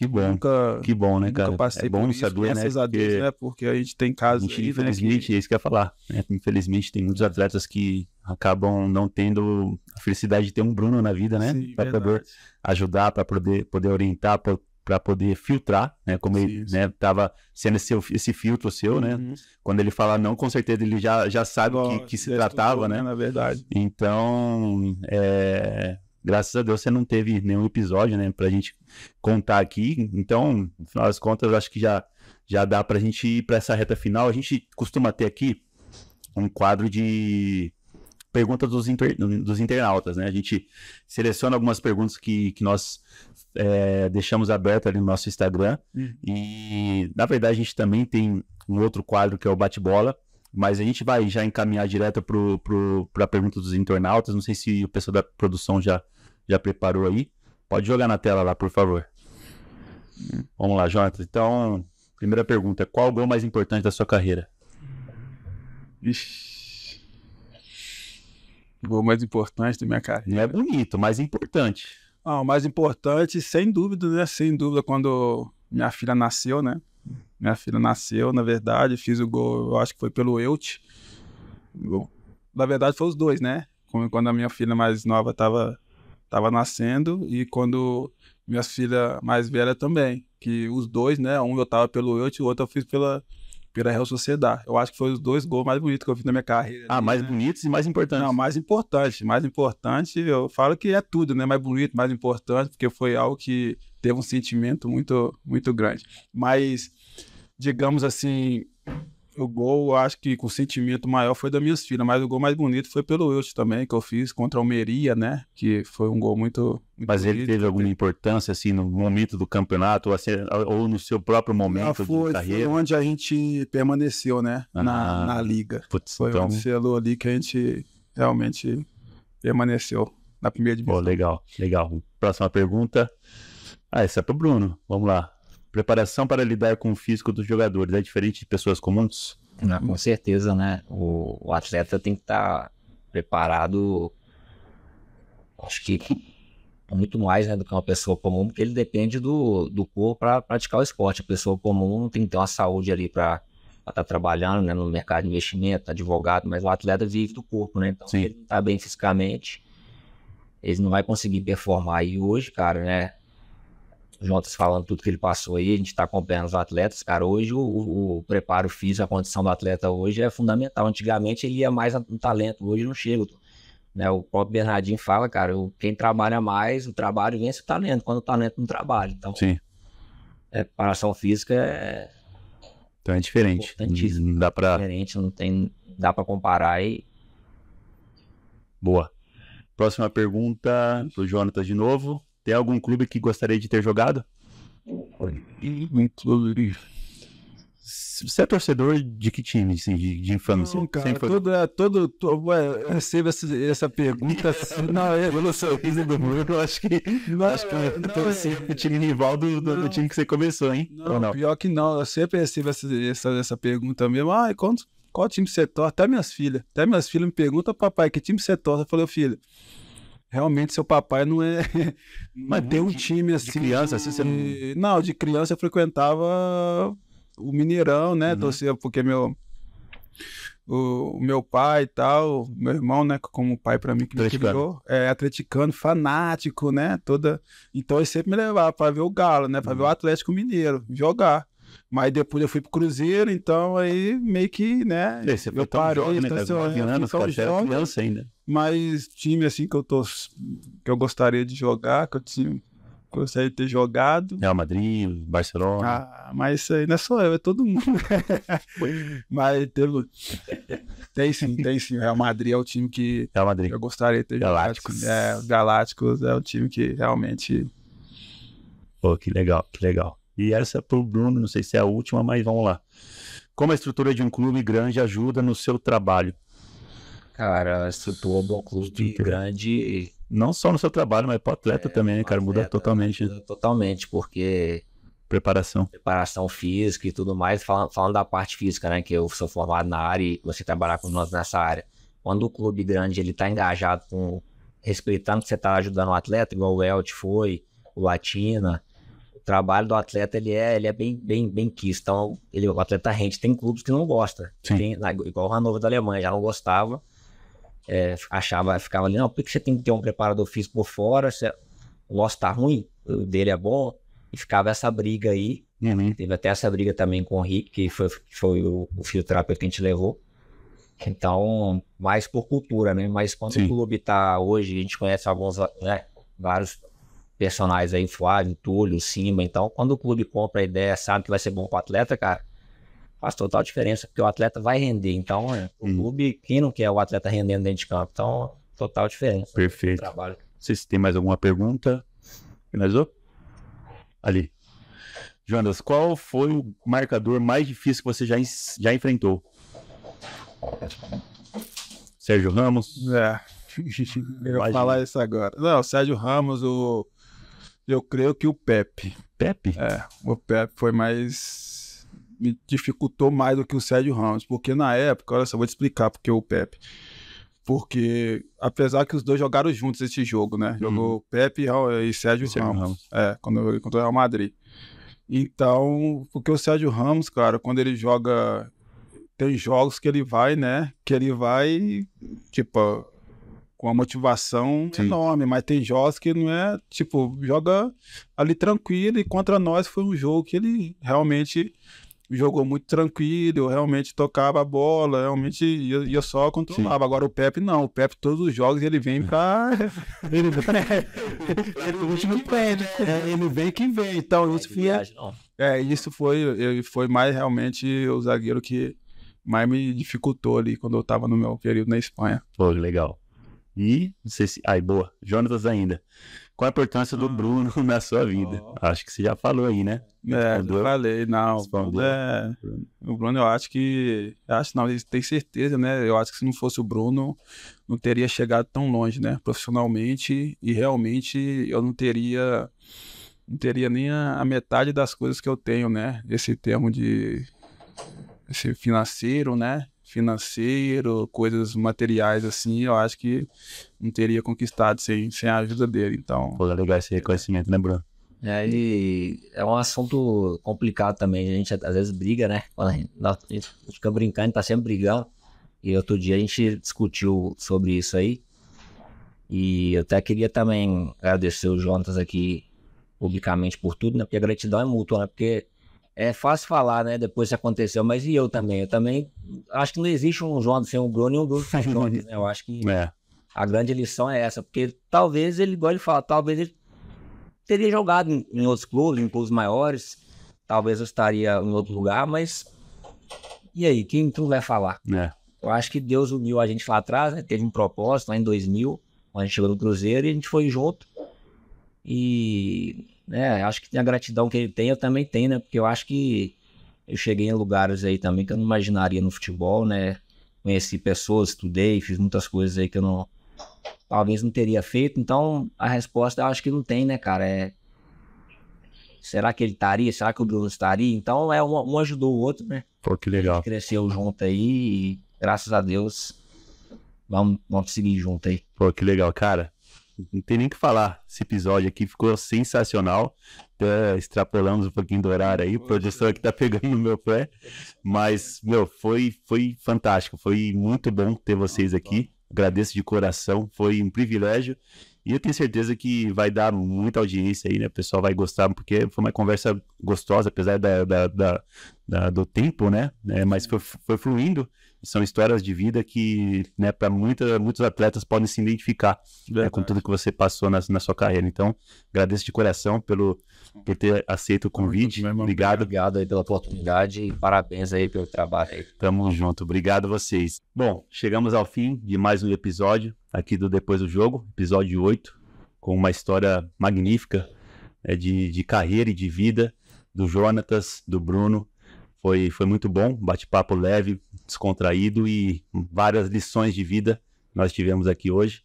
que bom. Nunca, que bom, né, cara? é bom isso, saber, né, graças né? a Deus, porque... né? Porque a gente tem casos. Né, gente, aí, infelizmente, né? é isso que eu ia falar. Né? Infelizmente, tem muitos atletas que acabam não tendo a felicidade de ter um Bruno na vida, né? Para poder ajudar, para poder, poder orientar, para poder filtrar, né? Como sim, ele, estava né, tava sendo esse, esse filtro seu, né? uhum. né? Quando ele fala não, com certeza ele já, já sabe que, que se tratava, né? Na verdade. Então, é, Graças a Deus você não teve nenhum episódio, né, pra gente contar aqui. Então, no final das contas, eu acho que já, já dá pra gente ir pra essa reta final. A gente costuma ter aqui um quadro de perguntas dos, inter... dos internautas, né? A gente seleciona algumas perguntas que, que nós é, deixamos aberto ali no nosso Instagram. Uhum. E, na verdade, a gente também tem um outro quadro que é o Bate-Bola, mas a gente vai já encaminhar direto para a pergunta dos internautas. Não sei se o pessoal da produção já, já preparou aí. Pode jogar na tela lá, por favor. Vamos lá, Jonathan. Então, primeira pergunta: qual o gol mais importante da sua carreira? Ixi. O gol mais importante da minha carreira. Não é bonito, mas importante. Ah, o mais importante, sem dúvida, né? Sem dúvida, quando minha filha nasceu, né? Minha filha nasceu, na verdade, fiz o gol, eu acho que foi pelo Eut. Na verdade, foi os dois, né? Quando a minha filha mais nova estava tava nascendo e quando minha filha mais velha também. Que os dois, né? Um eu tava pelo Eut e o outro eu fiz pela, pela Real Sociedade. Eu acho que foi os dois gols mais bonitos que eu vi na minha carreira. Ah, ali, né? mais né? bonitos e mais importantes. Não, mais importante. Mais importante, eu falo que é tudo, né? Mais bonito, mais importante, porque foi algo que teve um sentimento muito, muito grande. Mas, digamos assim, o gol, acho que com sentimento maior foi da minha filha, mas o gol mais bonito foi pelo Wilson também, que eu fiz contra o Almeria, né? Que foi um gol muito. muito mas ele bonito, teve alguma importância, assim, no momento do campeonato, ou, assim, ou no seu próprio ah, momento foi, de carreira? Foi onde a gente permaneceu, né? Ah, na, na liga. Putz, foi então... um selo ali que a gente realmente permaneceu na primeira divisão. Oh, legal, legal. Próxima pergunta. Ah, essa é pro Bruno. Vamos lá preparação para lidar com o físico dos jogadores é diferente de pessoas comuns? Não, com certeza, né? O, o, atleta tem que estar tá preparado, acho que muito mais né, do que uma pessoa comum, porque ele depende do, do corpo para praticar o esporte. A pessoa comum tem que ter uma saúde ali para estar tá trabalhando né, no mercado de investimento, advogado, mas o atleta vive do corpo, né? Então, Sim. se ele não está bem fisicamente, ele não vai conseguir performar. E hoje, cara, né? Jonas falando tudo que ele passou aí, a gente está acompanhando os atletas, cara. Hoje o, o, preparo físico, a condição do atleta hoje é fundamental. Antigamente ele ia mais no talento, hoje não chega. Né? O próprio Bernardinho fala, cara, quem trabalha mais, o trabalho vence o talento, quando o talento não trabalha. Então, Sim. É, preparação física é. Então é diferente. Não dá pra. É diferente, não tem. Dá pra comparar e. Boa. Próxima pergunta do Jonathan de novo. Tem algum clube que gostaria de ter jogado? Um Você é torcedor de que time, assim, de, de infância? Não, é cara, Sempre foi... todo, é, todo, todo eu recebo essa, essa pergunta. Assim, não, eu não sou filho do Bruno, eu acho que. Não, acho que eu tô não, é. sempre é, o time rival do, do, do, time que você começou, hein? Não, não? pior que não. Eu sempre recebo essa, essa, essa pergunta mesmo. Ah, quanto, qual time você torce? Até minhas filhas. Até minhas filhas me perguntam, papai, que time você torce? Eu falei, filho, realmente seu papai não é. Uhum. Mas tem um time assim. De criança, assim, você não... de criança eu frequentava o Mineirão, né? Uhum. Torcia, porque meu. O, meu pai e tal, meu irmão, né, como pai para mim que me criou, é atleticano, fanático, né, toda. Então ele sempre me levava para ver o Galo, né, para uhum. ver o uhum. Atlético Mineiro jogar. Mas depois eu fui pro Cruzeiro, então aí meio que, né, Esse eu parei, né, tá estacionei. Tá anos, então, cara, joga, criança ainda. Mas time assim que eu tô. que eu gostaria de jogar, que eu tinha, gostaria de ter jogado. Real Madrid, Barcelona. Ah, mas isso aí não é só eu, é todo mundo. É. mas teve, tem sim, tem sim. O Real Madrid é o time que Real Madrid. eu gostaria de ter Galácticos. jogado. É, o Galácticos é o time que realmente. Pô, que legal, que legal. E essa é pro Bruno, não sei se é a última, mas vamos lá. Como a estrutura de um clube grande ajuda no seu trabalho? cara, se todo um clube grande. Não só no seu trabalho, mas para atleta é, também, né, cara? Atleta, muda né? totalmente. Muda totalmente, porque. Preparação. Preparação física e tudo mais. Falando, falando da parte física, né? Que eu sou formado na área e você trabalhar com nós nessa área. Quando o clube grande ele tá engajado com. respeitando que você tá ajudando o atleta, igual o Elt foi, o Latina. O trabalho do atleta ele é, ele é bem, bem, bem quisto. Então, ele, o atleta rente. Tem clubes que não gosta. Tem, igual o Hanover da Alemanha, já não gostava é, achava, ficava ali, não, por que você tem que ter um preparador físico por fora? Você, o nosso tá ruim, o dele é bom. E ficava essa briga aí. Uhum. Teve até essa briga também com o Rick, que foi, foi o, o fisioterapeuta que a gente levou. Então, mais por cultura, né? Mas quando Sim. o clube tá hoje, a gente conhece alguns, né? Vários personagens aí, Flávio, Túlio, Simba. Então, quando o clube compra a ideia, sabe que vai ser bom pro atleta, cara, faz total diferença, porque o atleta vai render. Então, é, o hum. clube, quem não quer o atleta rendendo dentro de campo? Então, total diferença. Perfeito. Trabalho. Não sei se tem mais alguma pergunta. Finalizou? Ali. Jonas, qual foi o marcador mais difícil que você já, já enfrentou? Sérgio Ramos? É. Eu falar isso agora. Não, Sérgio Ramos, o... eu creio que o Pepe. Pepe? É, o Pepe foi mais me dificultou mais do que o Sérgio Ramos, porque na época, olha só, vou te explicar porque o Pepe. Porque, apesar que os dois jogaram juntos esse jogo, né? Uhum. Jogou uhum. Pepe e Sérgio, Sérgio Ramos. Ramos. É, quando contra o Real Madrid. Então, porque o Sérgio Ramos, cara, quando ele joga. Tem jogos que ele vai, né? Que ele vai, tipo, com a motivação Sim. enorme, mas tem jogos que não é, tipo, joga ali tranquilo e contra nós foi um jogo que ele realmente jogou muito tranquilo, realmente tocava a bola, realmente ia, ia só, controlava. Sim. Agora o Pepe não, o Pepe todos os jogos ele vem pra. ele, é. ele, último pé, né? É, ele vem que vem. Então, isso foi. É, é, isso foi, foi mais realmente o zagueiro que mais me dificultou ali quando eu tava no meu período na Espanha. Pô, legal. E, não sei se. Ai, boa. Jonatas ainda. Qual a importância do Bruno na sua vida? Acho que você já falou aí, né? É, eu falei, não. Respondeu. É, o Bruno, eu acho que. Acho não, tem certeza, né? Eu acho que se não fosse o Bruno, não teria chegado tão longe, né? Profissionalmente e realmente eu não teria. Não teria nem a, a metade das coisas que eu tenho, né? Esse termo de. Esse financeiro, né? financeiro, coisas materiais assim, eu acho que não teria conquistado sem, sem a ajuda dele. Então. Pô, é legal esse reconhecimento, né, Bruno? É, e é um assunto complicado também. A gente às vezes briga, né? A gente, a gente fica brincando, tá sempre brigando. E outro dia a gente discutiu sobre isso aí. E eu até queria também agradecer o Jonas aqui publicamente por tudo, né? Porque a gratidão é mútua, né? Porque é fácil falar, né? Depois que aconteceu, mas e eu também? Eu também acho que não existe um João sem o Bruno e um Bruno sem o João. Né? Eu acho que é. a grande lição é essa, porque talvez ele, igual ele fala, talvez ele teria jogado em, em outros clubes, em clubes maiores, talvez eu estaria em outro lugar, mas e aí? Quem tu vai falar? É. Eu acho que Deus uniu a gente lá atrás, né? teve um propósito lá em 2000, quando a gente chegou no Cruzeiro e a gente foi junto. E né? Acho que tem a gratidão que ele tem, eu também tenho, né? Porque eu acho que eu cheguei em lugares aí também que eu não imaginaria no futebol, né? Conheci pessoas, estudei, fiz muitas coisas aí que eu não. Talvez não teria feito. Então, a resposta eu acho que não tem, né, cara? É. Será que ele estaria? Será que o Bruno estaria? Então, é um, um ajudou o outro, né? Pô, que legal. A gente cresceu junto aí e, graças a Deus, vamos, vamos seguir junto aí. Pô, que legal, cara não tem nem que falar. Esse episódio aqui ficou sensacional. extrapolamos um pouquinho do horário aí, o produção que tá pegando no meu pé. Mas, meu, foi, foi fantástico. Foi muito bom ter vocês aqui. Agradeço de coração, foi um privilégio. E eu tenho certeza que vai dar muita audiência aí, né? O pessoal vai gostar, porque foi uma conversa gostosa, apesar da, da, da, da do tempo, né? É, mas foi, foi fluindo são histórias de vida que, né, para muitos atletas podem se identificar né, com tudo que você passou na, na, sua carreira. Então, agradeço de coração pelo, por ter aceito o convite. obrigado. Obrigado aí pela oportunidade e parabéns aí pelo trabalho. Aí. Tamo junto. Obrigado a vocês. Bom, chegamos ao fim de mais um episódio aqui do Depois do Jogo, episódio 8, com uma história magnífica né, de, de carreira e de vida do Jonatas, do Bruno. Foi, foi muito bom, bate-papo leve, descontraído e várias lições de vida nós tivemos aqui hoje.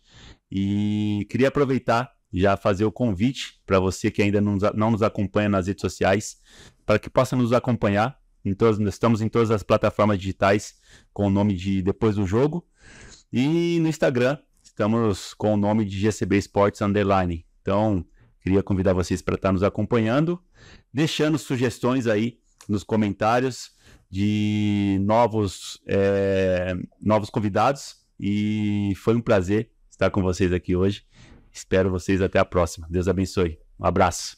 E queria aproveitar já fazer o convite para você que ainda não, não nos acompanha nas redes sociais, para que possa nos acompanhar. Em todas, estamos em todas as plataformas digitais com o nome de Depois do Jogo. E no Instagram, estamos com o nome de GCB Sports Underline. Então, queria convidar vocês para estar tá nos acompanhando, deixando sugestões aí nos comentários de novos, é, novos convidados. E foi um prazer estar com vocês aqui hoje. Espero vocês até a próxima. Deus abençoe. Um abraço.